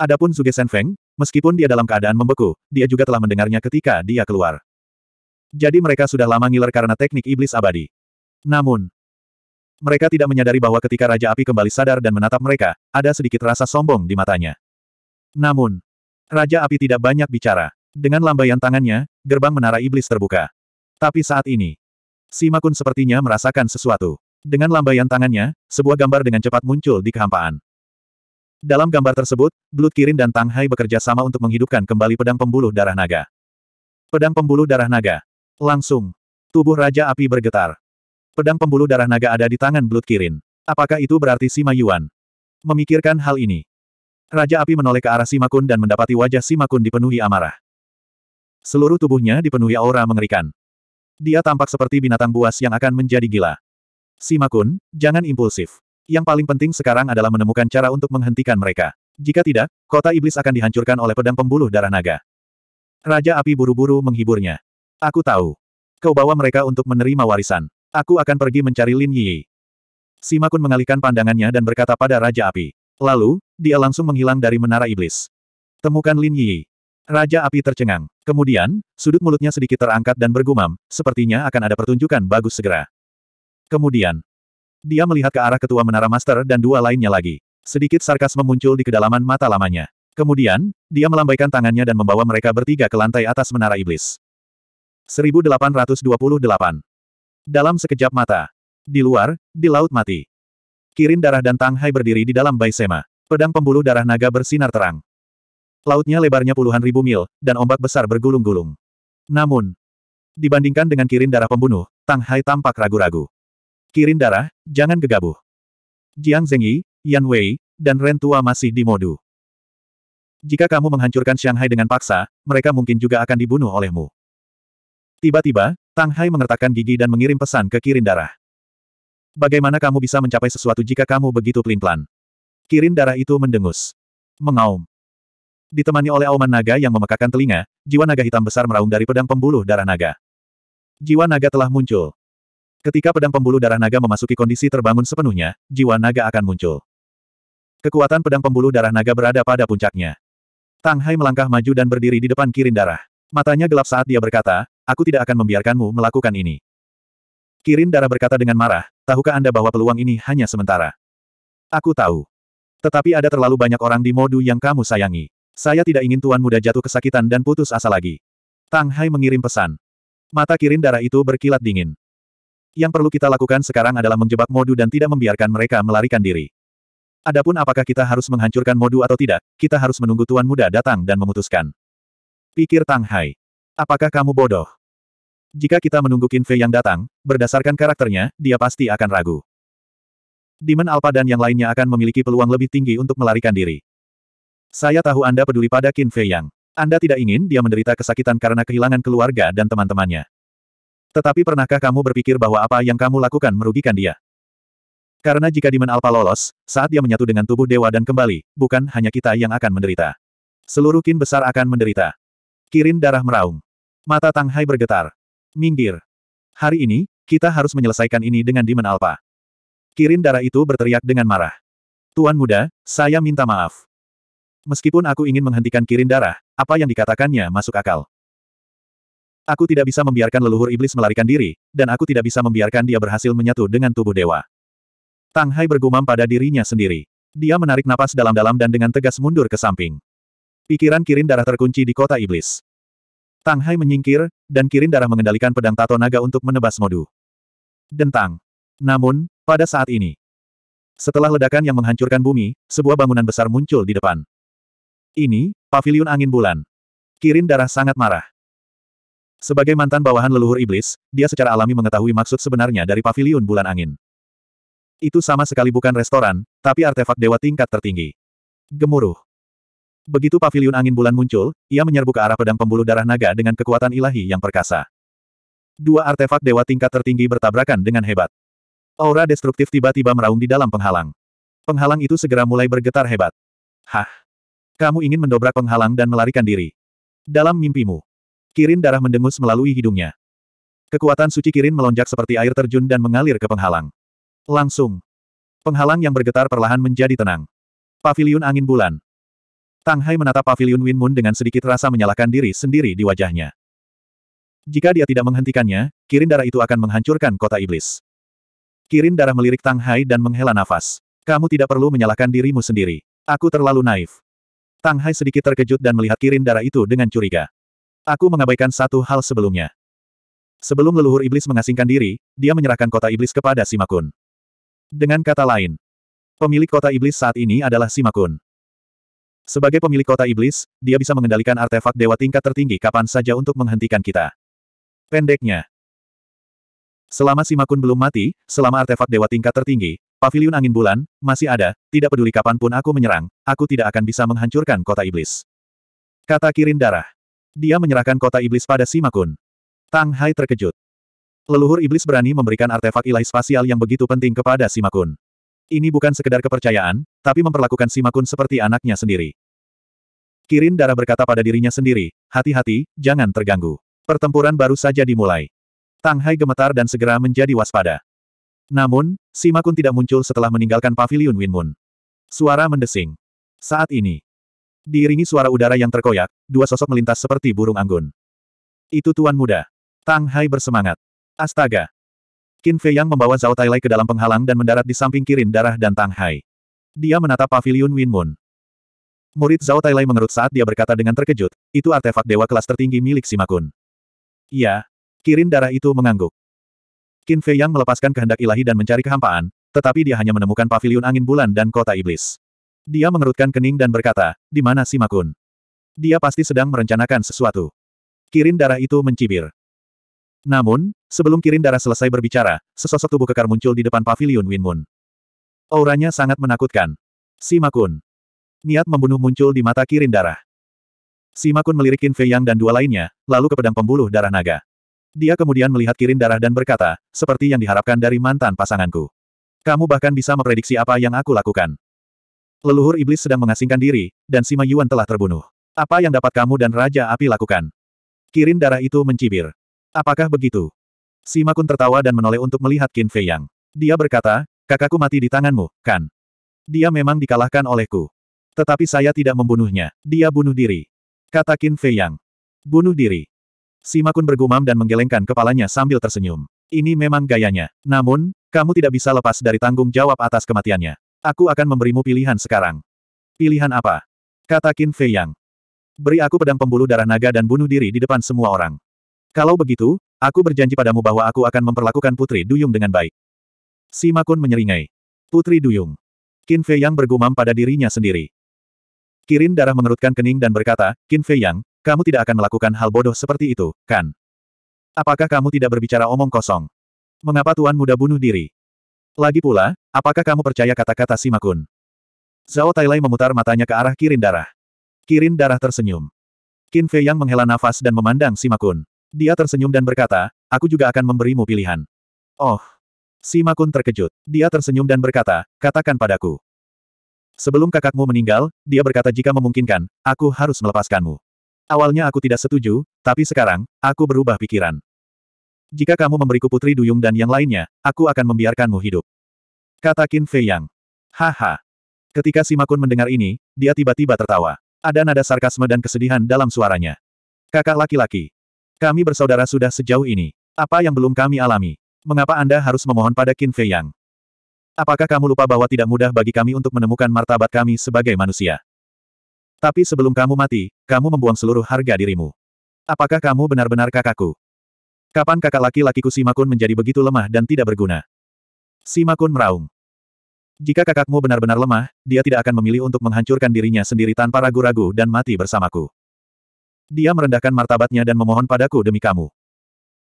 Adapun Suge Senfeng, meskipun dia dalam keadaan membeku, dia juga telah mendengarnya ketika dia keluar. Jadi mereka sudah lama ngiler karena teknik iblis abadi. Namun, mereka tidak menyadari bahwa ketika Raja Api kembali sadar dan menatap mereka, ada sedikit rasa sombong di matanya. Namun, Raja Api tidak banyak bicara. Dengan lambaian tangannya, gerbang menara iblis terbuka. Tapi saat ini, Sima Kun sepertinya merasakan sesuatu. Dengan lambaian tangannya, sebuah gambar dengan cepat muncul di kehampaan. Dalam gambar tersebut, Blood Kirin dan Tang Hai bekerja sama untuk menghidupkan kembali pedang pembuluh darah naga. Pedang pembuluh darah naga, Langsung. Tubuh Raja Api bergetar. Pedang pembuluh darah naga ada di tangan Blood Kirin. Apakah itu berarti Sima Yuan? Memikirkan hal ini. Raja Api menoleh ke arah Sima Kun dan mendapati wajah Sima Kun dipenuhi amarah. Seluruh tubuhnya dipenuhi aura mengerikan. Dia tampak seperti binatang buas yang akan menjadi gila. Sima Kun, jangan impulsif. Yang paling penting sekarang adalah menemukan cara untuk menghentikan mereka. Jika tidak, kota iblis akan dihancurkan oleh pedang pembuluh darah naga. Raja Api buru-buru menghiburnya. Aku tahu. Kau bawa mereka untuk menerima warisan. Aku akan pergi mencari Lin Yi. Sima Kun mengalihkan pandangannya dan berkata pada Raja Api. Lalu, dia langsung menghilang dari menara iblis. Temukan Lin Yi. Raja Api tercengang. Kemudian, sudut mulutnya sedikit terangkat dan bergumam, sepertinya akan ada pertunjukan bagus segera. Kemudian, dia melihat ke arah ketua menara master dan dua lainnya lagi. Sedikit sarkas memuncul di kedalaman mata lamanya. Kemudian, dia melambaikan tangannya dan membawa mereka bertiga ke lantai atas menara iblis. 1828. Dalam sekejap mata. Di luar, di laut mati. Kirin darah dan Tang Hai berdiri di dalam Baisema. Pedang pembuluh darah naga bersinar terang. Lautnya lebarnya puluhan ribu mil, dan ombak besar bergulung-gulung. Namun, dibandingkan dengan kirin darah pembunuh, Tang Hai tampak ragu-ragu. Kirin darah, jangan gegabah. Jiang Zengyi, Yan Wei, dan Ren Tua masih di modu. Jika kamu menghancurkan Shanghai dengan paksa, mereka mungkin juga akan dibunuh olehmu. Tiba-tiba, Tang Hai mengertakkan gigi dan mengirim pesan ke Kirin Darah. Bagaimana kamu bisa mencapai sesuatu jika kamu begitu pelin-pelan? Kirin Darah itu mendengus. Mengaum. Ditemani oleh auman naga yang memekakan telinga, jiwa naga hitam besar meraung dari pedang pembuluh darah naga. Jiwa naga telah muncul. Ketika pedang pembuluh darah naga memasuki kondisi terbangun sepenuhnya, jiwa naga akan muncul. Kekuatan pedang pembuluh darah naga berada pada puncaknya. Tang Hai melangkah maju dan berdiri di depan Kirin Darah. Matanya gelap saat dia berkata, Aku tidak akan membiarkanmu melakukan ini. Kirin Dara berkata dengan marah, tahukah Anda bahwa peluang ini hanya sementara? Aku tahu. Tetapi ada terlalu banyak orang di modu yang kamu sayangi. Saya tidak ingin Tuan Muda jatuh kesakitan dan putus asa lagi. Tang Hai mengirim pesan. Mata Kirin Dara itu berkilat dingin. Yang perlu kita lakukan sekarang adalah menjebak modu dan tidak membiarkan mereka melarikan diri. Adapun apakah kita harus menghancurkan modu atau tidak, kita harus menunggu Tuan Muda datang dan memutuskan. Pikir Tang Hai. Apakah kamu bodoh? Jika kita menunggu Qin Fei yang datang, berdasarkan karakternya, dia pasti akan ragu. Demon Alpha dan yang lainnya akan memiliki peluang lebih tinggi untuk melarikan diri. Saya tahu Anda peduli pada Qin Fei Yang. Anda tidak ingin dia menderita kesakitan karena kehilangan keluarga dan teman-temannya. Tetapi pernahkah kamu berpikir bahwa apa yang kamu lakukan merugikan dia? Karena jika Demon Alpha lolos, saat dia menyatu dengan tubuh dewa dan kembali, bukan hanya kita yang akan menderita. Seluruh kin besar akan menderita. Kirin darah meraung. Mata Tang Hai bergetar. Minggir. Hari ini, kita harus menyelesaikan ini dengan Demon Alpha. Kirin darah itu berteriak dengan marah. Tuan muda, saya minta maaf. Meskipun aku ingin menghentikan kirin darah, apa yang dikatakannya masuk akal. Aku tidak bisa membiarkan leluhur iblis melarikan diri, dan aku tidak bisa membiarkan dia berhasil menyatu dengan tubuh dewa. Tang Hai bergumam pada dirinya sendiri. Dia menarik napas dalam-dalam dan dengan tegas mundur ke samping. Pikiran kirin darah terkunci di kota iblis. Tang Hai menyingkir, dan Kirin Darah mengendalikan pedang Tato Naga untuk menebas modu. Dentang. Namun, pada saat ini, setelah ledakan yang menghancurkan bumi, sebuah bangunan besar muncul di depan. Ini, Paviliun Angin Bulan. Kirin Darah sangat marah. Sebagai mantan bawahan leluhur iblis, dia secara alami mengetahui maksud sebenarnya dari Paviliun Bulan Angin. Itu sama sekali bukan restoran, tapi artefak dewa tingkat tertinggi. Gemuruh. Begitu pavilion angin bulan muncul, ia menyerbu ke arah pedang pembuluh darah naga dengan kekuatan ilahi yang perkasa. Dua artefak dewa tingkat tertinggi bertabrakan dengan hebat. Aura destruktif tiba-tiba meraung di dalam penghalang. Penghalang itu segera mulai bergetar hebat. Hah! Kamu ingin mendobrak penghalang dan melarikan diri. Dalam mimpimu. Kirin darah mendengus melalui hidungnya. Kekuatan suci Kirin melonjak seperti air terjun dan mengalir ke penghalang. Langsung. Penghalang yang bergetar perlahan menjadi tenang. pavilion angin bulan. Tang Hai menatap pavilion Win Moon dengan sedikit rasa menyalahkan diri sendiri di wajahnya. Jika dia tidak menghentikannya, kirin darah itu akan menghancurkan kota iblis. Kirin darah melirik Tang Hai dan menghela nafas. Kamu tidak perlu menyalahkan dirimu sendiri. Aku terlalu naif. Tang Hai sedikit terkejut dan melihat kirin darah itu dengan curiga. Aku mengabaikan satu hal sebelumnya. Sebelum leluhur iblis mengasingkan diri, dia menyerahkan kota iblis kepada Simakun. Dengan kata lain, pemilik kota iblis saat ini adalah Simakun. Sebagai pemilik kota iblis, dia bisa mengendalikan artefak dewa tingkat tertinggi kapan saja untuk menghentikan kita. Pendeknya. Selama Simakun belum mati, selama artefak dewa tingkat tertinggi, Paviliun angin bulan, masih ada, tidak peduli kapan pun aku menyerang, aku tidak akan bisa menghancurkan kota iblis. Kata Kirin Darah. Dia menyerahkan kota iblis pada Simakun. Tang Hai terkejut. Leluhur iblis berani memberikan artefak ilahi spasial yang begitu penting kepada Simakun. Ini bukan sekedar kepercayaan, tapi memperlakukan Simakun seperti anaknya sendiri. Kirin Dara berkata pada dirinya sendiri, hati-hati, jangan terganggu. Pertempuran baru saja dimulai. Tang Hai gemetar dan segera menjadi waspada. Namun, Simakun tidak muncul setelah meninggalkan pavilion Winmun. Suara mendesing. Saat ini, diiringi suara udara yang terkoyak, dua sosok melintas seperti burung anggun. Itu tuan muda. Tang Hai bersemangat. Astaga, Qin Fei Yang membawa Zhao Tailai ke dalam penghalang dan mendarat di samping Kirin Darah dan Tang Hai. Dia menatap pavilion Win Moon. Murid Zhao Tailai mengerut saat dia berkata dengan terkejut, itu artefak dewa kelas tertinggi milik Simakun. "Ya," Kirin Darah itu mengangguk. Qin Fei Yang melepaskan kehendak ilahi dan mencari kehampaan, tetapi dia hanya menemukan pavilion angin bulan dan kota iblis. Dia mengerutkan kening dan berkata, di mana Simakun? Dia pasti sedang merencanakan sesuatu. Kirin Darah itu mencibir. Namun, sebelum Kirin Darah selesai berbicara, sesosok tubuh kekar muncul di depan pavilion Win Moon. Auranya sangat menakutkan. Sima Kun. Niat membunuh muncul di mata Kirin Darah. Sima Kun melirik Fei Yang dan dua lainnya, lalu ke pedang pembuluh darah naga. Dia kemudian melihat Kirin Darah dan berkata, seperti yang diharapkan dari mantan pasanganku. Kamu bahkan bisa memprediksi apa yang aku lakukan. Leluhur iblis sedang mengasingkan diri, dan Sima Yuan telah terbunuh. Apa yang dapat kamu dan Raja Api lakukan? Kirin Darah itu mencibir. Apakah begitu? Sima Kun tertawa dan menoleh untuk melihat Qin Fei Yang. Dia berkata, kakakku mati di tanganmu, kan? Dia memang dikalahkan olehku. Tetapi saya tidak membunuhnya. Dia bunuh diri. Kata Qin Fei Yang. Bunuh diri. Sima Kun bergumam dan menggelengkan kepalanya sambil tersenyum. Ini memang gayanya. Namun, kamu tidak bisa lepas dari tanggung jawab atas kematiannya. Aku akan memberimu pilihan sekarang. Pilihan apa? Kata Qin Fei Yang. Beri aku pedang pembuluh darah naga dan bunuh diri di depan semua orang. Kalau begitu, aku berjanji padamu bahwa aku akan memperlakukan Putri Duyung dengan baik. Sima Kun menyeringai. Putri Duyung. Qin Fei Yang bergumam pada dirinya sendiri. Kirin darah mengerutkan kening dan berkata, Qin Fei Yang, kamu tidak akan melakukan hal bodoh seperti itu, kan? Apakah kamu tidak berbicara omong kosong? Mengapa Tuan muda bunuh diri? Lagi pula, apakah kamu percaya kata-kata Sima Kun? Zhao Tailai memutar matanya ke arah Kirin darah. Kirin darah tersenyum. Qin Fei Yang menghela nafas dan memandang Sima Kun. Dia tersenyum dan berkata, aku juga akan memberimu pilihan. Oh. Sima Kun terkejut. Dia tersenyum dan berkata, katakan padaku. Sebelum kakakmu meninggal, dia berkata jika memungkinkan, aku harus melepaskanmu. Awalnya aku tidak setuju, tapi sekarang, aku berubah pikiran. Jika kamu memberiku Putri Duyung dan yang lainnya, aku akan membiarkanmu hidup. Kata Qin Fei Yang. Haha. Ketika Sima Kun mendengar ini, dia tiba-tiba tertawa. Ada nada sarkasme dan kesedihan dalam suaranya. Kakak laki-laki, kami bersaudara sudah sejauh ini. Apa yang belum kami alami? Mengapa Anda harus memohon pada Qin Fei Yang? Apakah kamu lupa bahwa tidak mudah bagi kami untuk menemukan martabat kami sebagai manusia? Tapi sebelum kamu mati, kamu membuang seluruh harga dirimu. Apakah kamu benar-benar kakakku? Kapan kakak laki-lakiku Simakun menjadi begitu lemah dan tidak berguna? Simakun meraung. Jika kakakmu benar-benar lemah, dia tidak akan memilih untuk menghancurkan dirinya sendiri tanpa ragu-ragu dan mati bersamaku. Dia merendahkan martabatnya dan memohon padaku demi kamu.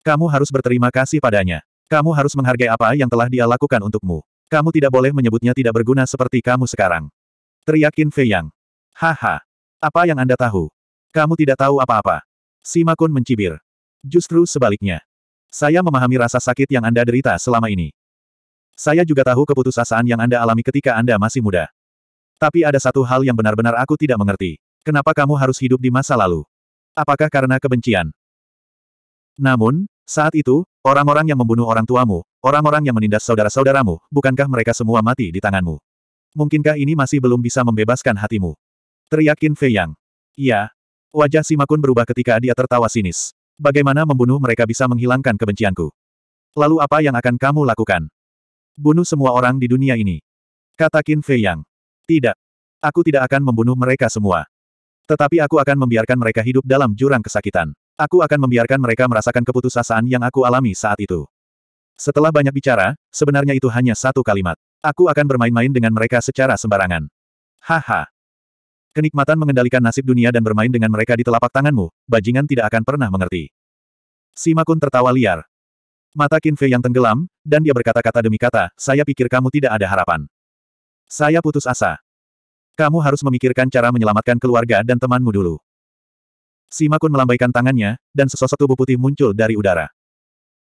Kamu harus berterima kasih padanya. Kamu harus menghargai apa yang telah dia lakukan untukmu. Kamu tidak boleh menyebutnya tidak berguna seperti kamu sekarang. Teriakin Fei Yang. Haha. Apa yang Anda tahu? Kamu tidak tahu apa-apa. Sima Kun mencibir. Justru sebaliknya. Saya memahami rasa sakit yang Anda derita selama ini. Saya juga tahu keputusasaan yang Anda alami ketika Anda masih muda. Tapi ada satu hal yang benar-benar aku tidak mengerti. Kenapa kamu harus hidup di masa lalu? Apakah karena kebencian? Namun, saat itu, orang-orang yang membunuh orang tuamu, orang-orang yang menindas saudara-saudaramu, bukankah mereka semua mati di tanganmu? Mungkinkah ini masih belum bisa membebaskan hatimu? Teriakin Fei Yang. Iya. Wajah Simakun berubah ketika dia tertawa sinis. Bagaimana membunuh mereka bisa menghilangkan kebencianku? Lalu apa yang akan kamu lakukan? Bunuh semua orang di dunia ini. Kata Fei Yang. Tidak. Aku tidak akan membunuh mereka semua. Tetapi aku akan membiarkan mereka hidup dalam jurang kesakitan. Aku akan membiarkan mereka merasakan keputusasaan yang aku alami saat itu. Setelah banyak bicara, sebenarnya itu hanya satu kalimat. Aku akan bermain-main dengan mereka secara sembarangan. Haha. Kenikmatan mengendalikan nasib dunia dan bermain dengan mereka di telapak tanganmu, bajingan tidak akan pernah mengerti. Sima Kun tertawa liar. Mata Qin Fei yang tenggelam, dan dia berkata-kata demi kata, saya pikir kamu tidak ada harapan. Saya putus asa. Kamu harus memikirkan cara menyelamatkan keluarga dan temanmu dulu. Sima Kun melambaikan tangannya, dan sesosok tubuh putih muncul dari udara.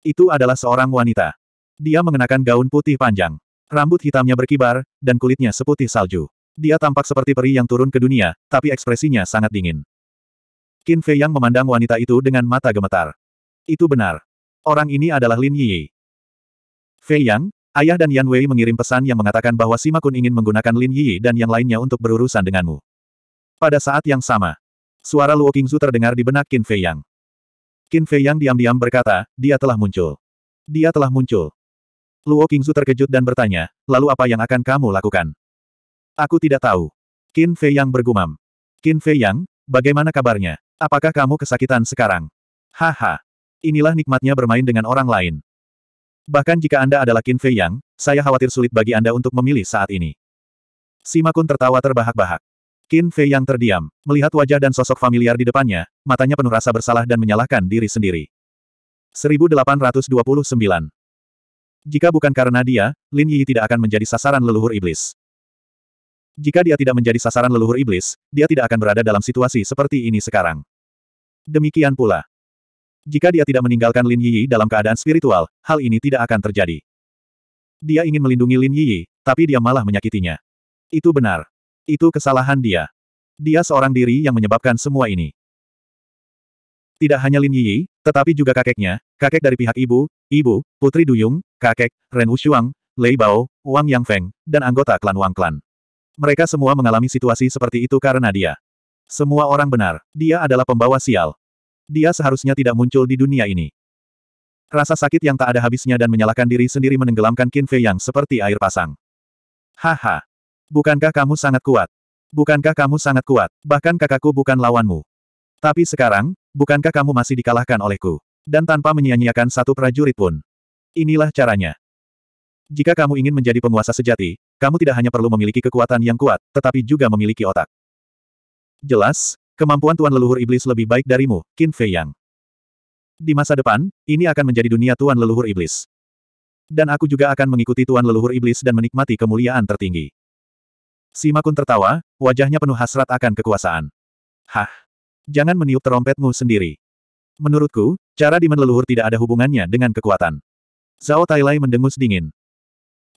Itu adalah seorang wanita. Dia mengenakan gaun putih panjang. Rambut hitamnya berkibar, dan kulitnya seputih salju. Dia tampak seperti peri yang turun ke dunia, tapi ekspresinya sangat dingin. Qin Fei yang memandang wanita itu dengan mata gemetar. Itu benar. Orang ini adalah Lin Yi. Fei Yang, Ayah dan Yan Wei mengirim pesan yang mengatakan bahwa Sima Kun ingin menggunakan Lin Yi dan yang lainnya untuk berurusan denganmu. Pada saat yang sama, suara Luo Qingzu terdengar di benak Qin Fei Yang. Qin Fei Yang diam-diam berkata, dia telah muncul. Dia telah muncul. Luo Qingzu terkejut dan bertanya, lalu apa yang akan kamu lakukan? Aku tidak tahu. Qin Fei Yang bergumam. Qin Fei Yang, bagaimana kabarnya? Apakah kamu kesakitan sekarang? Haha. Inilah nikmatnya bermain dengan orang lain. Bahkan jika Anda adalah Qin Fei Yang, saya khawatir sulit bagi Anda untuk memilih saat ini. Sima Kun tertawa terbahak-bahak. Qin Fei Yang terdiam, melihat wajah dan sosok familiar di depannya, matanya penuh rasa bersalah dan menyalahkan diri sendiri. 1829 Jika bukan karena dia, Lin Yi tidak akan menjadi sasaran leluhur iblis. Jika dia tidak menjadi sasaran leluhur iblis, dia tidak akan berada dalam situasi seperti ini sekarang. Demikian pula, jika dia tidak meninggalkan Lin Yi dalam keadaan spiritual, hal ini tidak akan terjadi. Dia ingin melindungi Lin Yi, tapi dia malah menyakitinya. Itu benar. Itu kesalahan dia. Dia seorang diri yang menyebabkan semua ini. Tidak hanya Lin Yi, tetapi juga kakeknya, kakek dari pihak ibu, ibu, putri Duyung, kakek, Ren Wushuang, Lei Bao, Wang Yang Feng, dan anggota klan Wang Klan. Mereka semua mengalami situasi seperti itu karena dia. Semua orang benar, dia adalah pembawa sial dia seharusnya tidak muncul di dunia ini. Rasa sakit yang tak ada habisnya dan menyalahkan diri sendiri menenggelamkan Qin Fei yang seperti air pasang. Haha. Bukankah kamu sangat kuat? Bukankah kamu sangat kuat? Bahkan kakakku bukan lawanmu. Tapi sekarang, bukankah kamu masih dikalahkan olehku? Dan tanpa menyia-nyiakan satu prajurit pun. Inilah caranya. Jika kamu ingin menjadi penguasa sejati, kamu tidak hanya perlu memiliki kekuatan yang kuat, tetapi juga memiliki otak. Jelas, Kemampuan Tuan Leluhur Iblis lebih baik darimu, Qin Fei Yang. Di masa depan, ini akan menjadi dunia Tuan Leluhur Iblis. Dan aku juga akan mengikuti Tuan Leluhur Iblis dan menikmati kemuliaan tertinggi. Sima Kun tertawa, wajahnya penuh hasrat akan kekuasaan. Hah! Jangan meniup terompetmu sendiri. Menurutku, cara di leluhur tidak ada hubungannya dengan kekuatan. Zhao Tailai mendengus dingin.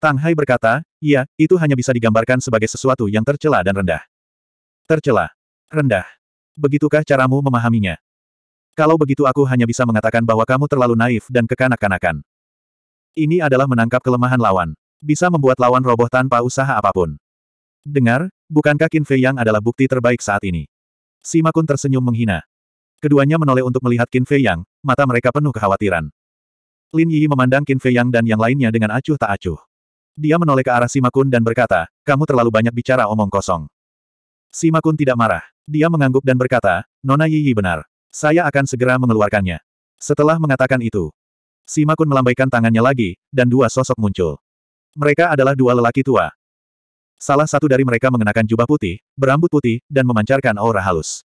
Tang Hai berkata, iya, itu hanya bisa digambarkan sebagai sesuatu yang tercela dan rendah. Tercela. Rendah. Begitukah caramu memahaminya? Kalau begitu aku hanya bisa mengatakan bahwa kamu terlalu naif dan kekanak-kanakan. Ini adalah menangkap kelemahan lawan. Bisa membuat lawan roboh tanpa usaha apapun. Dengar, bukankah Qin Fei Yang adalah bukti terbaik saat ini? Sima Kun tersenyum menghina. Keduanya menoleh untuk melihat Qin Fei Yang, mata mereka penuh kekhawatiran. Lin Yi memandang Qin Fei Yang dan yang lainnya dengan acuh tak acuh. Dia menoleh ke arah Sima Kun dan berkata, kamu terlalu banyak bicara omong kosong. Sima Kun tidak marah. Dia mengangguk dan berkata, Nona Yiyi benar. Saya akan segera mengeluarkannya. Setelah mengatakan itu, Sima Kun melambaikan tangannya lagi, dan dua sosok muncul. Mereka adalah dua lelaki tua. Salah satu dari mereka mengenakan jubah putih, berambut putih, dan memancarkan aura halus.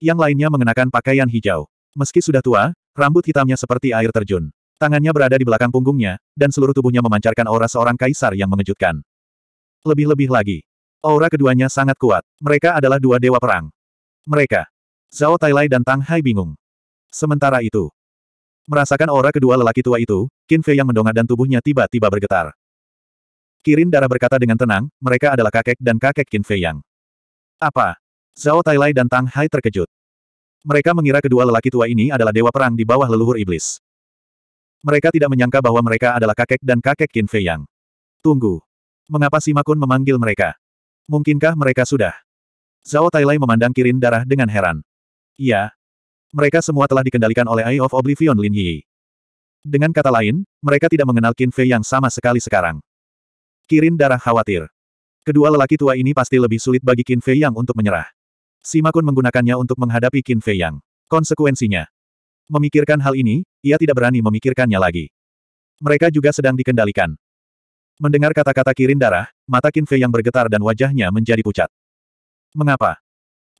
Yang lainnya mengenakan pakaian hijau. Meski sudah tua, rambut hitamnya seperti air terjun. Tangannya berada di belakang punggungnya, dan seluruh tubuhnya memancarkan aura seorang kaisar yang mengejutkan. Lebih-lebih lagi, Aura keduanya sangat kuat. Mereka adalah dua dewa perang. Mereka. Zhao Tailai dan Tang Hai bingung. Sementara itu, merasakan aura kedua lelaki tua itu, Qin Fei yang mendongak dan tubuhnya tiba-tiba bergetar. Kirin Dara berkata dengan tenang, mereka adalah kakek dan kakek Qin Fei Yang. Apa? Zhao Tailai dan Tang Hai terkejut. Mereka mengira kedua lelaki tua ini adalah dewa perang di bawah leluhur iblis. Mereka tidak menyangka bahwa mereka adalah kakek dan kakek Qin Fei Yang. Tunggu. Mengapa Simakun memanggil mereka? Mungkinkah mereka sudah? Zhao Tailai memandang Kirin Darah dengan heran. Iya. Mereka semua telah dikendalikan oleh Eye of Oblivion Lin Yi. Dengan kata lain, mereka tidak mengenal Qin Fei yang sama sekali sekarang. Kirin Darah khawatir. Kedua lelaki tua ini pasti lebih sulit bagi Qin Fei Yang untuk menyerah. Sima Kun menggunakannya untuk menghadapi Qin Fei Yang. Konsekuensinya. Memikirkan hal ini, ia tidak berani memikirkannya lagi. Mereka juga sedang dikendalikan. Mendengar kata-kata kirin darah, mata Kinfe yang bergetar dan wajahnya menjadi pucat. Mengapa?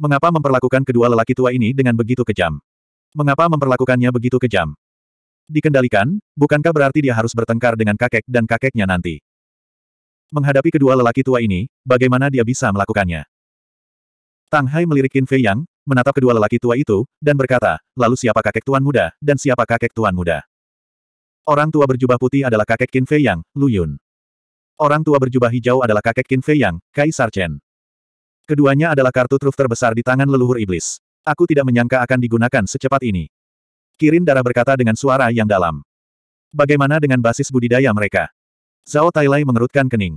Mengapa memperlakukan kedua lelaki tua ini dengan begitu kejam? Mengapa memperlakukannya begitu kejam? Dikendalikan, bukankah berarti dia harus bertengkar dengan kakek dan kakeknya nanti? Menghadapi kedua lelaki tua ini, bagaimana dia bisa melakukannya? Tang Hai melirik Kinfe Yang, menatap kedua lelaki tua itu, dan berkata, lalu siapa kakek tuan muda, dan siapa kakek tuan muda? Orang tua berjubah putih adalah kakek Kinfe Yang, Lu Yun. Orang tua berjubah hijau adalah kakek Qin Fei Yang, Kaisar Chen. Keduanya adalah kartu truf terbesar di tangan leluhur iblis. Aku tidak menyangka akan digunakan secepat ini. Kirin Darah berkata dengan suara yang dalam. Bagaimana dengan basis budidaya mereka? Zhao Tailai mengerutkan kening.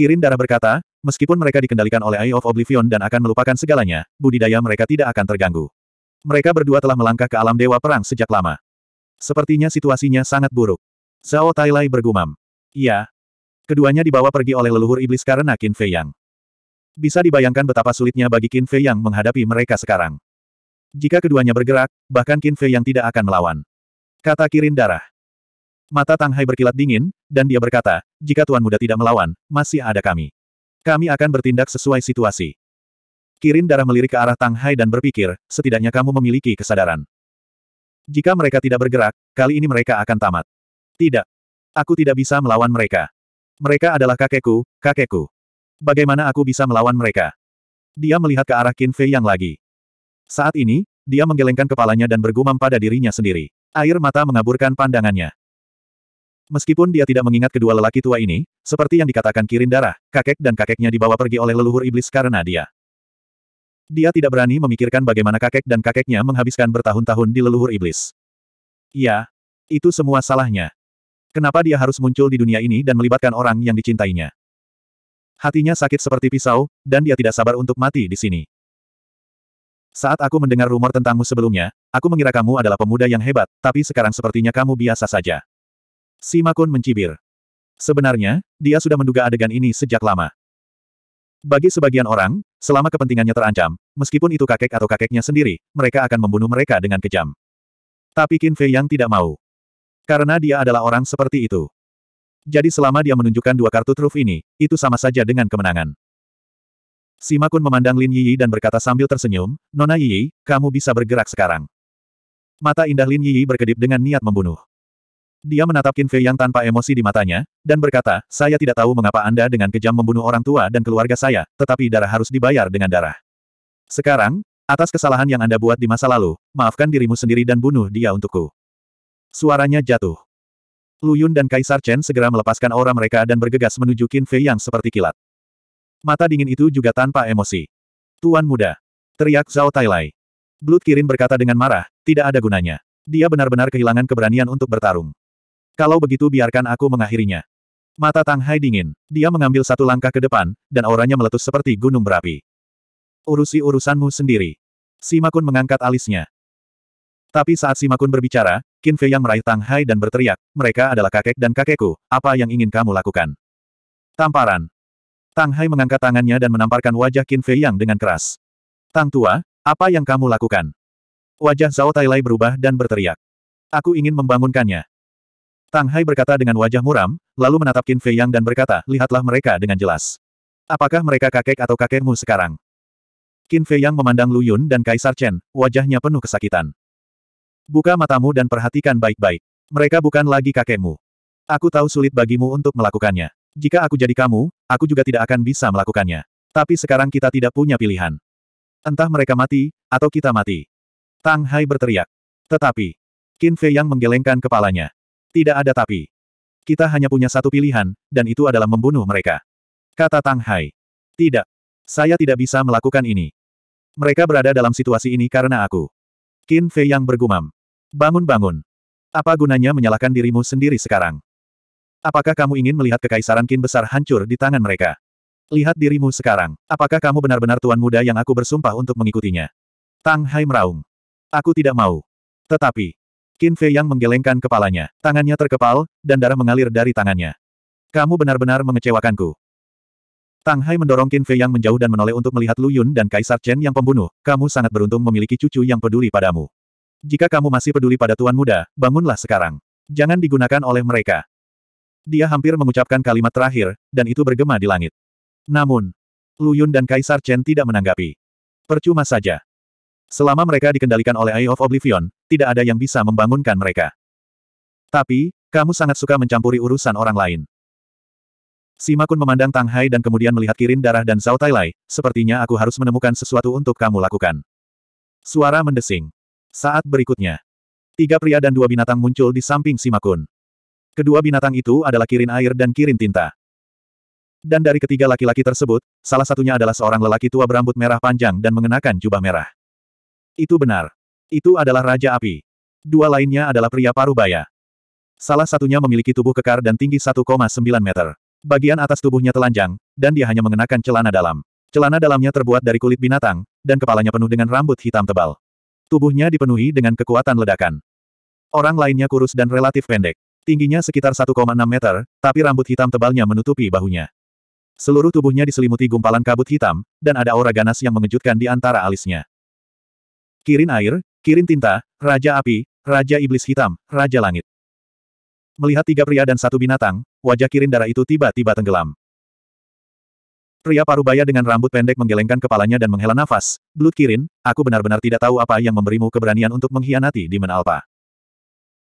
Kirin Darah berkata, meskipun mereka dikendalikan oleh Eye of Oblivion dan akan melupakan segalanya, budidaya mereka tidak akan terganggu. Mereka berdua telah melangkah ke alam dewa perang sejak lama. Sepertinya situasinya sangat buruk. Zhao Tailai bergumam. Iya, Keduanya dibawa pergi oleh leluhur iblis karena Qin Fei Yang. Bisa dibayangkan betapa sulitnya bagi Qin Fei Yang menghadapi mereka sekarang. Jika keduanya bergerak, bahkan Qin Fei Yang tidak akan melawan. Kata Kirin Darah. Mata Tang Hai berkilat dingin, dan dia berkata, jika Tuan Muda tidak melawan, masih ada kami. Kami akan bertindak sesuai situasi. Kirin Darah melirik ke arah Tang Hai dan berpikir, setidaknya kamu memiliki kesadaran. Jika mereka tidak bergerak, kali ini mereka akan tamat. Tidak. Aku tidak bisa melawan mereka. Mereka adalah kakekku, kakekku. Bagaimana aku bisa melawan mereka? Dia melihat ke arah Qin Fei yang lagi. Saat ini, dia menggelengkan kepalanya dan bergumam pada dirinya sendiri. Air mata mengaburkan pandangannya. Meskipun dia tidak mengingat kedua lelaki tua ini, seperti yang dikatakan Kirin Darah, kakek dan kakeknya dibawa pergi oleh leluhur iblis karena dia. Dia tidak berani memikirkan bagaimana kakek dan kakeknya menghabiskan bertahun-tahun di leluhur iblis. Ya, itu semua salahnya. Kenapa dia harus muncul di dunia ini dan melibatkan orang yang dicintainya? Hatinya sakit seperti pisau, dan dia tidak sabar untuk mati di sini. Saat aku mendengar rumor tentangmu sebelumnya, aku mengira kamu adalah pemuda yang hebat, tapi sekarang sepertinya kamu biasa saja. Sima Kun mencibir. Sebenarnya, dia sudah menduga adegan ini sejak lama. Bagi sebagian orang, selama kepentingannya terancam, meskipun itu kakek atau kakeknya sendiri, mereka akan membunuh mereka dengan kejam. Tapi Qin Fei yang tidak mau. Karena dia adalah orang seperti itu. Jadi selama dia menunjukkan dua kartu truf ini, itu sama saja dengan kemenangan. Sima Kun memandang Lin Yiyi dan berkata sambil tersenyum, Nona Yiyi, kamu bisa bergerak sekarang. Mata indah Lin Yiyi berkedip dengan niat membunuh. Dia menatap Qin Fei yang tanpa emosi di matanya, dan berkata, saya tidak tahu mengapa Anda dengan kejam membunuh orang tua dan keluarga saya, tetapi darah harus dibayar dengan darah. Sekarang, atas kesalahan yang Anda buat di masa lalu, maafkan dirimu sendiri dan bunuh dia untukku. Suaranya jatuh. Lu Yun dan Kaisar Chen segera melepaskan aura mereka dan bergegas menuju Qin Fei yang seperti kilat. Mata dingin itu juga tanpa emosi. Tuan muda. Teriak Zhao Tailai. Blut Kirin berkata dengan marah, tidak ada gunanya. Dia benar-benar kehilangan keberanian untuk bertarung. Kalau begitu biarkan aku mengakhirinya. Mata Tang Hai dingin. Dia mengambil satu langkah ke depan, dan auranya meletus seperti gunung berapi. Urusi urusanmu sendiri. Sima Kun mengangkat alisnya. Tapi saat Si Makun berbicara, Qin Fei yang meraih Tang Hai dan berteriak, mereka adalah kakek dan kakekku, apa yang ingin kamu lakukan? Tamparan. Tang Hai mengangkat tangannya dan menamparkan wajah Qin Fei yang dengan keras. Tang Tua, apa yang kamu lakukan? Wajah Zhao Tailai berubah dan berteriak. Aku ingin membangunkannya. Tang Hai berkata dengan wajah muram, lalu menatap Qin Fei yang dan berkata, lihatlah mereka dengan jelas. Apakah mereka kakek atau kakekmu sekarang? Qin Fei yang memandang Lu Yun dan Kaisar Chen, wajahnya penuh kesakitan. Buka matamu dan perhatikan baik-baik. Mereka bukan lagi kakekmu. Aku tahu sulit bagimu untuk melakukannya. Jika aku jadi kamu, aku juga tidak akan bisa melakukannya. Tapi sekarang kita tidak punya pilihan. Entah mereka mati, atau kita mati. Tang Hai berteriak. Tetapi, Qin Fei yang menggelengkan kepalanya. Tidak ada tapi. Kita hanya punya satu pilihan, dan itu adalah membunuh mereka. Kata Tang Hai. Tidak. Saya tidak bisa melakukan ini. Mereka berada dalam situasi ini karena aku. Qin Fei yang bergumam. Bangun-bangun. Apa gunanya menyalahkan dirimu sendiri sekarang? Apakah kamu ingin melihat kekaisaran Qin besar hancur di tangan mereka? Lihat dirimu sekarang. Apakah kamu benar-benar tuan muda yang aku bersumpah untuk mengikutinya? Tang Hai meraung. Aku tidak mau. Tetapi, Qin Fei yang menggelengkan kepalanya, tangannya terkepal, dan darah mengalir dari tangannya. Kamu benar-benar mengecewakanku. Tang Hai mendorong Qin Fei yang menjauh dan menoleh untuk melihat Lu Yun dan Kaisar Chen yang pembunuh, kamu sangat beruntung memiliki cucu yang peduli padamu. Jika kamu masih peduli pada tuan muda, bangunlah sekarang. Jangan digunakan oleh mereka. Dia hampir mengucapkan kalimat terakhir, dan itu bergema di langit. Namun, Lu Yun dan Kaisar Chen tidak menanggapi. Percuma saja. Selama mereka dikendalikan oleh Eye of Oblivion, tidak ada yang bisa membangunkan mereka. Tapi, kamu sangat suka mencampuri urusan orang lain. Sima Kun memandang Tang Hai dan kemudian melihat Kirin Darah dan Zhao Tailai, sepertinya aku harus menemukan sesuatu untuk kamu lakukan. Suara mendesing. Saat berikutnya, tiga pria dan dua binatang muncul di samping Sima Kun. Kedua binatang itu adalah Kirin Air dan Kirin Tinta. Dan dari ketiga laki-laki tersebut, salah satunya adalah seorang lelaki tua berambut merah panjang dan mengenakan jubah merah. Itu benar. Itu adalah Raja Api. Dua lainnya adalah pria paruh baya. Salah satunya memiliki tubuh kekar dan tinggi 1,9 meter. Bagian atas tubuhnya telanjang, dan dia hanya mengenakan celana dalam. Celana dalamnya terbuat dari kulit binatang, dan kepalanya penuh dengan rambut hitam tebal. Tubuhnya dipenuhi dengan kekuatan ledakan. Orang lainnya kurus dan relatif pendek. Tingginya sekitar 1,6 meter, tapi rambut hitam tebalnya menutupi bahunya. Seluruh tubuhnya diselimuti gumpalan kabut hitam, dan ada aura ganas yang mengejutkan di antara alisnya. Kirin air, kirin tinta, raja api, raja iblis hitam, raja langit. Melihat tiga pria dan satu binatang, wajah kirin darah itu tiba-tiba tenggelam. Pria parubaya dengan rambut pendek menggelengkan kepalanya dan menghela nafas. Blood Kirin, aku benar-benar tidak tahu apa yang memberimu keberanian untuk mengkhianati Demon Alpha.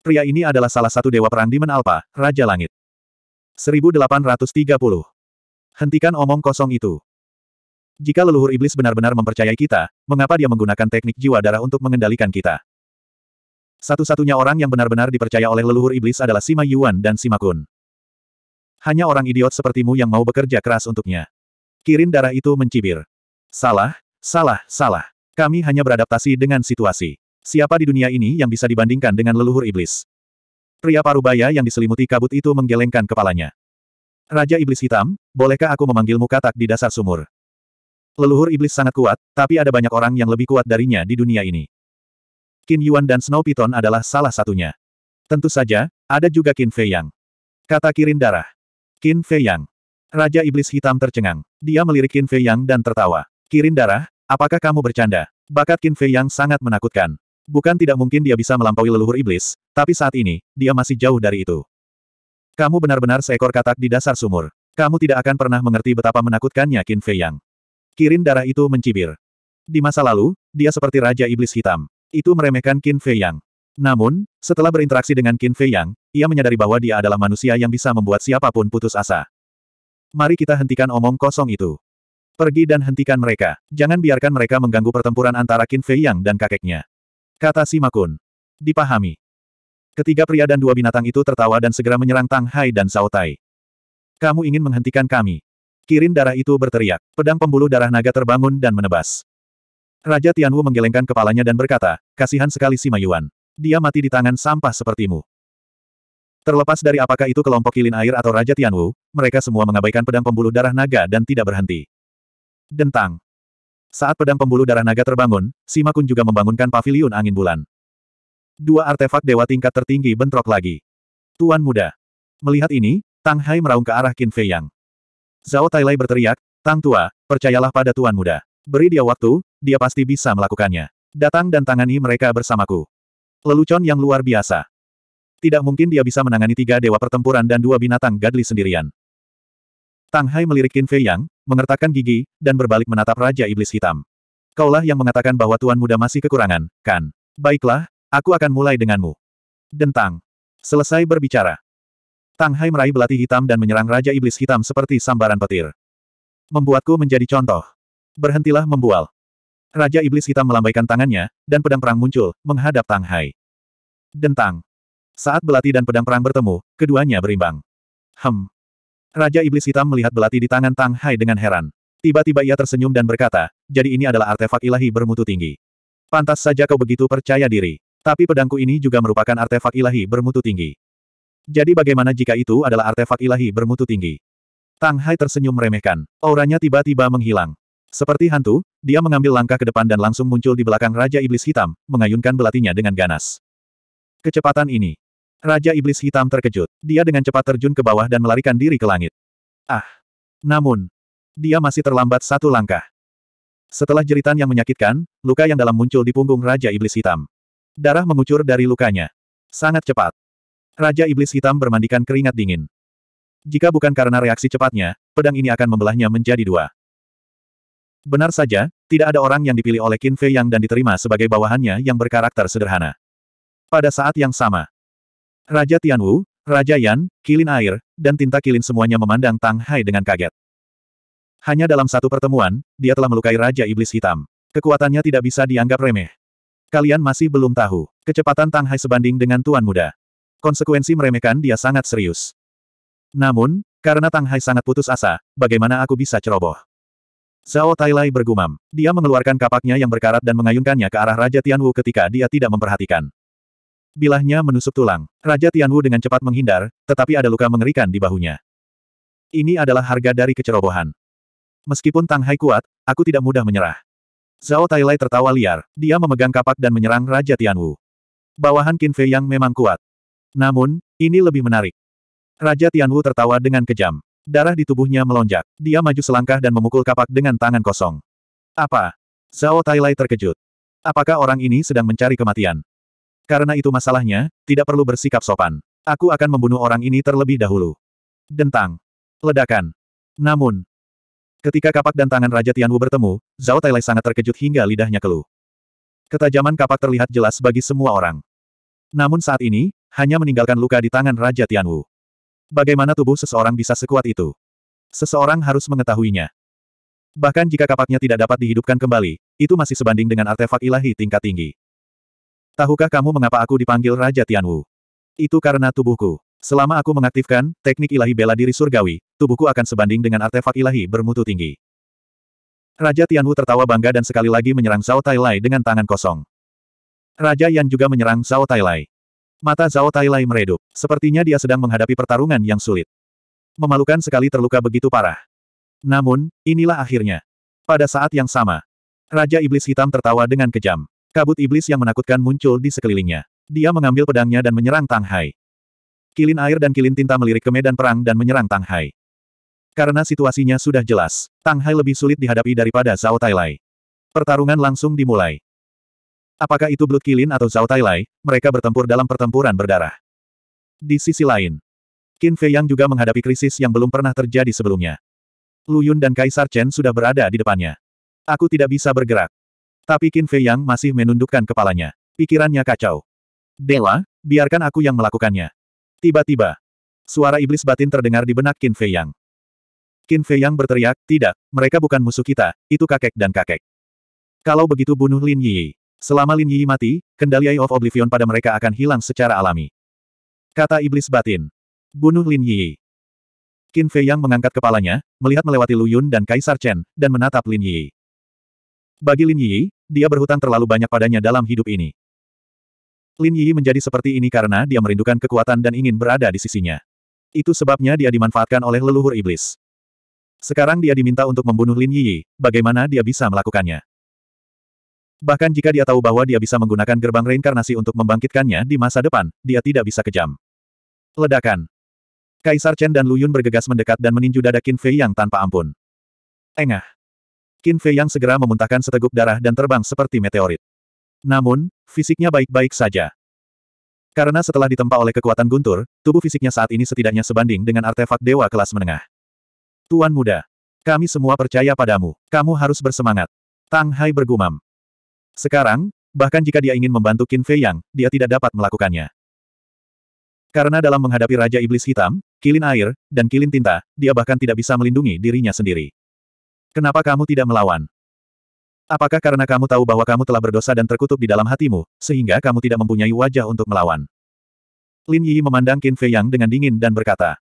Pria ini adalah salah satu dewa perang Demon Alpha, Raja Langit. 1830. Hentikan omong kosong itu. Jika leluhur iblis benar-benar mempercayai kita, mengapa dia menggunakan teknik jiwa darah untuk mengendalikan kita? Satu-satunya orang yang benar-benar dipercaya oleh leluhur iblis adalah Sima Yuan dan Sima Kun. Hanya orang idiot sepertimu yang mau bekerja keras untuknya. Kirin darah itu mencibir. Salah, salah, salah. Kami hanya beradaptasi dengan situasi. Siapa di dunia ini yang bisa dibandingkan dengan leluhur iblis? Pria parubaya yang diselimuti kabut itu menggelengkan kepalanya. Raja Iblis Hitam, bolehkah aku memanggilmu katak di dasar sumur? Leluhur iblis sangat kuat, tapi ada banyak orang yang lebih kuat darinya di dunia ini. Qin Yuan dan Snow Python adalah salah satunya. Tentu saja, ada juga Qin Fei Yang. Kata Kirin Darah. Qin Fei Yang. Raja Iblis Hitam tercengang. Dia melirik Qin Fei Yang dan tertawa. Kirin darah, apakah kamu bercanda? Bakat Qin Fei Yang sangat menakutkan. Bukan tidak mungkin dia bisa melampaui leluhur iblis, tapi saat ini, dia masih jauh dari itu. Kamu benar-benar seekor katak di dasar sumur. Kamu tidak akan pernah mengerti betapa menakutkannya Qin Fei Yang. Kirin darah itu mencibir. Di masa lalu, dia seperti Raja Iblis Hitam. Itu meremehkan Qin Fei Yang. Namun, setelah berinteraksi dengan Qin Fei Yang, ia menyadari bahwa dia adalah manusia yang bisa membuat siapapun putus asa. Mari kita hentikan omong kosong itu. Pergi dan hentikan mereka. Jangan biarkan mereka mengganggu pertempuran antara Qin Fei Yang dan kakeknya. Kata Sima Kun. Dipahami. Ketiga pria dan dua binatang itu tertawa dan segera menyerang Tang Hai dan Sao Tai. Kamu ingin menghentikan kami. Kirin darah itu berteriak. Pedang pembuluh darah naga terbangun dan menebas. Raja Tianwu menggelengkan kepalanya dan berkata, kasihan sekali Sima Yuan dia mati di tangan sampah sepertimu. Terlepas dari apakah itu kelompok kilin air atau Raja Tianwu, mereka semua mengabaikan pedang pembuluh darah naga dan tidak berhenti. Dentang. Saat pedang pembuluh darah naga terbangun, Sima Kun juga membangunkan paviliun angin bulan. Dua artefak dewa tingkat tertinggi bentrok lagi. Tuan muda. Melihat ini, Tang Hai meraung ke arah Qin Fei Yang. Zhao Tailai berteriak, Tang tua, percayalah pada tuan muda. Beri dia waktu, dia pasti bisa melakukannya. Datang dan tangani mereka bersamaku. Lelucon yang luar biasa. Tidak mungkin dia bisa menangani tiga dewa pertempuran dan dua binatang gadli sendirian. Tang Hai melirik Qin Fei Yang, mengertakkan gigi, dan berbalik menatap Raja Iblis Hitam. Kaulah yang mengatakan bahwa Tuan Muda masih kekurangan, kan? Baiklah, aku akan mulai denganmu. Dentang. Selesai berbicara. Tang Hai meraih belati hitam dan menyerang Raja Iblis Hitam seperti sambaran petir. Membuatku menjadi contoh. Berhentilah membual. Raja Iblis Hitam melambaikan tangannya, dan pedang perang muncul, menghadap Tang Hai. Dentang. Saat belati dan pedang perang bertemu, keduanya berimbang. Hem. Raja Iblis Hitam melihat belati di tangan Tang Hai dengan heran. Tiba-tiba ia tersenyum dan berkata, jadi ini adalah artefak ilahi bermutu tinggi. Pantas saja kau begitu percaya diri. Tapi pedangku ini juga merupakan artefak ilahi bermutu tinggi. Jadi bagaimana jika itu adalah artefak ilahi bermutu tinggi? Tang Hai tersenyum meremehkan. Auranya tiba-tiba menghilang. Seperti hantu, dia mengambil langkah ke depan dan langsung muncul di belakang Raja Iblis Hitam, mengayunkan belatinya dengan ganas. Kecepatan ini. Raja Iblis Hitam terkejut. Dia dengan cepat terjun ke bawah dan melarikan diri ke langit. Ah! Namun, dia masih terlambat satu langkah. Setelah jeritan yang menyakitkan, luka yang dalam muncul di punggung Raja Iblis Hitam. Darah mengucur dari lukanya. Sangat cepat. Raja Iblis Hitam bermandikan keringat dingin. Jika bukan karena reaksi cepatnya, pedang ini akan membelahnya menjadi dua. Benar saja, tidak ada orang yang dipilih oleh Qin Fei Yang dan diterima sebagai bawahannya yang berkarakter sederhana. Pada saat yang sama, Raja Tianwu, Raja Yan, Kilin Air, dan Tinta Kilin semuanya memandang Tang Hai dengan kaget. Hanya dalam satu pertemuan, dia telah melukai Raja Iblis Hitam. Kekuatannya tidak bisa dianggap remeh. Kalian masih belum tahu, kecepatan Tang Hai sebanding dengan Tuan Muda. Konsekuensi meremehkan dia sangat serius. Namun, karena Tang Hai sangat putus asa, bagaimana aku bisa ceroboh? Zhao Tailai bergumam. Dia mengeluarkan kapaknya yang berkarat dan mengayunkannya ke arah Raja Tianwu ketika dia tidak memperhatikan. Bilahnya menusuk tulang. Raja Tianwu dengan cepat menghindar, tetapi ada luka mengerikan di bahunya. Ini adalah harga dari kecerobohan. Meskipun Tang Hai kuat, aku tidak mudah menyerah. Zhao Tailai tertawa liar. Dia memegang kapak dan menyerang Raja Tianwu. Bawahan Qin Fei yang memang kuat. Namun, ini lebih menarik. Raja Tianwu tertawa dengan kejam. Darah di tubuhnya melonjak. Dia maju selangkah dan memukul kapak dengan tangan kosong. Apa? Zhao Tailai terkejut. Apakah orang ini sedang mencari kematian? Karena itu masalahnya, tidak perlu bersikap sopan. Aku akan membunuh orang ini terlebih dahulu. Dentang. Ledakan. Namun, ketika kapak dan tangan Raja Tianwu bertemu, Zhao Tailai sangat terkejut hingga lidahnya keluh. Ketajaman kapak terlihat jelas bagi semua orang. Namun saat ini, hanya meninggalkan luka di tangan Raja Tianwu. Bagaimana tubuh seseorang bisa sekuat itu? Seseorang harus mengetahuinya. Bahkan jika kapaknya tidak dapat dihidupkan kembali, itu masih sebanding dengan artefak ilahi tingkat tinggi. Tahukah kamu mengapa aku dipanggil Raja Tianwu? Itu karena tubuhku. Selama aku mengaktifkan teknik ilahi bela diri surgawi, tubuhku akan sebanding dengan artefak ilahi bermutu tinggi. Raja Tianwu tertawa bangga dan sekali lagi menyerang Zhao Lai dengan tangan kosong. Raja Yan juga menyerang Zhao Lai. Mata Zhao Tailai meredup. Sepertinya dia sedang menghadapi pertarungan yang sulit. Memalukan sekali terluka begitu parah. Namun, inilah akhirnya. Pada saat yang sama, Raja Iblis Hitam tertawa dengan kejam. Kabut iblis yang menakutkan muncul di sekelilingnya. Dia mengambil pedangnya dan menyerang Tang Hai. Kilin air dan kilin tinta melirik ke medan perang dan menyerang Tang Hai. Karena situasinya sudah jelas, Tang Hai lebih sulit dihadapi daripada Zhao Tailai. Pertarungan langsung dimulai. Apakah itu Blood Kilin atau Zhao Tailai, mereka bertempur dalam pertempuran berdarah. Di sisi lain, Qin Fei Yang juga menghadapi krisis yang belum pernah terjadi sebelumnya. Lu Yun dan Kaisar Chen sudah berada di depannya. Aku tidak bisa bergerak. Tapi Qin Fei Yang masih menundukkan kepalanya. Pikirannya kacau. Dewa, biarkan aku yang melakukannya. Tiba-tiba, suara iblis batin terdengar di benak Qin Fei Yang. Qin Fei Yang berteriak, tidak, mereka bukan musuh kita, itu kakek dan kakek. Kalau begitu bunuh Lin Yi. Selama Lin Yi mati, kendali Eye of Oblivion pada mereka akan hilang secara alami. Kata iblis batin. Bunuh Lin Yi. Qin Fei Yang mengangkat kepalanya, melihat melewati Lu Yun dan Kaisar Chen, dan menatap Lin Yi. Bagi Lin Yi, dia berhutang terlalu banyak padanya dalam hidup ini. Lin Yi menjadi seperti ini karena dia merindukan kekuatan dan ingin berada di sisinya. Itu sebabnya dia dimanfaatkan oleh leluhur iblis. Sekarang dia diminta untuk membunuh Lin Yi, bagaimana dia bisa melakukannya? Bahkan jika dia tahu bahwa dia bisa menggunakan gerbang reinkarnasi untuk membangkitkannya di masa depan, dia tidak bisa kejam. Ledakan. Kaisar Chen dan Lu Yun bergegas mendekat dan meninju dada Qin Fei Yang tanpa ampun. Engah. Qin Fei Yang segera memuntahkan seteguk darah dan terbang seperti meteorit. Namun, fisiknya baik-baik saja. Karena setelah ditempa oleh kekuatan guntur, tubuh fisiknya saat ini setidaknya sebanding dengan artefak dewa kelas menengah. Tuan muda, kami semua percaya padamu. Kamu harus bersemangat. Tang Hai bergumam. Sekarang, bahkan jika dia ingin membantu Qin Fei Yang, dia tidak dapat melakukannya. Karena dalam menghadapi Raja Iblis Hitam, Kilin Air, dan Kilin Tinta, dia bahkan tidak bisa melindungi dirinya sendiri. Kenapa kamu tidak melawan? Apakah karena kamu tahu bahwa kamu telah berdosa dan terkutuk di dalam hatimu, sehingga kamu tidak mempunyai wajah untuk melawan? Lin Yi memandang Qin Fei Yang dengan dingin dan berkata,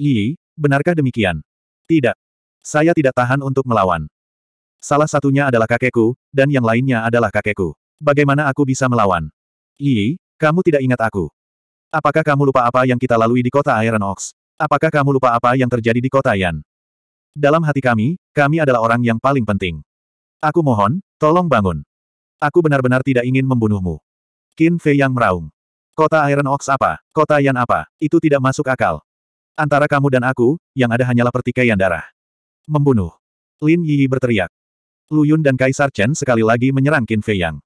Yi, benarkah demikian? Tidak. Saya tidak tahan untuk melawan. Salah satunya adalah kakekku, dan yang lainnya adalah kakekku. Bagaimana aku bisa melawan? Yi, kamu tidak ingat aku. Apakah kamu lupa apa yang kita lalui di kota Iron Ox? Apakah kamu lupa apa yang terjadi di kota Yan? Dalam hati kami, kami adalah orang yang paling penting. Aku mohon, tolong bangun. Aku benar-benar tidak ingin membunuhmu. Qin Fei yang meraung. Kota Iron Ox apa? Kota Yan apa? Itu tidak masuk akal. Antara kamu dan aku, yang ada hanyalah pertikaian darah. Membunuh. Lin Yi berteriak. Lu Yun dan Kaisar Chen sekali lagi menyerang Qin Fei Yang.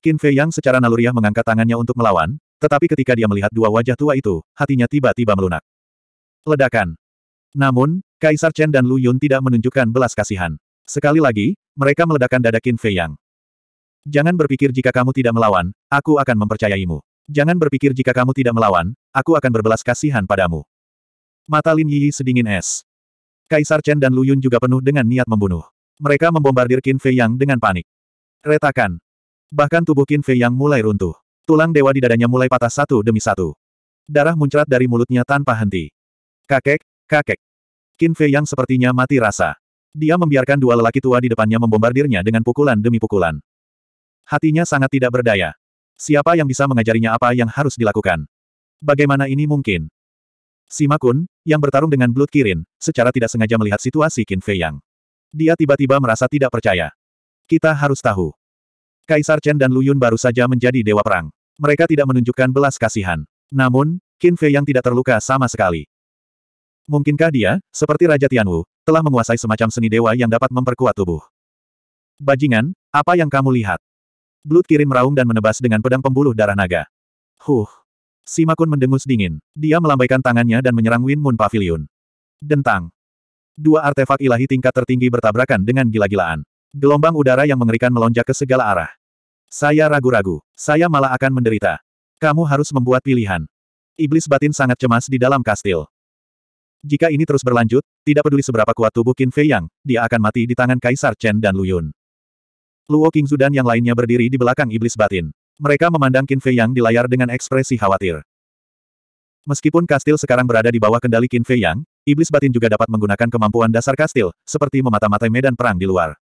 Qin Fei Yang secara naluriah mengangkat tangannya untuk melawan, tetapi ketika dia melihat dua wajah tua itu, hatinya tiba-tiba melunak. Ledakan. Namun, Kaisar Chen dan Lu Yun tidak menunjukkan belas kasihan. Sekali lagi, mereka meledakkan dada Qin Fei Yang. Jangan berpikir jika kamu tidak melawan, aku akan mempercayaimu. Jangan berpikir jika kamu tidak melawan, aku akan berbelas kasihan padamu. Mata Lin Yi sedingin es. Kaisar Chen dan Lu Yun juga penuh dengan niat membunuh. Mereka membombardir Qin Fei Yang dengan panik. Retakan. Bahkan tubuh Qin Fei Yang mulai runtuh. Tulang dewa di dadanya mulai patah satu demi satu. Darah muncrat dari mulutnya tanpa henti. Kakek, kakek. Qin Fei Yang sepertinya mati rasa. Dia membiarkan dua lelaki tua di depannya membombardirnya dengan pukulan demi pukulan. Hatinya sangat tidak berdaya. Siapa yang bisa mengajarinya apa yang harus dilakukan? Bagaimana ini mungkin? Sima Kun, yang bertarung dengan Blood Kirin, secara tidak sengaja melihat situasi Qin Fei Yang. Dia tiba-tiba merasa tidak percaya. Kita harus tahu. Kaisar Chen dan Lu Yun baru saja menjadi dewa perang. Mereka tidak menunjukkan belas kasihan. Namun, Qin Fei yang tidak terluka sama sekali. Mungkinkah dia, seperti Raja Tianwu, telah menguasai semacam seni dewa yang dapat memperkuat tubuh? Bajingan, apa yang kamu lihat? Blut kirim meraung dan menebas dengan pedang pembuluh darah naga. Huh. Kun mendengus dingin. Dia melambaikan tangannya dan menyerang Win Moon Pavilion. Dentang. Dua artefak ilahi tingkat tertinggi bertabrakan dengan gila-gilaan. Gelombang udara yang mengerikan melonjak ke segala arah. Saya ragu-ragu. Saya malah akan menderita. Kamu harus membuat pilihan. Iblis batin sangat cemas di dalam kastil. Jika ini terus berlanjut, tidak peduli seberapa kuat tubuh Qin Fei Yang, dia akan mati di tangan Kaisar Chen dan Lu Yun. Luo Qingzu dan yang lainnya berdiri di belakang iblis batin. Mereka memandang Qin Fei Yang di layar dengan ekspresi khawatir. Meskipun kastil sekarang berada di bawah kendali Qin Fei Yang, Iblis batin juga dapat menggunakan kemampuan dasar kastil, seperti memata-matai medan perang di luar.